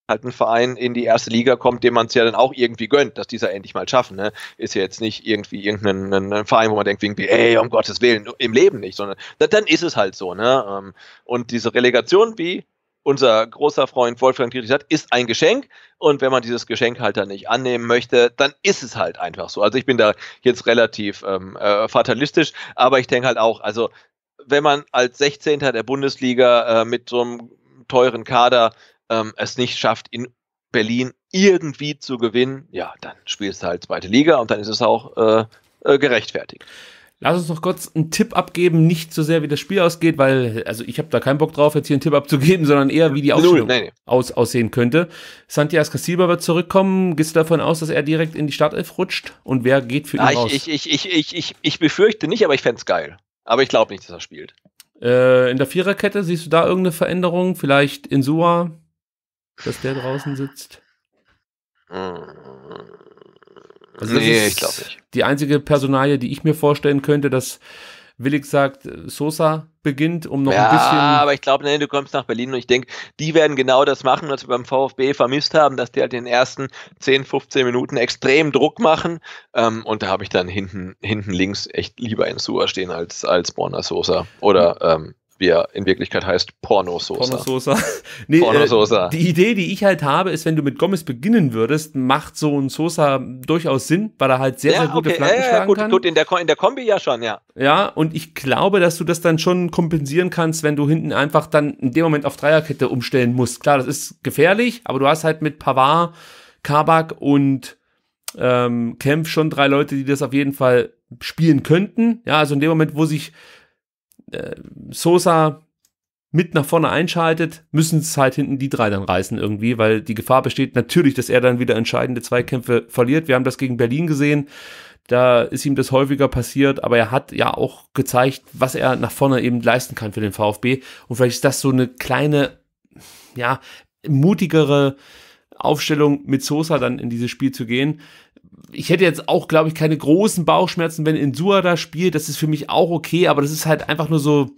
halt ein Verein in die erste Liga kommt, dem man es ja dann auch irgendwie gönnt, dass dieser endlich mal schaffen. Ne? Ist ja jetzt nicht irgendwie irgendein Verein, wo man denkt, irgendwie, ey, um Gottes Willen, im Leben nicht, sondern dann ist es halt so. Ne? Ähm, und diese Relegation, wie unser großer Freund Wolfgang Dietrich hat, ist ein Geschenk. Und wenn man dieses Geschenk halt dann nicht annehmen möchte, dann ist es halt einfach so. Also ich bin da jetzt relativ ähm, äh, fatalistisch, aber ich denke halt auch, also wenn man als 16. der Bundesliga äh, mit so einem teuren Kader ähm, es nicht schafft, in Berlin irgendwie zu gewinnen, ja,
dann spielst du halt zweite Liga und dann ist es auch äh, äh gerechtfertigt. Lass uns noch kurz einen Tipp abgeben, nicht so sehr, wie das Spiel ausgeht, weil, also ich habe da keinen Bock drauf, jetzt hier einen Tipp abzugeben, [laughs] sondern eher, wie die Ausstellung nein, nein. Aus, aussehen könnte. Santias Casiba wird zurückkommen. Gehst du davon aus, dass er direkt in die Startelf rutscht? Und wer geht für ah, ihn Na, raus? Ich,
ich, ich, ich, ich, ich befürchte nicht, aber ich fände es geil. Aber ich glaube nicht, dass er spielt.
Äh, in der Viererkette, siehst du da irgendeine Veränderung? Vielleicht in Sua, dass der draußen sitzt? Hm. Also nee, ich glaube nicht. Die einzige Personalie, die ich mir vorstellen könnte, dass Willig sagt, äh, Sosa beginnt, um noch ja, ein bisschen. Ja,
aber ich glaube, nee, du kommst nach Berlin und ich denke, die werden genau das machen, was wir beim VfB vermisst haben, dass die halt in den ersten 10, 15 Minuten extrem Druck machen. Ähm, und da habe ich dann hinten, hinten links echt lieber in Sua stehen als, als Borna Sosa oder hm. ähm, wie er in Wirklichkeit heißt, Pornososa. Pornososa. [laughs] nee, Pornososa. Äh, die
Idee, die ich halt habe, ist, wenn du mit Gomez beginnen würdest, macht so ein Sosa durchaus Sinn, weil er halt sehr, ja, sehr gute okay. Flanken ja, ja, schlagen gut, kann. Gut,
in der, in der Kombi ja schon, ja.
Ja, und ich glaube, dass du das dann schon kompensieren kannst, wenn du hinten einfach dann in dem Moment auf Dreierkette umstellen musst. Klar, das ist gefährlich, aber du hast halt mit Pavard, Kabak und ähm, Kempf schon drei Leute, die das auf jeden Fall spielen könnten. Ja, also in dem Moment, wo sich äh, Sosa mit nach vorne einschaltet, müssen es halt hinten die drei dann reißen irgendwie, weil die Gefahr besteht natürlich, dass er dann wieder entscheidende Zweikämpfe verliert. Wir haben das gegen Berlin gesehen. Da ist ihm das häufiger passiert, aber er hat ja auch gezeigt, was er nach vorne eben leisten kann für den VfB. Und vielleicht ist das so eine kleine, ja, mutigere Aufstellung mit Sosa dann in dieses Spiel zu gehen ich hätte jetzt auch, glaube ich, keine großen Bauchschmerzen, wenn Insua da spielt. Das ist für mich auch okay, aber das ist halt einfach nur so,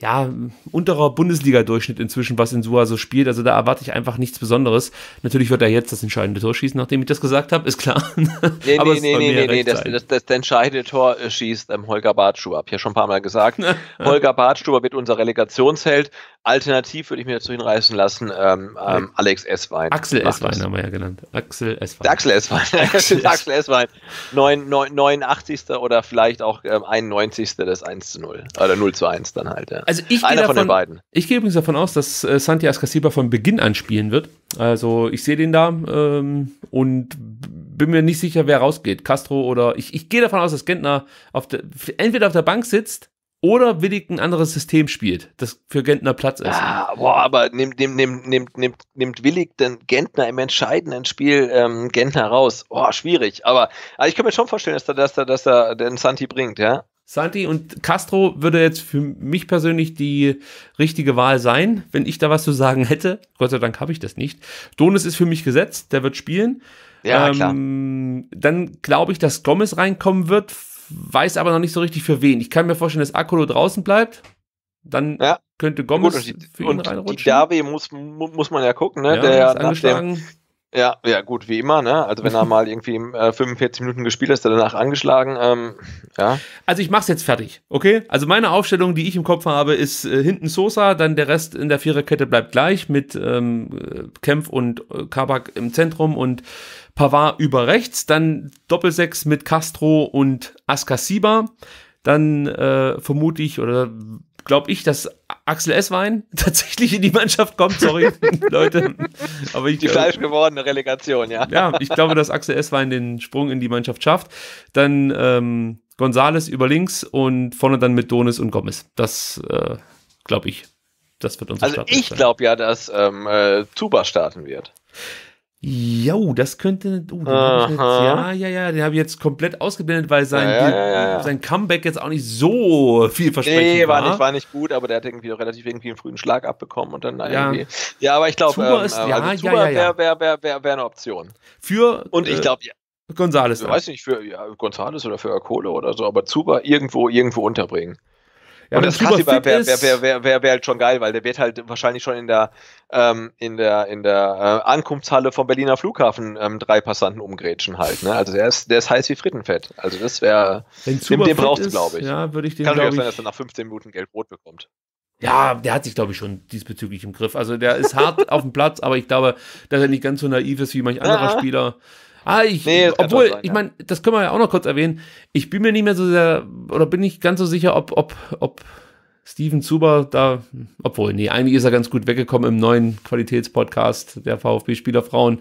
ja, unterer Bundesliga-Durchschnitt inzwischen, was in Suha so spielt. Also da erwarte ich einfach nichts Besonderes. Natürlich wird er jetzt das entscheidende Tor schießen, nachdem ich das gesagt habe, ist klar. [laughs] Nee, Aber nee, nee, nee, nee, das,
das, das, entscheidende Tor äh, schießt ähm, Holger Bartschuber. Hab ich ja schon ein paar Mal gesagt. [laughs] Holger Bartschuber wird unser Relegationsheld. Alternativ würde ich mir dazu hinreißen lassen, ähm, ähm, Alex Esswein. Axel S. Wein
haben wir ja genannt. Axel S. Wein. Axel S. Wein.
[laughs] Axel S. Wein. 89. oder vielleicht auch ähm, 91. das 1 zu 0. Oder 0 zu 1 dann halt, ja. Also ich Einer gehe davon, von den beiden.
Ich gehe übrigens davon aus, dass äh, Santi Ascasiba von Beginn an spielen wird. Also ich sehe den da ähm, und bin mir nicht sicher, wer rausgeht. Castro oder ich, ich gehe davon aus, dass Gentner auf der, entweder auf der Bank sitzt oder willig ein anderes System spielt, das für Gentner Platz ist. Ah, boah, aber nimmt, nimmt,
nimmt, nimmt, nimmt, nimmt willig den Gentner im entscheidenden Spiel ähm, Gentner raus. Boah, schwierig. Aber also ich kann mir schon vorstellen, dass er, dass er, dass er den Santi bringt, ja.
Santi und Castro würde jetzt für mich persönlich die richtige Wahl sein, wenn ich da was zu sagen hätte. Gott sei Dank habe ich das nicht. Donis ist für mich gesetzt, der wird spielen. Ja, ähm, klar. Dann glaube ich, dass Gomez reinkommen wird, weiß aber noch nicht so richtig für wen. Ich kann mir vorstellen, dass Akolo draußen bleibt. Dann ja. könnte Gomez Gut, und die, für ihn und reinrutschen.
Die Derby muss, muss man ja gucken, ne? Ja, der ist angeschlagen. Nachdem ja, ja, gut, wie immer, ne? Also wenn er [laughs] mal irgendwie
äh, 45 Minuten gespielt ist, danach angeschlagen, ähm, ja. Also ich mach's jetzt fertig, okay? Also meine Aufstellung, die ich im Kopf habe, ist äh, hinten Sosa, dann der Rest in der Viererkette bleibt gleich mit ähm, Kempf und äh, Kabak im Zentrum und Pavard über rechts, dann Doppelsechs mit Castro und Askasiba, dann äh, vermute ich oder glaube ich, dass Axel S. Wein [laughs] tatsächlich in die Mannschaft kommt. Sorry, [laughs] Leute. Aber ich, die falsch gewordene Relegation, ja. Ja, ich glaube, dass Axel S. Wein den Sprung in die Mannschaft schafft. Dann ähm, Gonzales über links und vorne dann mit Donis und Gomez. Das äh, glaube ich. Das wird unser Also Start ich
glaube ja, dass ähm, äh, Tuba starten wird.
Jo, das könnte. Oh, jetzt, ja, ja, ja, den habe ich jetzt komplett ausgeblendet, weil sein, ja, ja, sein Comeback jetzt auch nicht so vielversprechend nee, war. Nee, war nicht, war
nicht gut, aber der hat irgendwie doch relativ irgendwie einen frühen Schlag abbekommen und dann irgendwie. Ja, aber ich glaube, ähm, Zuba wäre eine Option. Für. Und ich äh, glaube, ja. Gonzales. Ich weiß nicht, für ja, Gonzales oder für Akole oder so, aber Zuba irgendwo, irgendwo unterbringen. Ja, und das Kassi wäre wär, wär, wär, wär, halt schon geil, weil der wird halt wahrscheinlich schon in der, ähm, in der, in der äh, Ankunftshalle vom Berliner Flughafen ähm, drei Passanten umgrätschen halt. Ne? Also der ist, der ist heiß wie Frittenfett. Also das wäre, den, den brauchst du, glaube ich. Ja, würde ich den, Kann natürlich sein, dass er nach 15 Minuten Geld rot bekommt.
Ja, der hat sich, glaube ich, schon diesbezüglich im Griff. Also der ist hart [laughs] auf dem Platz, aber ich glaube, dass er nicht ganz so naiv ist wie manch anderer ja. Spieler. Ah, ich, nee, obwohl, sein, ich ja. meine, das können wir ja auch noch kurz erwähnen. Ich bin mir nicht mehr so sehr, oder bin nicht ganz so sicher, ob, ob, ob Steven Zuber da, obwohl, nee, eigentlich ist er ganz gut weggekommen im neuen Qualitätspodcast der VfB-Spielerfrauen.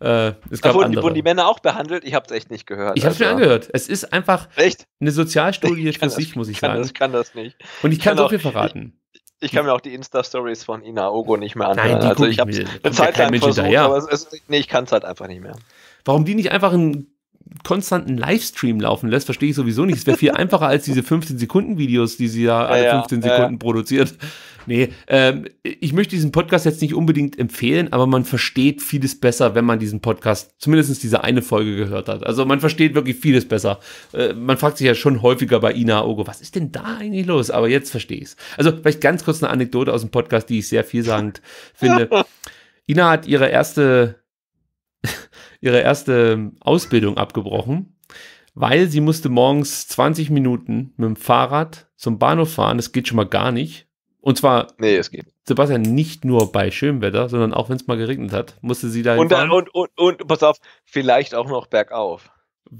Äh, es gab wurden, wurden
die Männer auch behandelt? Ich habe es echt nicht gehört. Ich habe es also. mir angehört.
Es ist einfach echt? eine Sozialstudie [laughs] für das, sich, muss ich kann sagen. Das, ich kann
das nicht. Und ich, ich kann so auch, viel [laughs]
verraten.
Ich, ich kann mir auch die Insta-Stories von Ina Ogo nicht mehr anhören. Nein, also ich habe eine Zeit lang versucht, ja. aber es ist, nee, ich kann es halt einfach nicht mehr.
Warum die nicht einfach einen konstanten Livestream laufen lässt, verstehe ich sowieso nicht. Es wäre viel einfacher als diese 15-Sekunden-Videos, die sie ja, ja alle 15 Sekunden ja. produziert. Nee, ähm, ich möchte diesen Podcast jetzt nicht unbedingt empfehlen, aber man versteht vieles besser, wenn man diesen Podcast, zumindest diese eine Folge gehört hat. Also man versteht wirklich vieles besser. Äh, man fragt sich ja schon häufiger bei Ina Ogo, was ist denn da eigentlich los? Aber jetzt verstehe ich es. Also vielleicht ganz kurz eine Anekdote aus dem Podcast, die ich sehr vielsagend [laughs] finde. Ina hat ihre erste ihre erste Ausbildung abgebrochen, weil sie musste morgens 20 Minuten mit dem Fahrrad zum Bahnhof fahren. Das geht schon mal gar nicht. Und zwar, nee, es geht. Sebastian, nicht nur bei schönem Wetter, sondern auch wenn es mal geregnet hat, musste sie da und, dann,
und, und, und, pass auf, vielleicht auch noch bergauf.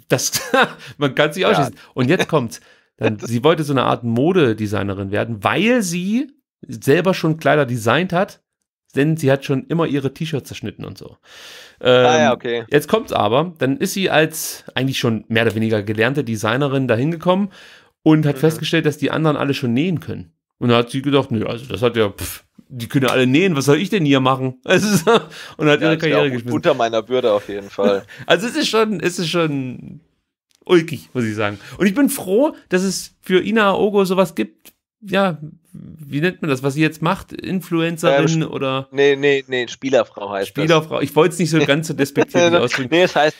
Das, [laughs] man kann sich ausschließen. Ja. Und jetzt kommt's. Dann, [laughs] sie wollte so eine Art Modedesignerin werden, weil sie selber schon Kleider designt hat denn sie hat schon immer ihre T-Shirts zerschnitten und so. Ähm, ah ja, ähm, okay. Jetzt kommt's aber, dann ist sie als eigentlich schon mehr oder weniger gelernte Designerin dahin gekommen und hat mhm. festgestellt, dass die anderen alle schon nähen können. Und dann hat sie gedacht, nö, also das hat ja, pff, die können ja alle nähen, was soll ich denn hier machen? [laughs] Also, und hat ja, ihre Karriere geschmissen. Unter meiner Bürde auf jeden Fall. [laughs] also es ist schon, es ist schon ulkig, muss ich sagen. Und ich bin froh, dass es für Ina Ogo sowas gibt, ja, wie nennt man das, was sie jetzt macht? Influencerin ähm, oder? Nee,
nee, nee, Spielerfrau heißt Spielerfrau. Das. Ich wollte es nicht so ganz so [laughs] despektierlich ausdrücken. Nee, es heißt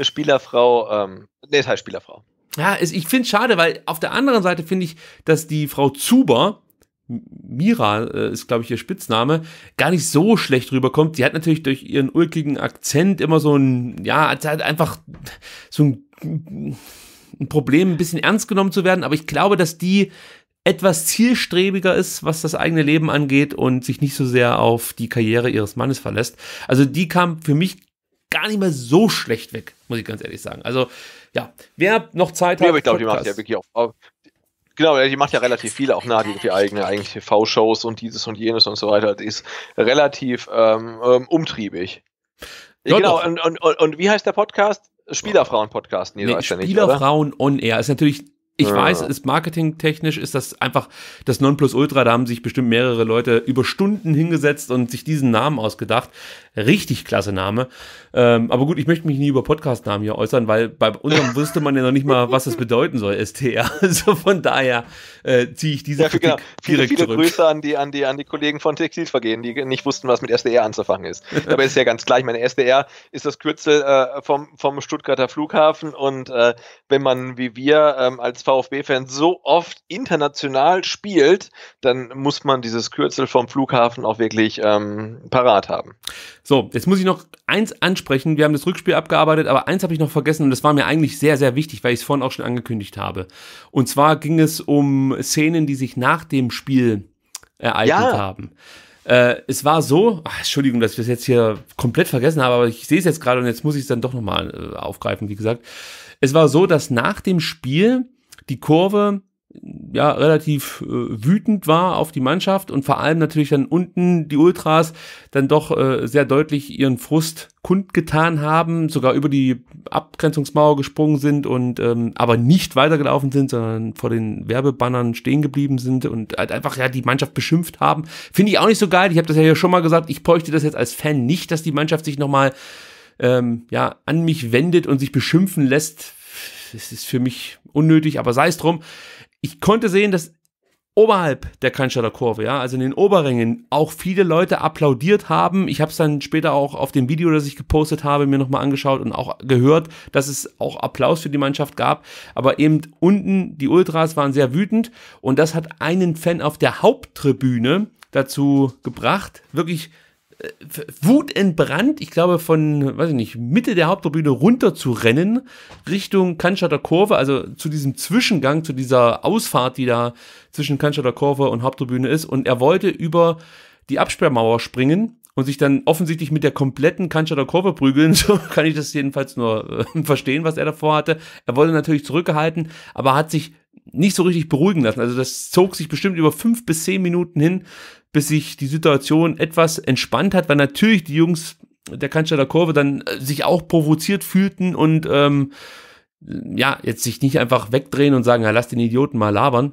Spielerfrau, ähm, nee, es heißt Spielerfrau.
Ja, es, ich finde es schade, weil auf der anderen Seite finde ich, dass die Frau Zuber, Mira äh, ist, glaube ich, ihr Spitzname, gar nicht so schlecht rüberkommt. Sie hat natürlich durch ihren ulkigen Akzent immer so ein, ja, hat einfach so ein, ein Problem, ein bisschen ernst genommen zu werden. Aber ich glaube, dass die etwas zielstrebiger ist, was das eigene Leben angeht und sich nicht so sehr auf die Karriere ihres Mannes verlässt. Also die kam für mich gar nicht mehr so schlecht weg, muss ich ganz ehrlich sagen. Also ja, wer noch Zeit hat. Ja, aber ich glaube, die macht ja
wirklich auch. Äh, genau, die macht ja relativ viel auch nah, die eigene, eigentlich TV-Shows und dieses und jenes und so weiter. Die ist relativ ähm, ähm umtriebig. Ja, genau, und, und, und, und wie heißt der Podcast? Spielerfrauen-Podcast. Nee, nee, Spielerfrauen
nicht, on Air ist natürlich ich ja. weiß, ist marketingtechnisch ist das einfach das Nonplusultra. Da haben sich bestimmt mehrere Leute über Stunden hingesetzt und sich diesen Namen ausgedacht. Richtig klasse Name. Ähm, aber gut, ich möchte mich nie über Podcast-Namen hier äußern, weil bei unserem wusste man ja noch nicht mal, was das bedeuten soll, STR. [laughs] Also von daher äh, ziehe ich diese ja, Kritik genau. viele, direkt viele zurück. Grüße
an die, an, die, an die Kollegen von Textilvergehen, die nicht wussten, was mit STR anzufangen ist. [laughs] Dabei ist ja ganz gleich, meine STR ist das Kürzel äh, vom, vom Stuttgarter Flughafen und äh, wenn man wie wir ähm, als VfB-Fan so oft international spielt, dann muss man dieses Kürzel vom Flughafen auch wirklich
ähm, parat haben. So, jetzt muss ich noch eins ansprechen. Wir haben das Rückspiel abgearbeitet, aber eins habe ich noch vergessen und das war mir eigentlich sehr, sehr wichtig, weil ich es vorhin auch schon angekündigt habe. Und zwar ging es um Szenen, die sich nach dem Spiel ereignet ja. haben. Äh, es war so, ach, Entschuldigung, dass ich das jetzt hier komplett vergessen habe, aber ich sehe es jetzt gerade und jetzt muss ich es dann doch nochmal äh, aufgreifen, wie gesagt. Es war so, dass nach dem Spiel die Kurve ja relativ äh, wütend war auf die Mannschaft und vor allem natürlich dann unten die Ultras dann doch äh, sehr deutlich ihren Frust kundgetan haben, sogar über die Abgrenzungsmauer gesprungen sind und ähm, aber nicht weitergelaufen sind, sondern vor den Werbebannern stehen geblieben sind und halt einfach ja die Mannschaft beschimpft haben. Finde ich auch nicht so geil. Ich habe das ja hier schon mal gesagt, ich bräuchte das jetzt als Fan nicht, dass die Mannschaft sich nochmal ähm, ja, an mich wendet und sich beschimpfen lässt. Das ist für mich unnötig, aber sei es drum ich konnte sehen, dass oberhalb der Cannstatter Kurve, ja, also in den Oberrängen, auch viele Leute applaudiert haben. Ich habe es dann später auch auf dem Video, das ich gepostet habe, mir nochmal angeschaut und auch gehört, dass es auch Applaus für die Mannschaft gab. Aber eben unten, die Ultras waren sehr wütend und das hat einen Fan auf der Haupttribüne dazu gebracht, wirklich äh, Wut entbrannt, ich glaube, von, weiß ich nicht, Mitte der Haupttribüne runter zu rennen, Richtung Kanschatter Kurve, also zu diesem Zwischengang, zu dieser Ausfahrt, die da zwischen Kanschatter Kurve und Haupttribüne ist. Und er wollte über die Absperrmauer springen und sich dann offensichtlich mit der kompletten Kanschatter Kurve prügeln. [laughs] So kann ich das jedenfalls nur äh, verstehen, was er davor hatte. Er wollte natürlich zurückgehalten, aber hat sich nicht so richtig beruhigen lassen. Also das zog sich bestimmt über fünf bis zehn Minuten hin, bis sich die Situation etwas entspannt hat, weil natürlich die Jungs der Kanzler Kurve dann äh, sich auch provoziert fühlten und ähm, ja, jetzt sich nicht einfach wegdrehen und sagen, ja, lass den Idioten mal labern,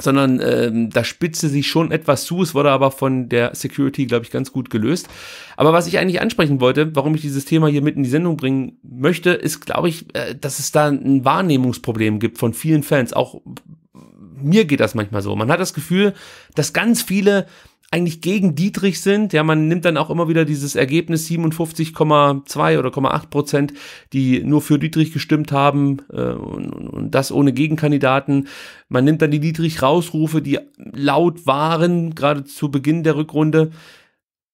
sondern ähm, da spitzte sich schon etwas zu. Es wurde aber von der Security, glaube ich, ganz gut gelöst. Aber was ich eigentlich ansprechen wollte, warum ich dieses Thema hier mit in die Sendung bringen möchte, ist, glaube ich, äh, dass es da ein Wahrnehmungsproblem gibt von vielen Fans, auch mir geht das manchmal so. Man hat das Gefühl, dass ganz viele eigentlich gegen Dietrich sind. Ja, man nimmt dann auch immer wieder dieses Ergebnis 57,2 oder 8 Prozent, die nur für Dietrich gestimmt haben äh, und, und, das ohne Gegenkandidaten. Man nimmt dann die Dietrich-Rausrufe, die laut waren, gerade zu Beginn der Rückrunde.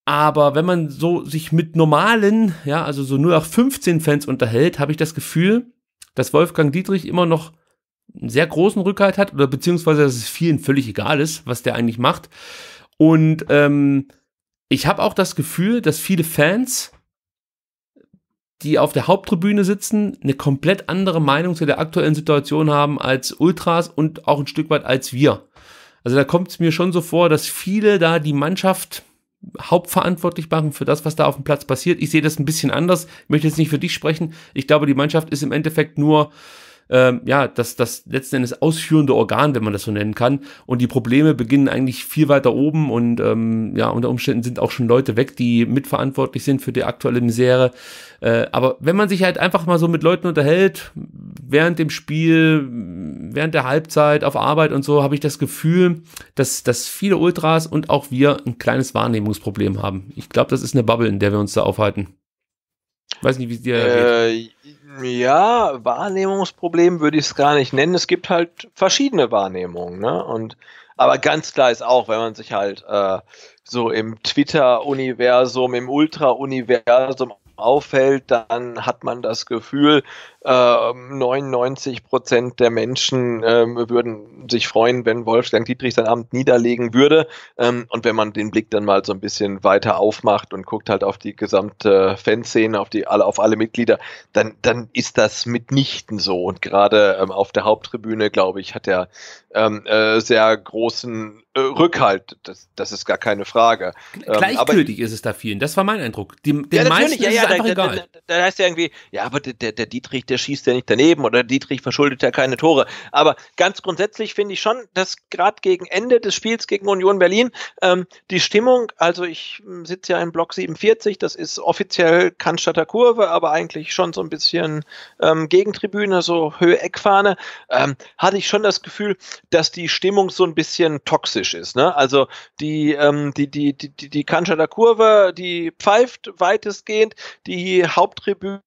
Aber wenn man so sich mit normalen, ja, also so nur nach 15 Fans unterhält, habe ich das Gefühl, dass Wolfgang Dietrich immer noch einen sehr großen Rückhalt hat oder beziehungsweise, dass es vielen völlig egal ist, was der eigentlich macht. Und ähm, ich habe auch das Gefühl, dass viele Fans, die auf der Haupttribüne sitzen, eine komplett andere Meinung zu der aktuellen Situation haben als Ultras und auch ein Stück weit als wir. Also da kommt es mir schon so vor, dass viele da die Mannschaft hauptverantwortlich machen für das, was da auf dem Platz passiert. Ich sehe das ein bisschen anders, ich möchte jetzt nicht für dich sprechen. Ich glaube, die Mannschaft ist im Endeffekt nur ähm, ja, das, das letzten Endes ausführende Organ, wenn man das so nennen kann. Und die Probleme beginnen eigentlich viel weiter oben und ähm, ja, unter Umständen sind auch schon Leute weg, die mitverantwortlich sind für die aktuelle Misere. Äh, aber wenn man sich halt einfach mal so mit Leuten unterhält, während dem Spiel, während der Halbzeit, auf Arbeit und so, habe ich das Gefühl, dass, dass viele Ultras und auch wir ein kleines Wahrnehmungsproblem haben. Ich glaube, das ist eine Bubble, in der wir uns da aufhalten. Weiß nicht, wie es dir äh,
geht. Ja, Wahrnehmungsproblem würde ich es gar nicht nennen. Es gibt halt verschiedene Wahrnehmungen, ne? Und aber ganz klar ist auch, wenn man sich halt äh, so im Twitter-Universum, im Ultra-Universum aufhält, dann hat man das Gefühl, 99 ähm, Prozent der Menschen äh, würden sich freuen, wenn Wolfgang Dietrich sein Amt niederlegen würde. Ähm, und wenn man den Blick dann mal so ein bisschen weiter aufmacht und guckt halt auf die gesamte Fanszene, auf die alle, auf alle Mitglieder, dann, dann ist das mitnichten so. Und gerade ähm, auf der Haupttribüne, glaube ich, hat er ähm, äh, sehr großen äh, Rückhalt, das, das ist gar keine Frage. Ähm, gleichgültig ähm, ist es da
vielen, das war mein Eindruck.
Dem, den ja, meisten ja, ja, ist es einfach da, egal. Da, da, da heißt ja irgendwie, ja, aber der, der Dietrich, der der schießt ja nicht daneben oder Dietrich verschuldet ja keine Tore. Aber ganz grundsätzlich finde ich schon, dass gerade gegen Ende des Spiels gegen Union Berlin ähm, die Stimmung, also ich hm, sitze ja im Block 47, das ist offiziell Cannstatter Kurve, aber eigentlich schon so ein bisschen ähm, Gegentribüne, so Höhe Eckfahne, ähm, hatte ich schon das Gefühl, dass die Stimmung so ein bisschen toxisch ist. Ne? Also die, ähm, die, die, die, die Cannstatter Kurve, die pfeift weitestgehend, die Haupttribüne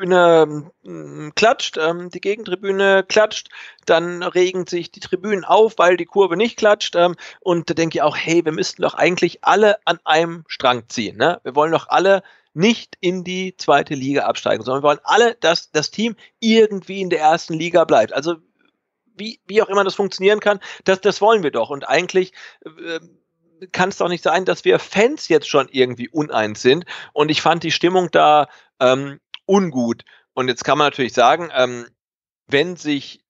Gegentribüne mm, klatscht, ähm, die Gegentribüne klatscht, dann regen sich die Tribünen auf, weil die Kurve nicht klatscht. Ähm, und da denke ich auch, hey, wir müssten doch eigentlich alle an einem Strang ziehen. Ne? Wir wollen doch alle nicht in die zweite Liga absteigen, sondern wir wollen alle, dass das Team irgendwie in der ersten Liga bleibt. Also wie, wie auch immer das funktionieren kann, das, das wollen wir doch. Und eigentlich äh, äh kann es doch nicht sein, dass wir Fans jetzt schon irgendwie uneins sind. Und ich fand die Stimmung da ähm, ungut. Und jetzt kann man natürlich sagen, ähm, wenn sich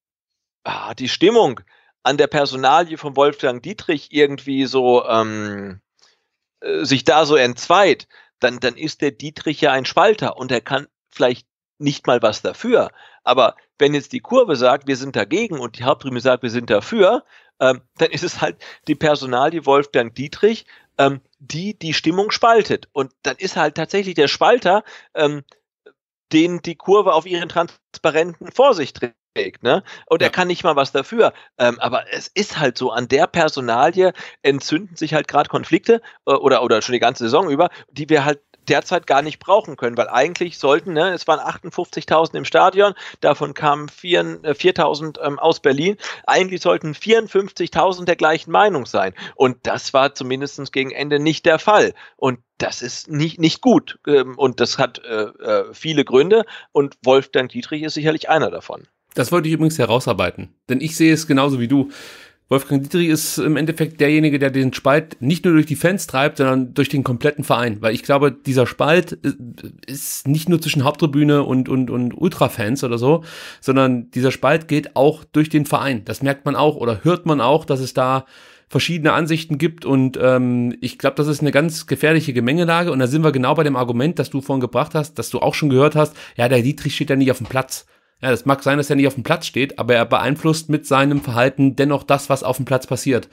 ah, die Stimmung an der Personalie von Wolfgang Dietrich irgendwie so ähm, äh, sich da so entzweit, dann, dann ist der Dietrich ja ein Spalter und er kann vielleicht nicht mal was dafür. Aber wenn jetzt die Kurve sagt, wir sind dagegen und die Haupttribüne sagt, wir sind dafür, ähm, dann ist es halt die Personalie Wolfgang Dietrich, ähm, die die Stimmung spaltet. Und dann ist halt tatsächlich der Spalter ähm, den die Kurve auf ihren Transparenten vor sich trägt. Ne? Und ja. er kann nicht mal was dafür. Ähm, aber es ist halt so, an der Personalie entzünden sich halt gerade Konflikte äh, oder, oder schon die ganze Saison über, die wir halt derzeit gar nicht brauchen können, weil eigentlich sollten, ne, es waren 58.000 im Stadion, davon kamen 4.000 äh, ähm, aus Berlin. Eigentlich sollten 54.000 der gleichen Meinung sein. Und das war zumindest gegen Ende nicht der Fall. Und das ist nicht, nicht gut. Ähm, und das hat äh, äh, viele Gründe. Und
Wolfgang Dietrich ist sicherlich einer davon. Das wollte ich übrigens herausarbeiten. Denn ich sehe es genauso wie du. Wolfgang Dietrich ist im Endeffekt derjenige, der den Spalt nicht nur durch die Fans treibt, sondern durch den kompletten Verein. Weil ich glaube, dieser Spalt äh, ist nicht nur zwischen Haupttribüne und, und, und Ultrafans oder so, sondern dieser Spalt geht auch durch den Verein. Das merkt man auch oder hört man auch, dass es da verschiedene Ansichten gibt und ähm, ich glaube, das ist eine ganz gefährliche Gemengelage und da sind wir genau bei dem Argument, das du vorhin gebracht hast, dass du auch schon gehört hast, ja, der Dietrich steht ja nicht auf dem Platz. Ja, das mag sein, dass er nicht auf dem Platz steht, aber er beeinflusst mit seinem Verhalten dennoch das, was auf dem Platz passiert.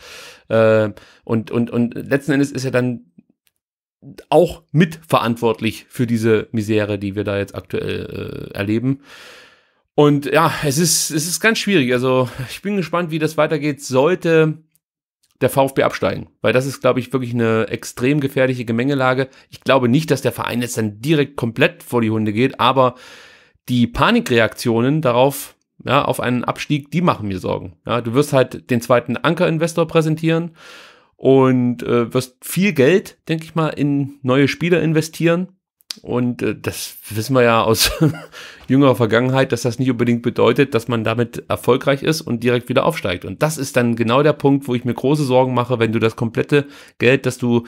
Äh, und, und, und letzten Endes ist er dann auch mitverantwortlich für diese Misere, die wir da jetzt aktuell äh, erleben. Und ja, es ist, es ist ganz schwierig. Also ich bin gespannt, wie das weitergeht. Sollte der VfB absteigen, weil das ist, glaube ich, wirklich eine extrem gefährliche Gemengelage. Ich glaube nicht, dass der Verein jetzt dann direkt komplett vor die Hunde geht, aber die Panikreaktionen darauf, ja, auf einen Abstieg, die machen mir Sorgen. Ja, du wirst halt den zweiten Ankerinvestor präsentieren und äh, wirst viel Geld, denke ich mal, in neue Spieler investieren. Und äh, das wissen wir ja aus [laughs] jüngerer Vergangenheit, dass das nicht unbedingt bedeutet, dass man damit erfolgreich ist und direkt wieder aufsteigt. Und das ist dann genau der Punkt, wo ich mir große Sorgen mache, wenn du das komplette Geld, das du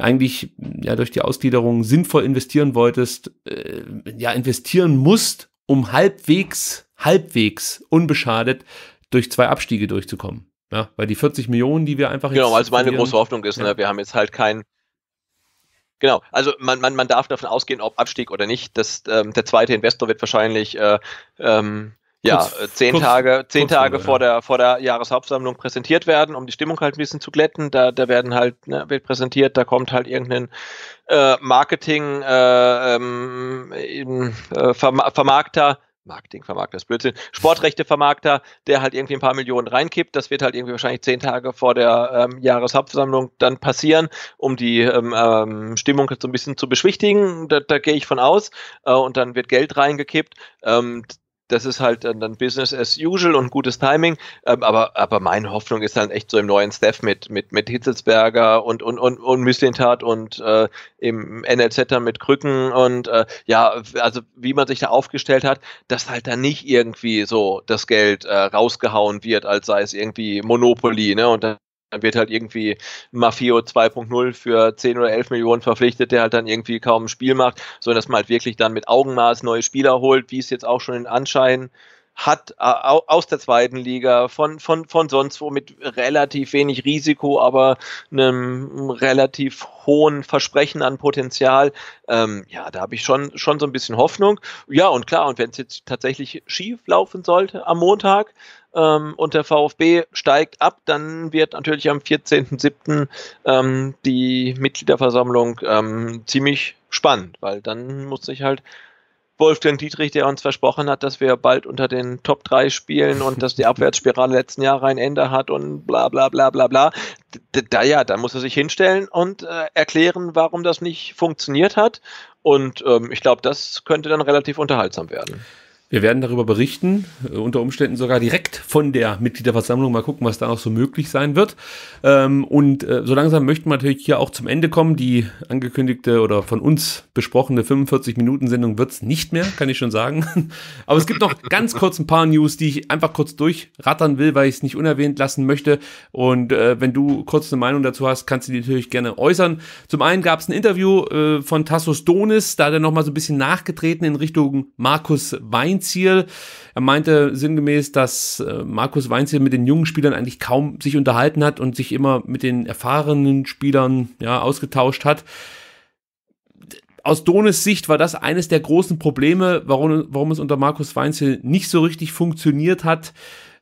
eigentlich ja durch die Ausgliederung sinnvoll investieren wolltest, äh, ja investieren musst, um halbwegs, halbwegs unbeschadet durch zwei Abstiege durchzukommen. Ja, weil die 40 Millionen, die wir einfach genau, jetzt. Genau, also meine große Hoffnung ist, ne? ja. ne,
wir haben jetzt halt kein. Genau, also man, man, man darf davon ausgehen, ob Abstieg oder nicht. dass ähm, der zweite Investor wird wahrscheinlich äh, ähm, ja, kurz, äh, zehn kurz, Tage, zehn Tage vor, der, vor der Jahreshauptsammlung präsentiert werden, um die Stimmung halt ein bisschen zu glätten. Da, da werden halt, ne, wird präsentiert, da kommt halt irgendein äh, Marketing äh, ähm, äh, Verma Vermarkter, Marketing Vermarkter ist Blödsinn, Sportrechte Vermarkter, der halt irgendwie ein paar Millionen reinkippt. Das wird halt irgendwie wahrscheinlich zehn Tage vor der ähm, Jahreshauptversammlung dann passieren, um die ähm, ähm, Stimmung so ein bisschen zu beschwichtigen. Da, da gehe ich von aus. Äh, und dann wird Geld reingekippt. Ähm, das ist halt dann Business as usual und gutes Timing. Ähm, aber, aber meine Hoffnung ist dann echt so im neuen Staff mit, mit, mit Hitzelsberger und, und, und, und Müslintat und äh, im NLZ mit Krücken und äh, ja, also wie man sich da aufgestellt hat, dass halt dann nicht irgendwie so das Geld äh, rausgehauen wird, als sei es irgendwie Monopoly, ne? Und dann dann wird halt irgendwie Mafio 2.0 für 10 oder 11 Millionen verpflichtet, der halt dann irgendwie kaum ein Spiel macht, sondern dass man halt wirklich dann mit Augenmaß neue Spieler holt, wie es jetzt auch schon den Anschein hat aus der zweiten Liga, von, von, von sonst wo mit relativ wenig Risiko, aber einem relativ hohen Versprechen an Potenzial. Ähm, ja, da habe ich schon, schon so ein bisschen Hoffnung. Ja, und klar, und wenn es jetzt tatsächlich schief laufen sollte am Montag, ähm, und der VfB steigt ab, dann wird natürlich am 14.07. Ähm, die Mitgliederversammlung ähm, ziemlich spannend, weil dann muss sich halt Wolfgang Dietrich, der uns versprochen hat, dass wir bald unter den Top 3 spielen und dass die [laughs] Abwärtsspirale letzten Jahre ein Ende hat und bla bla bla bla bla. Da ja, da muss er sich hinstellen und äh, erklären, warum das nicht funktioniert hat. Und ähm, ich glaube, das könnte dann relativ unterhaltsam
werden. Wir werden darüber berichten, äh, unter Umständen sogar direkt von der Mitgliederversammlung. Mal gucken, was da noch so möglich sein wird. Ähm, und äh, so langsam möchten wir natürlich hier auch zum Ende kommen. Die angekündigte oder von uns besprochene 45-Minuten-Sendung wird es nicht mehr, kann ich schon sagen. [laughs] Aber es gibt noch ganz kurz ein paar News, die ich einfach kurz durchrattern will, weil ich es nicht unerwähnt lassen möchte. Und äh, wenn du kurz eine Meinung dazu hast, kannst du die natürlich gerne äußern. Zum einen gab es ein Interview von Tassos Donis, da hat er nochmal so ein bisschen nachgetreten in Richtung Markus Wein. Weinziel. Er meinte sinngemäß, dass äh, Markus Weinziel mit den jungen Spielern eigentlich kaum sich unterhalten hat und sich immer mit den erfahrenen Spielern ja, ausgetauscht hat. Aus Donis Sicht war das eines der großen Probleme, warum, warum es unter Markus Weinzel nicht so richtig funktioniert hat.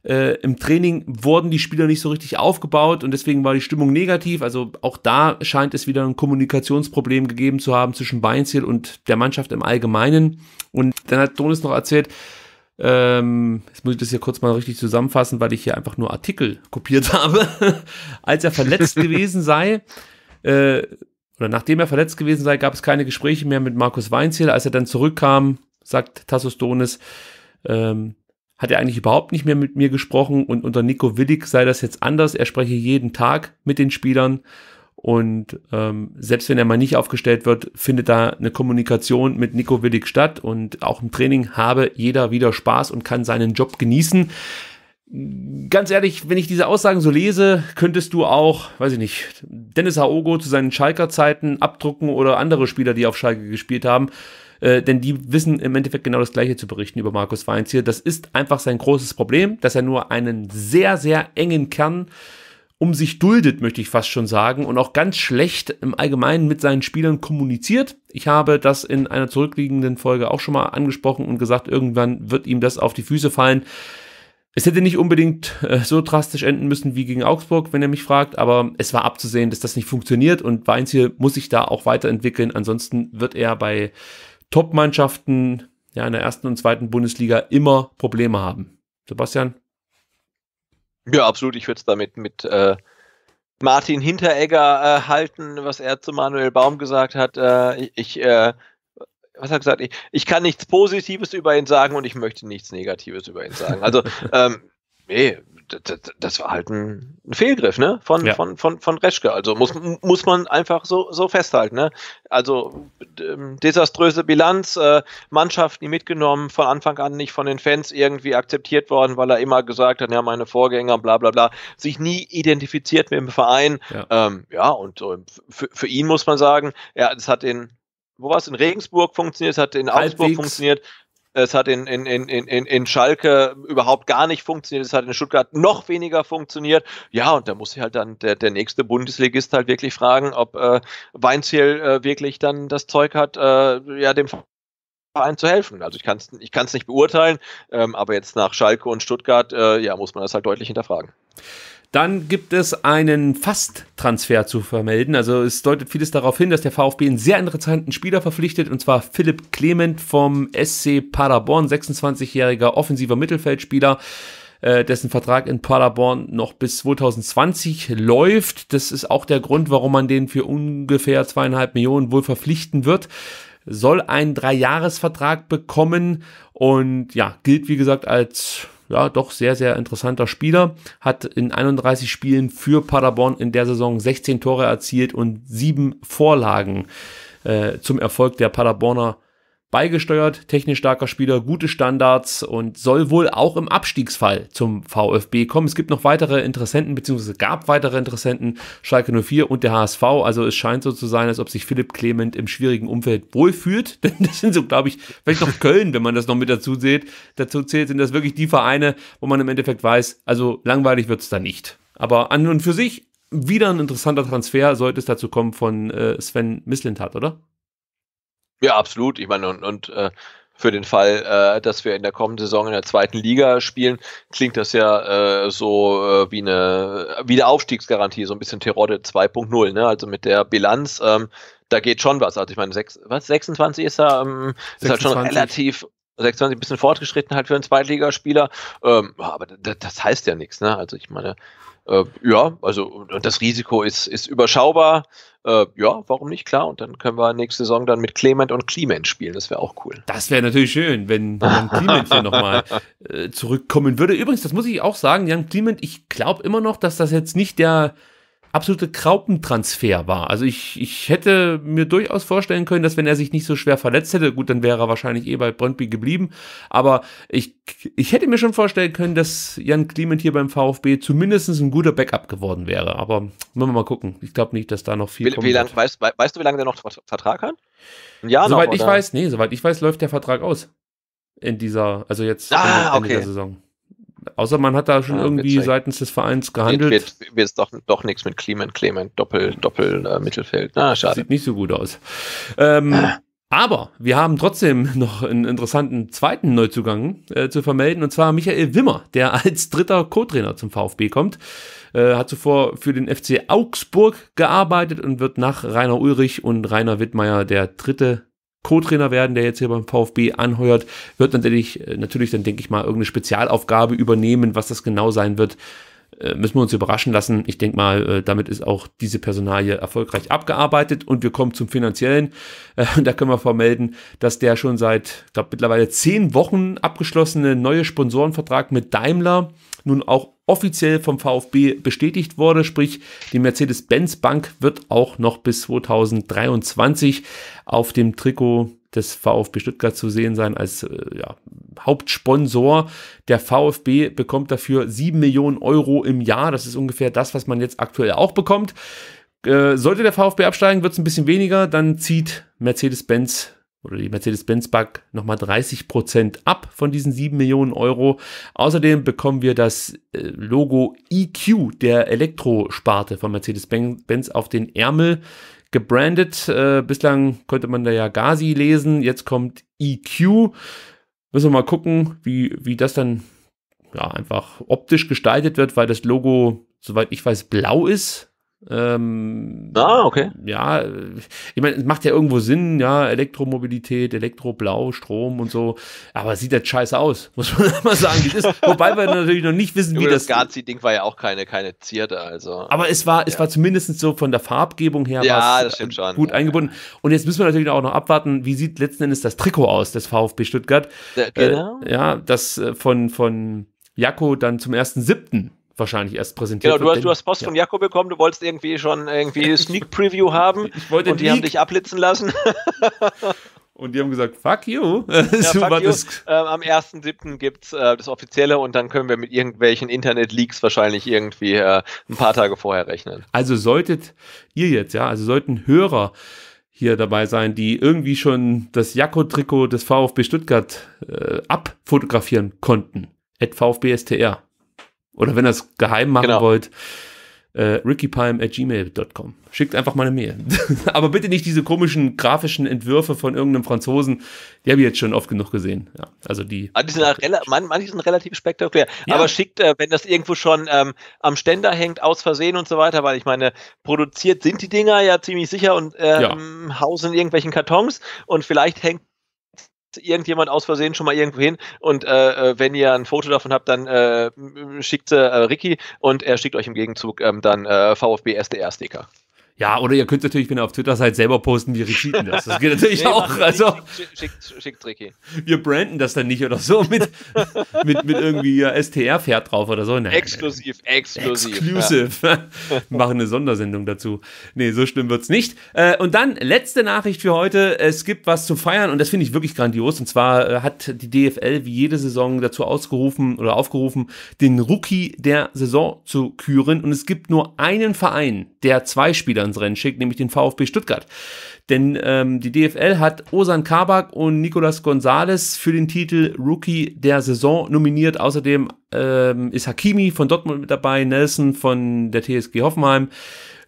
Äh, im Training wurden die Spieler nicht so richtig aufgebaut und deswegen war die Stimmung negativ. Also auch da scheint es wieder ein Kommunikationsproblem gegeben zu haben zwischen Beinziel und der Mannschaft im Allgemeinen. Und dann hat Donis noch erzählt, ähm, jetzt muss ich das hier kurz mal richtig zusammenfassen, weil ich hier einfach nur Artikel kopiert [laughs] habe, als er verletzt [laughs] gewesen sei, äh, oder nachdem er verletzt gewesen sei, gab es keine Gespräche mehr mit Markus Weinziel. Als er dann zurückkam, sagt Tassos Donis, ähm, hat er eigentlich überhaupt nicht mehr mit mir gesprochen und unter Nico Willig sei das jetzt anders. Er spreche jeden Tag mit den Spielern. Und ähm, selbst wenn er mal nicht aufgestellt wird, findet da eine Kommunikation mit Nico Willig statt. Und auch im Training habe jeder wieder Spaß und kann seinen Job genießen. Ganz ehrlich, wenn ich diese Aussagen so lese, könntest du auch, weiß ich nicht, Dennis Haogo zu seinen Schalker Zeiten abdrucken oder andere Spieler, die auf Schalke gespielt haben. Äh, denn die wissen im Endeffekt genau das Gleiche zu berichten über Markus Weinz hier. Das ist einfach sein großes Problem, dass er nur einen sehr, sehr engen Kern äh, um sich duldet, möchte ich fast schon sagen, und auch ganz schlecht im Allgemeinen mit seinen Spielern kommuniziert. Ich habe das in einer zurückliegenden Folge auch schon mal angesprochen und gesagt, irgendwann wird ihm das auf die Füße fallen. Es hätte nicht unbedingt äh, so drastisch enden müssen wie gegen Augsburg, wenn er mich fragt, aber es war abzusehen, dass das nicht funktioniert und Weinziel muss sich da auch weiterentwickeln. Ansonsten wird er bei Top-Mannschaften ja, in der ersten und zweiten Bundesliga immer Probleme haben. Sebastian,
ja, absolut. Ich würde es damit mit äh, Martin Hinteregger äh, halten, was er zu Manuel Baum gesagt hat. Äh, ich, äh, was hat er gesagt? Ich, ich, kann nichts Positives über ihn sagen und ich möchte nichts Negatives über ihn sagen. Also, [laughs] ähm, nee, das war halt ein Fehlgriff, ne? Von, ja. von, von, von Reschke. Also muss, muss man einfach so, so festhalten, ne? Also ähm, desaströse Bilanz, äh, Mannschaft nie mitgenommen, von Anfang an nicht von den Fans irgendwie akzeptiert worden, weil er immer gesagt hat, ja, meine Vorgänger, bla bla bla, sich nie identifiziert mit dem Verein. Ja, ähm, ja und so äh, für, für ihn muss man sagen, ja, es hat den wo war es in Regensburg funktioniert, es hat in Augsburg funktioniert, es hat in, in, in, in, in Schalke überhaupt gar nicht funktioniert. Es hat in Stuttgart noch weniger funktioniert. Ja, und da muss sich halt dann der, der nächste Bundesligist halt wirklich fragen, ob äh, Weinziel äh, wirklich dann das Zeug hat, äh, ja, dem Verein zu helfen. Also ich kann es ich kann's nicht beurteilen, ähm, aber jetzt nach Schalke und Stuttgart, äh, ja, muss man das halt deutlich hinterfragen.
Dann gibt es einen Fast-Transfer zu vermelden. Also es deutet vieles darauf hin, dass der VfB einen sehr interessanten Spieler verpflichtet, und zwar Philipp Clement vom SC Paderborn, 26-jähriger offensiver Mittelfeldspieler äh, dessen Vertrag in Paderborn noch bis 2020 läuft. Das ist auch der Grund, warum man den für ungefähr zweieinhalb Millionen wohl verpflichten wird. Soll einen Dreijahresvertrag bekommen und ja, gilt wie gesagt als ja, doch sehr, sehr interessanter Spieler. Hat in 31 Spielen für Paderborn in der Saison 16 Tore erzielt und sieben Vorlagen äh, zum Erfolg der Paderborner beigesteuert, technisch starker Spieler, gute Standards und soll wohl auch im Abstiegsfall zum VfB kommen. Es gibt noch weitere Interessenten, beziehungsweise gab weitere Interessenten, Schalke 04 und der HSV. Also es scheint so zu sein, als ob sich Philipp Clement im schwierigen Umfeld wohlfühlt. [laughs] Denn das sind so, glaube ich, vielleicht noch Köln, wenn man das noch mit dazu zählt, dazu zählt, sind das wirklich die Vereine, wo man im Endeffekt weiß, also langweilig wird's da nicht. Aber an und für sich wieder ein interessanter Transfer, sollte es dazu kommen von äh, Sven Mislintat, oder?
Ja, absolut. Ich meine, und, und äh, für den Fall, äh, dass wir in der kommenden Saison in der zweiten Liga spielen, klingt das ja äh, so äh, wie eine Wiederaufstiegsgarantie, so ein bisschen Terodde 2.0, ne? Also mit der Bilanz, ähm, da geht schon was. Also ich meine, sechs, was, 26 ist er, ähm, 26. ist halt schon relativ 26 ein bisschen fortgeschritten halt für einen Zweitligaspieler. Ähm, aber das, heißt ja nichts, ne? Also ich meine, äh, ja, also das Risiko ist, ist überschaubar. Äh, ja, warum nicht? Klar. Und dann können wir nächste Saison dann mit Clement und Clement spielen. Das wäre auch cool.
Das wäre natürlich schön, wenn Jan Clement hier nochmal äh, zurückkommen würde. Übrigens, das muss ich auch sagen, Jan Clement, ich glaube immer noch, dass das jetzt nicht der absolute Kraupentransfer war. Also ich, ich hätte mir durchaus vorstellen können, dass wenn er sich nicht so schwer verletzt hätte, gut, dann wäre er wahrscheinlich eh bei Brøndby geblieben. Aber ich, ich hätte mir schon vorstellen können, dass Jan Kliment hier beim VfB zumindest ein guter Backup geworden wäre. Aber müssen wir mal gucken. Ich glaube nicht, dass da noch viel wie, kommt. Wie lang,
weißt, weißt, du, wie lange der
noch Vertrag hat? Ja, soweit noch, ich weiß, nee, soweit ich weiß, läuft der Vertrag aus. In dieser, also jetzt ah, Ende, Ende okay. der Saison. Außer man hat da schon ja, ah, irgendwie seitens des Vereins gehandelt. Wird, wird, wird doch, doch nichts mit Clement, Clement, Doppel, Doppel äh, Mittelfeld. Ah, schade. Sieht nicht so gut aus. Ähm, ah. Aber wir haben trotzdem noch einen interessanten zweiten Neuzugang äh, zu vermelden, und zwar Michael Wimmer, der [laughs] als dritter Co-Trainer zum VfB kommt. Äh, hat zuvor für den FC Augsburg gearbeitet und wird nach Rainer Ulrich und Rainer Wittmeier der dritte Co-Trainer werden, der jetzt hier beim VfB anheuert, wird natürlich, äh, natürlich dann, denke ich mal, irgendeine Spezialaufgabe übernehmen. Was das genau sein wird, äh, müssen wir uns überraschen lassen. Ich denke mal, äh, damit ist auch diese Personalie erfolgreich abgearbeitet und wir kommen zum Finanziellen. [laughs] Da können wir vermelden, dass der schon seit, ich glaube, mittlerweile zehn Wochen abgeschlossene neue Sponsorenvertrag mit Daimler nun auch offiziell vom VfB bestätigt wurde, sprich die Mercedes-Benz Bank wird auch noch bis 2023 auf dem Trikot des VfB Stuttgart zu sehen sein als äh, ja, Hauptsponsor. Der VfB bekommt dafür sieben Millionen Euro im Jahr. Das ist ungefähr das, was man jetzt aktuell auch bekommt. Äh, sollte der VfB absteigen, wird es ein bisschen weniger. Dann zieht Mercedes-Benz oder die Mercedes-Benz bug nochmal 30 Prozent ab von diesen 7 Millionen Euro. Außerdem bekommen wir das äh, Logo EQ der Elektrosparte von Mercedes-Benz auf den Ärmel gebrandet. Äh, bislang konnte man da ja Gazi lesen, jetzt kommt EQ. Müssen wir mal gucken, wie, wie das dann ja, einfach optisch gestaltet wird, weil das Logo, soweit ich weiß, blau ist ähm, ah, okay. Ja, ich meine, es macht ja irgendwo Sinn, ja, Elektromobilität, Elektroblau, Strom und so, aber sieht das scheiße aus, [laughs] muss man mal sagen. Ist, wobei wir natürlich noch nicht wissen, wie das. Das
Gazi-Ding war ja auch keine, keine Zierde, also. Aber es
war, ja. es war zumindest so von der Farbgebung her ja, das stimmt schon. gut ja, eingebunden. Und jetzt müssen wir natürlich auch noch abwarten, wie sieht letzten Endes das Trikot aus des VfB Stuttgart. Äh, genau. Äh, ja, das äh, von, von Jaco dann zum ersten siebten wahrscheinlich erst präsentiert. Genau, du hast, du hast
Post ja. von Jakob bekommen, du wolltest irgendwie schon irgendwie [laughs] Sneak Preview haben ich wollte und die Leak. haben dich abblitzen lassen.
[laughs] und die haben gesagt, fuck you. Ja, [laughs] fuck
you. Ähm, am 1.7. gibt es äh, das Offizielle und dann können wir mit irgendwelchen Internet-Leaks wahrscheinlich irgendwie äh, ein paar Tage vorher rechnen.
Also solltet ihr jetzt, ja, also sollten Hörer hier dabei sein, die irgendwie schon das Jakko-Trikot des VfB Stuttgart äh, abfotografieren konnten. At VfB STR. Oder wenn ihr es geheim machen genau. wollt, äh, rickypalm at gmail.com. Schickt einfach mal eine Mail. [laughs] Aber bitte nicht diese komischen grafischen Entwürfe von irgendeinem Franzosen. Die habe ich jetzt schon oft genug gesehen. Ja, also die.
Ah, die sind man, manche sind relativ spektakulär. Ja. Aber schickt, äh, wenn das irgendwo schon ähm, am Ständer hängt, aus Versehen und so weiter, weil ich meine, produziert sind die Dinger ja ziemlich sicher und äh, ja. Ähm, hausen in irgendwelchen Kartons und vielleicht hängt irgendjemand aus Versehen schon mal irgendwo hin und äh, äh wenn ihr ein Foto davon habt, dann äh, schickt äh, Ricky und er schickt euch
im Gegenzug ähm, dann äh, VfB SDR-Sticker. Ja, oder ihr könnt natürlich, wenn ihr auf Twitter seid, selber posten, wir retweeten das. Das geht natürlich [laughs] nee, auch. Also, schickt, schickt, schickt Ricky. Wir branden das dann nicht oder so mit, [laughs] mit, mit irgendwie STR-Pferd drauf oder so. Nein,
exklusiv, nein. exklusiv. Exclusive.
Ja. [laughs] machen eine Sondersendung dazu. Nee, so schlimm wird es nicht. Äh, und dann letzte Nachricht für heute. Es gibt was zu feiern und das finde ich wirklich grandios. Und zwar äh, hat die DFL wie jede Saison dazu ausgerufen oder aufgerufen, den Rookie der Saison zu küren. Und es gibt nur einen Verein, der zwei Spielern ins Rennen schickt, nämlich den VfB Stuttgart. Denn ähm, die DFL hat Osan Kabak und Nicolas Gonzalez für den Titel Rookie der Saison nominiert. Außerdem ähm, ist Hakimi von Dortmund mit dabei, Nelson von der TSG Hoffenheim.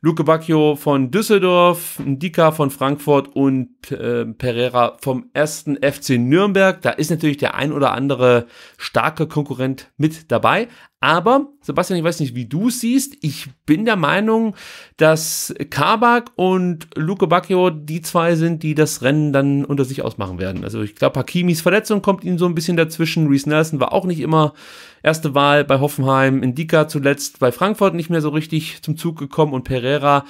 Luke Bacchio von Düsseldorf, Dika von Frankfurt und äh, Pereira vom ersten FC Nürnberg. Da ist natürlich der ein oder andere starke Konkurrent mit dabei. Aber, Sebastian, ich weiß nicht, wie du siehst. Ich bin der Meinung, dass Kabak und Luke Bacchio die zwei sind, die das Rennen dann unter sich ausmachen werden. Also ich glaube, Hakimis Verletzung kommt ihnen so ein bisschen dazwischen. Reese Nelson war auch nicht immer erste Wahl bei Hoffenheim, Indika zuletzt bei Frankfurt nicht mehr so richtig zum Zug gekommen und Pereira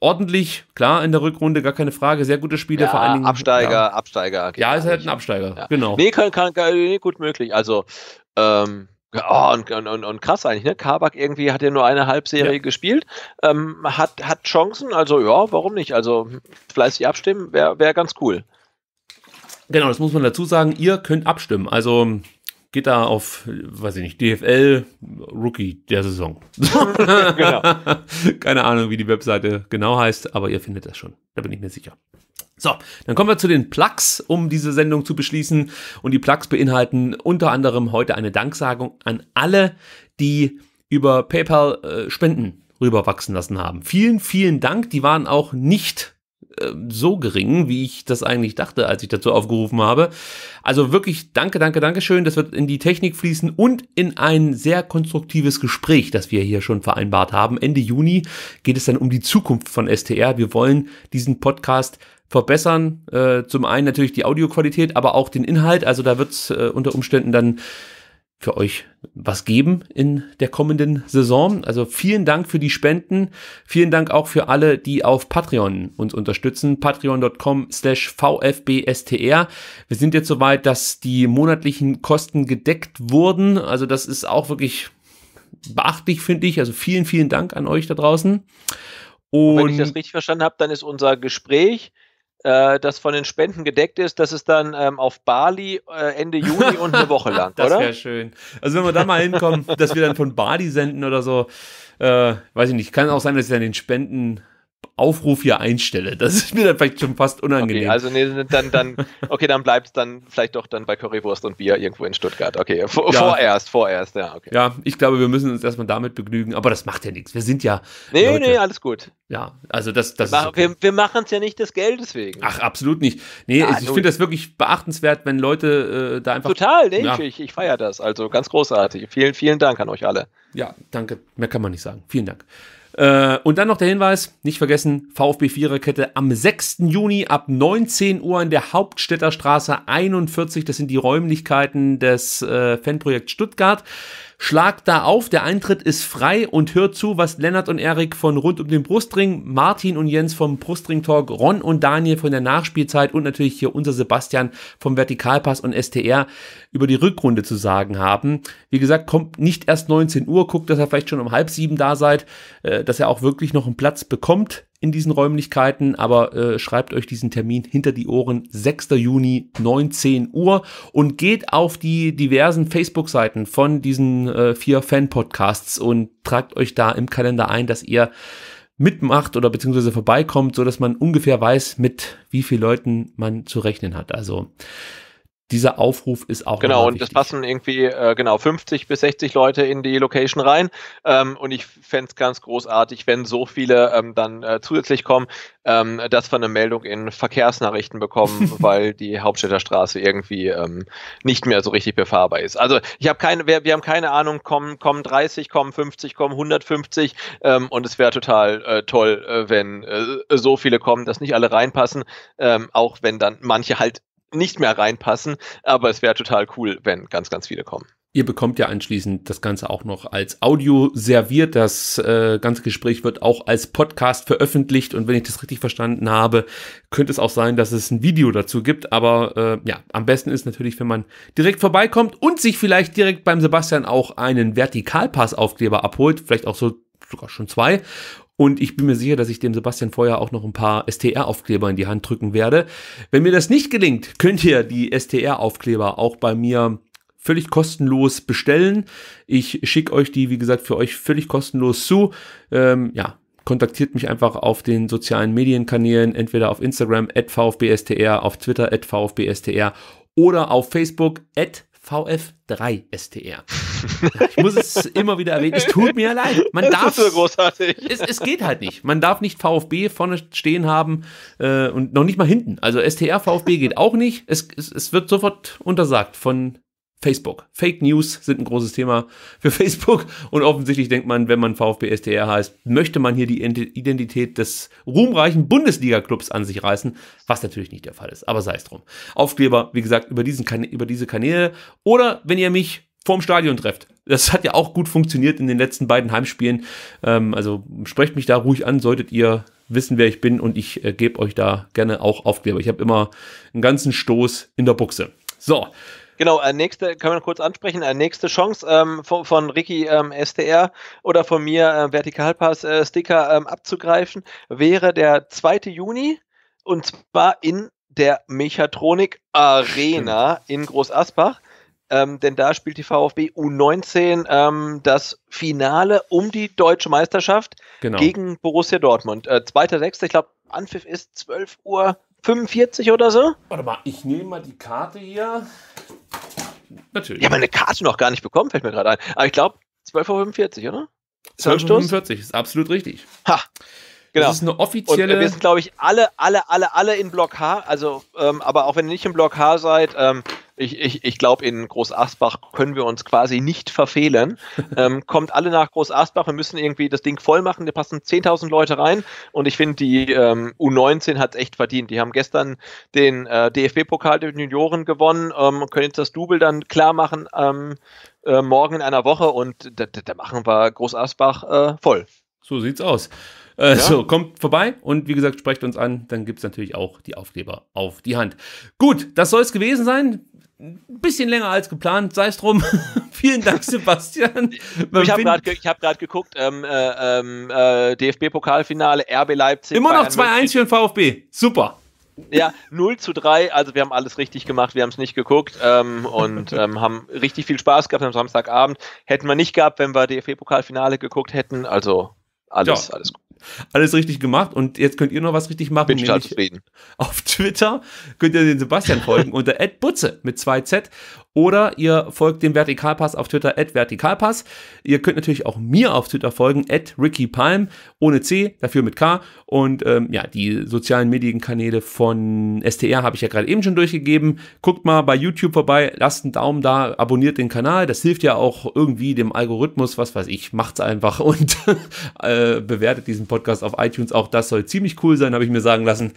ordentlich, klar, in der Rückrunde, gar keine Frage, sehr gute Spiele, ja, vor allen Dingen. Absteiger, ja. Absteiger. ja, ist halt ein Absteiger, ja. genau. Nee, kann, kann,
nee, gut möglich. Also, ähm, ja, und, und, und krass eigentlich, ne? Kabak irgendwie hat ja nur eine Halbserie ja. gespielt, ähm, hat, hat Chancen, also ja, warum nicht? Also fleißig abstimmen wäre wär ganz cool.
Genau, das muss man dazu sagen, ihr könnt abstimmen. Also geht da auf, weiß ich nicht, DFL Rookie der Saison. [laughs] genau. [laughs] Keine Ahnung, wie die Webseite genau heißt, aber ihr findet das schon. Da bin ich mir sicher. So, dann kommen wir zu den Plugs, um diese Sendung zu beschließen. Und die Plugs beinhalten unter anderem heute eine Danksagung an alle, die über PayPal äh, Spenden rüberwachsen lassen haben. Vielen, vielen Dank. Die waren auch nicht äh, so gering, wie ich das eigentlich dachte, als ich dazu aufgerufen habe. Also wirklich danke, danke, danke schön. Das wird in die Technik fließen und in ein sehr konstruktives Gespräch, das wir hier schon vereinbart haben. Ende Juni geht es dann um die Zukunft von STR. Wir wollen diesen Podcast verbessern. Äh, zum einen natürlich die Audioqualität, aber auch den Inhalt. Also da wird es äh, unter Umständen dann für euch was geben in der kommenden Saison. Also vielen Dank für die Spenden. Vielen Dank auch für alle, die auf Patreon uns unterstützen. Patreon.com slash VFBSTR. Wir sind jetzt soweit, dass die monatlichen Kosten gedeckt wurden. Also das ist auch wirklich beachtlich, finde ich. Also vielen, vielen Dank an euch da draußen. Und, Und wenn ich das richtig verstanden habe, dann ist unser Gespräch
äh, das von den Spenden gedeckt ist, das ist dann ähm, auf Bali äh, Ende Juni [laughs] und eine Woche lang, das oder? Das wäre schön.
Also wenn wir da mal hinkommen, dass wir dann von Bali senden oder so, äh, weiß ich nicht, kann auch sein, dass ich dann den Spenden Aufruf hier einstelle. Das ist mir dann vielleicht schon fast unangenehm. Okay, also
nee, dann, dann, [laughs] okay, dann bleibst dann vielleicht doch dann bei Currywurst und Bier irgendwo in Stuttgart. Okay, vor, ja. vorerst, vorerst, ja, okay.
Ja, ich glaube, wir müssen uns erstmal damit begnügen, aber das macht ja nichts. Wir sind ja. Nee, Leute, nee, alles gut. Ja, also das, das wir ist. okay. Wir, wir machen es ja nicht des Geldes wegen. Ach, absolut nicht. Nee, ja, ich, ich finde das wirklich beachtenswert, wenn Leute äh, da einfach. Total, nee, ja. ich, ich feiere das. Also ganz großartig. Vielen, vielen Dank an euch alle. Ja, danke. Mehr kann man nicht sagen. Vielen Dank. Äh, und dann noch der Hinweis, nicht vergessen, VfB Viererkette am 6. Juni ab 19 Uhr in der Hauptstädterstraße 41. Das sind die Räumlichkeiten des äh, Fanprojekts Stuttgart. Schlagt da auf, der Eintritt ist frei und hört zu, was Lennart und Erik von rund um den Brustring, Martin und Jens vom Brustring Talk, Ron und Daniel von der Nachspielzeit und natürlich hier unser Sebastian vom Vertikalpass und STR über die Rückrunde zu sagen haben. Wie gesagt, kommt nicht erst 19 Uhr, guckt, dass ihr vielleicht schon um halb sieben da seid, äh, dass ihr auch wirklich noch einen Platz bekommt in diesen Räumlichkeiten, aber äh, schreibt euch diesen Termin hinter die Ohren, 6. Juni, 19 Uhr und geht auf die diversen Facebook-Seiten von diesen äh, vier Fan-Podcasts und tragt euch da im Kalender ein, dass ihr mitmacht oder beziehungsweise vorbeikommt, so dass man ungefähr weiß, mit wie viel Leuten man zu rechnen hat. Also dieser Aufruf ist auch. Genau, und
es passen irgendwie äh, genau 50 bis 60 Leute in die Location rein. Ähm, und ich fände es ganz großartig, wenn so viele ähm, dann äh, zusätzlich kommen, ähm, dass wir eine Meldung in Verkehrsnachrichten bekommen, [laughs] weil die Hauptstädter Straße irgendwie ähm, nicht mehr so richtig befahrbar ist. Also ich habe keine, wir, wir, haben keine Ahnung, kommen, kommen 30, kommen 50, kommen 150 ähm, und es wäre total äh, toll, äh, wenn äh, so viele kommen, dass nicht alle reinpassen, ähm, auch wenn dann manche halt nicht mehr reinpassen, aber es wäre total cool, wenn ganz, ganz viele kommen.
Ihr bekommt ja anschließend das Ganze auch noch als Audio serviert. Das äh, ganze Gespräch wird auch als Podcast veröffentlicht. Und wenn ich das richtig verstanden habe, könnte es auch sein, dass es ein Video dazu gibt. Aber äh, ja, am besten ist natürlich, wenn man direkt vorbeikommt und sich vielleicht direkt beim Sebastian auch einen Vertikalpassaufkleber abholt. Vielleicht auch so sogar schon zwei. Und ich bin mir sicher, dass ich dem Sebastian vorher auch noch ein paar STR-Aufkleber in die Hand drücken werde. Wenn mir das nicht gelingt, könnt ihr die STR-Aufkleber auch bei mir völlig kostenlos bestellen. Ich schicke euch die, wie gesagt, für euch völlig kostenlos zu. Ähm, ja, kontaktiert mich einfach auf den sozialen Medienkanälen, entweder auf Instagram at VfBSTR, auf Twitter at VfBSTR oder auf Facebook at VF3STR. ich muss es immer wieder erwähnen. Es tut mir leid. Man das darf. Ist so großartig. Es, es, geht halt nicht. Man darf nicht VfB vorne stehen haben äh, und noch nicht mal hinten. Also STR VfB geht auch nicht. Es, es, es wird sofort untersagt von Facebook. Fake News sind ein großes Thema für [laughs] Facebook und offensichtlich denkt man, wenn man VfB STR heißt, möchte man hier die Identität des ruhmreichen Bundesliga-Clubs an sich reißen, was natürlich nicht der Fall ist, aber sei es drum. Aufkleber, wie gesagt, über, diesen kan über diese Kanäle oder wenn ihr mich vorm Stadion trefft. Das hat ja auch gut funktioniert in den letzten beiden Heimspielen. Ähm, also sprecht mich da ruhig an, solltet ihr wissen, wer ich bin und ich äh, gebe euch da gerne auch Aufkleber. Ich habe immer einen ganzen Stoß in der Buchse.
So, Genau, äh, nächste, können wir kurz ansprechen, äh, nächste Chance ähm, von, von Ricky ähm, SDR oder von mir äh, Vertikalpass-Sticker äh, ähm, abzugreifen, wäre der 2. Juni und zwar in der Mechatronik Arena in Großaspach. Ähm, denn da spielt die VfB U19 ähm, das Finale um die deutsche Meisterschaft genau. gegen Borussia Dortmund. Äh, 2.6., ich glaube, Anpfiff ist 12 Uhr 45 oder so. Warte mal, ich nehme mal die
Karte hier.
Natürlich. Ich habe meine Karte noch gar nicht bekommen, fällt mir gerade ein. Aber ich glaube, 12.45 Uhr, oder? 12.45 Uhr, ist absolut richtig. Ha! Genau. Das ist eine äh, offizielle. Und wir sind, glaube ich, alle, alle, alle, alle in Block H. Also, ähm, aber auch wenn ihr nicht im Block H seid, ähm, ich, ich, ich glaube, in Groß Asbach können wir uns quasi nicht verfehlen. [laughs] ähm, kommt alle nach Groß Asbach, wir müssen irgendwie das Ding voll machen, da passen 10.000 Leute rein und ich finde, die ähm, U19 hat es echt verdient. Die haben gestern den äh, DFB-Pokal der Junioren gewonnen, ähm, können jetzt das Double dann klar machen ähm, äh, morgen in einer Woche und da, da machen wir Groß Asbach äh,
voll. So sieht's aus. Äh, ja. So, kommt vorbei und wie gesagt, sprecht uns an. Dann gibt es natürlich auch die Aufkleber auf die Hand. Gut, das soll es gewesen sein. Ein bisschen länger als geplant, sei es drum. [laughs] Vielen Dank, Sebastian. ich habe gerade ge hab geguckt, ähm,
äh, ähm, äh, DFB-Pokalfinale, RB Leipzig. Immer noch 2-1
für den VfB. Super.
Ja, 0 zu 3, also wir haben alles richtig gemacht, wir haben es nicht geguckt ähm, und [laughs] ähm, haben richtig viel Spaß gehabt am Samstagabend. Hätten wir nicht gehabt, wenn wir DFB-Pokalfinale geguckt hätten,
also alles, ja. alles gut alles richtig gemacht und jetzt könnt ihr noch was richtig machen. Bin zufrieden. Auf Twitter könnt ihr den Sebastian folgen [laughs] unter Ed @butze mit 2 z oder ihr folgt dem Vertikalpass auf Twitter at Vertikalpass. Ihr könnt natürlich auch mir auf Twitter folgen, at Ricky Palm, ohne C, dafür mit K. Und ähm, ja, die sozialen Medienkanäle von STR habe ich ja gerade eben schon durchgegeben. Guckt mal bei YouTube vorbei, lasst einen Daumen da, abonniert den Kanal. Das hilft ja auch irgendwie dem Algorithmus, was weiß ich, macht's einfach und [laughs] äh, bewertet diesen Podcast auf iTunes. Auch das soll ziemlich cool sein, habe ich mir sagen lassen.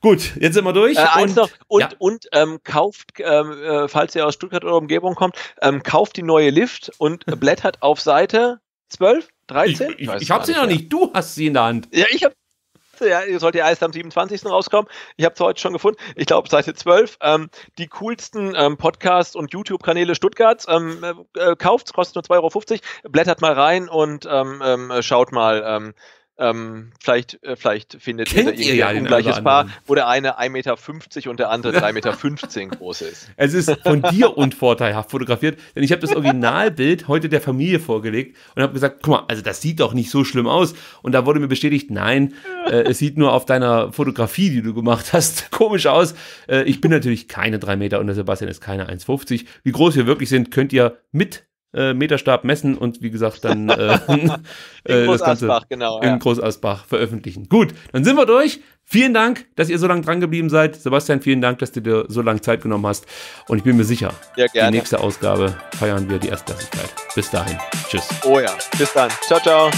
Gut, jetzt sind wir durch. Äh, und, noch, und, ja. und ähm, kauft, ähm, äh, falls ihr aus Stuttgart oder Umgebung
kommt, ähm, kauft die neue Lift und blättert [laughs] auf Seite 12, 13. Ich, ich, ich, habe sie noch nicht, du hast sie in der Hand. Ja, ich habe ja, ihr sollt ja erst am 27. rauskommen. Ich habe es heute schon gefunden. Ich glaube, Seite 12. Ähm, die coolsten ähm, Podcasts und YouTube-Kanäle Stuttgarts. Ähm, äh, kauft's, kostet nur 2,50 Euro. Blättert mal rein und ähm, äh, schaut mal, ähm, ähm, vielleicht, äh, vielleicht findet Kennt ihr da ja ein ungleiches Paar, wo der
eine 1,50 Meter
und der andere 3,15 Meter groß
ist. [laughs] Es ist von dir unvorteilhaft fotografiert, denn ich habe das Originalbild heute der Familie vorgelegt und habe gesagt, guck mal, also das sieht doch nicht so schlimm aus. Und da wurde mir bestätigt, nein, äh, es sieht nur auf deiner Fotografie, die du gemacht hast, [laughs] komisch aus. Äh, ich bin natürlich keine 3 Meter und der Sebastian ist keine 1,50. Wie groß wir wirklich sind, könnt ihr mit äh, Meterstab messen und wie gesagt dann äh, [laughs] [laughs] äh, das genau, in ja. Großasbach veröffentlichen. Gut, dann sind wir durch. Vielen Dank, dass ihr so lange dran geblieben seid. Sebastian, vielen Dank, dass du dir so lange Zeit genommen hast. Und ich bin mir sicher, die nächste Ausgabe feiern wir die Erstklassigkeit. Bis dahin. Tschüss. Oh ja, bis
dann. Ciao, ciao.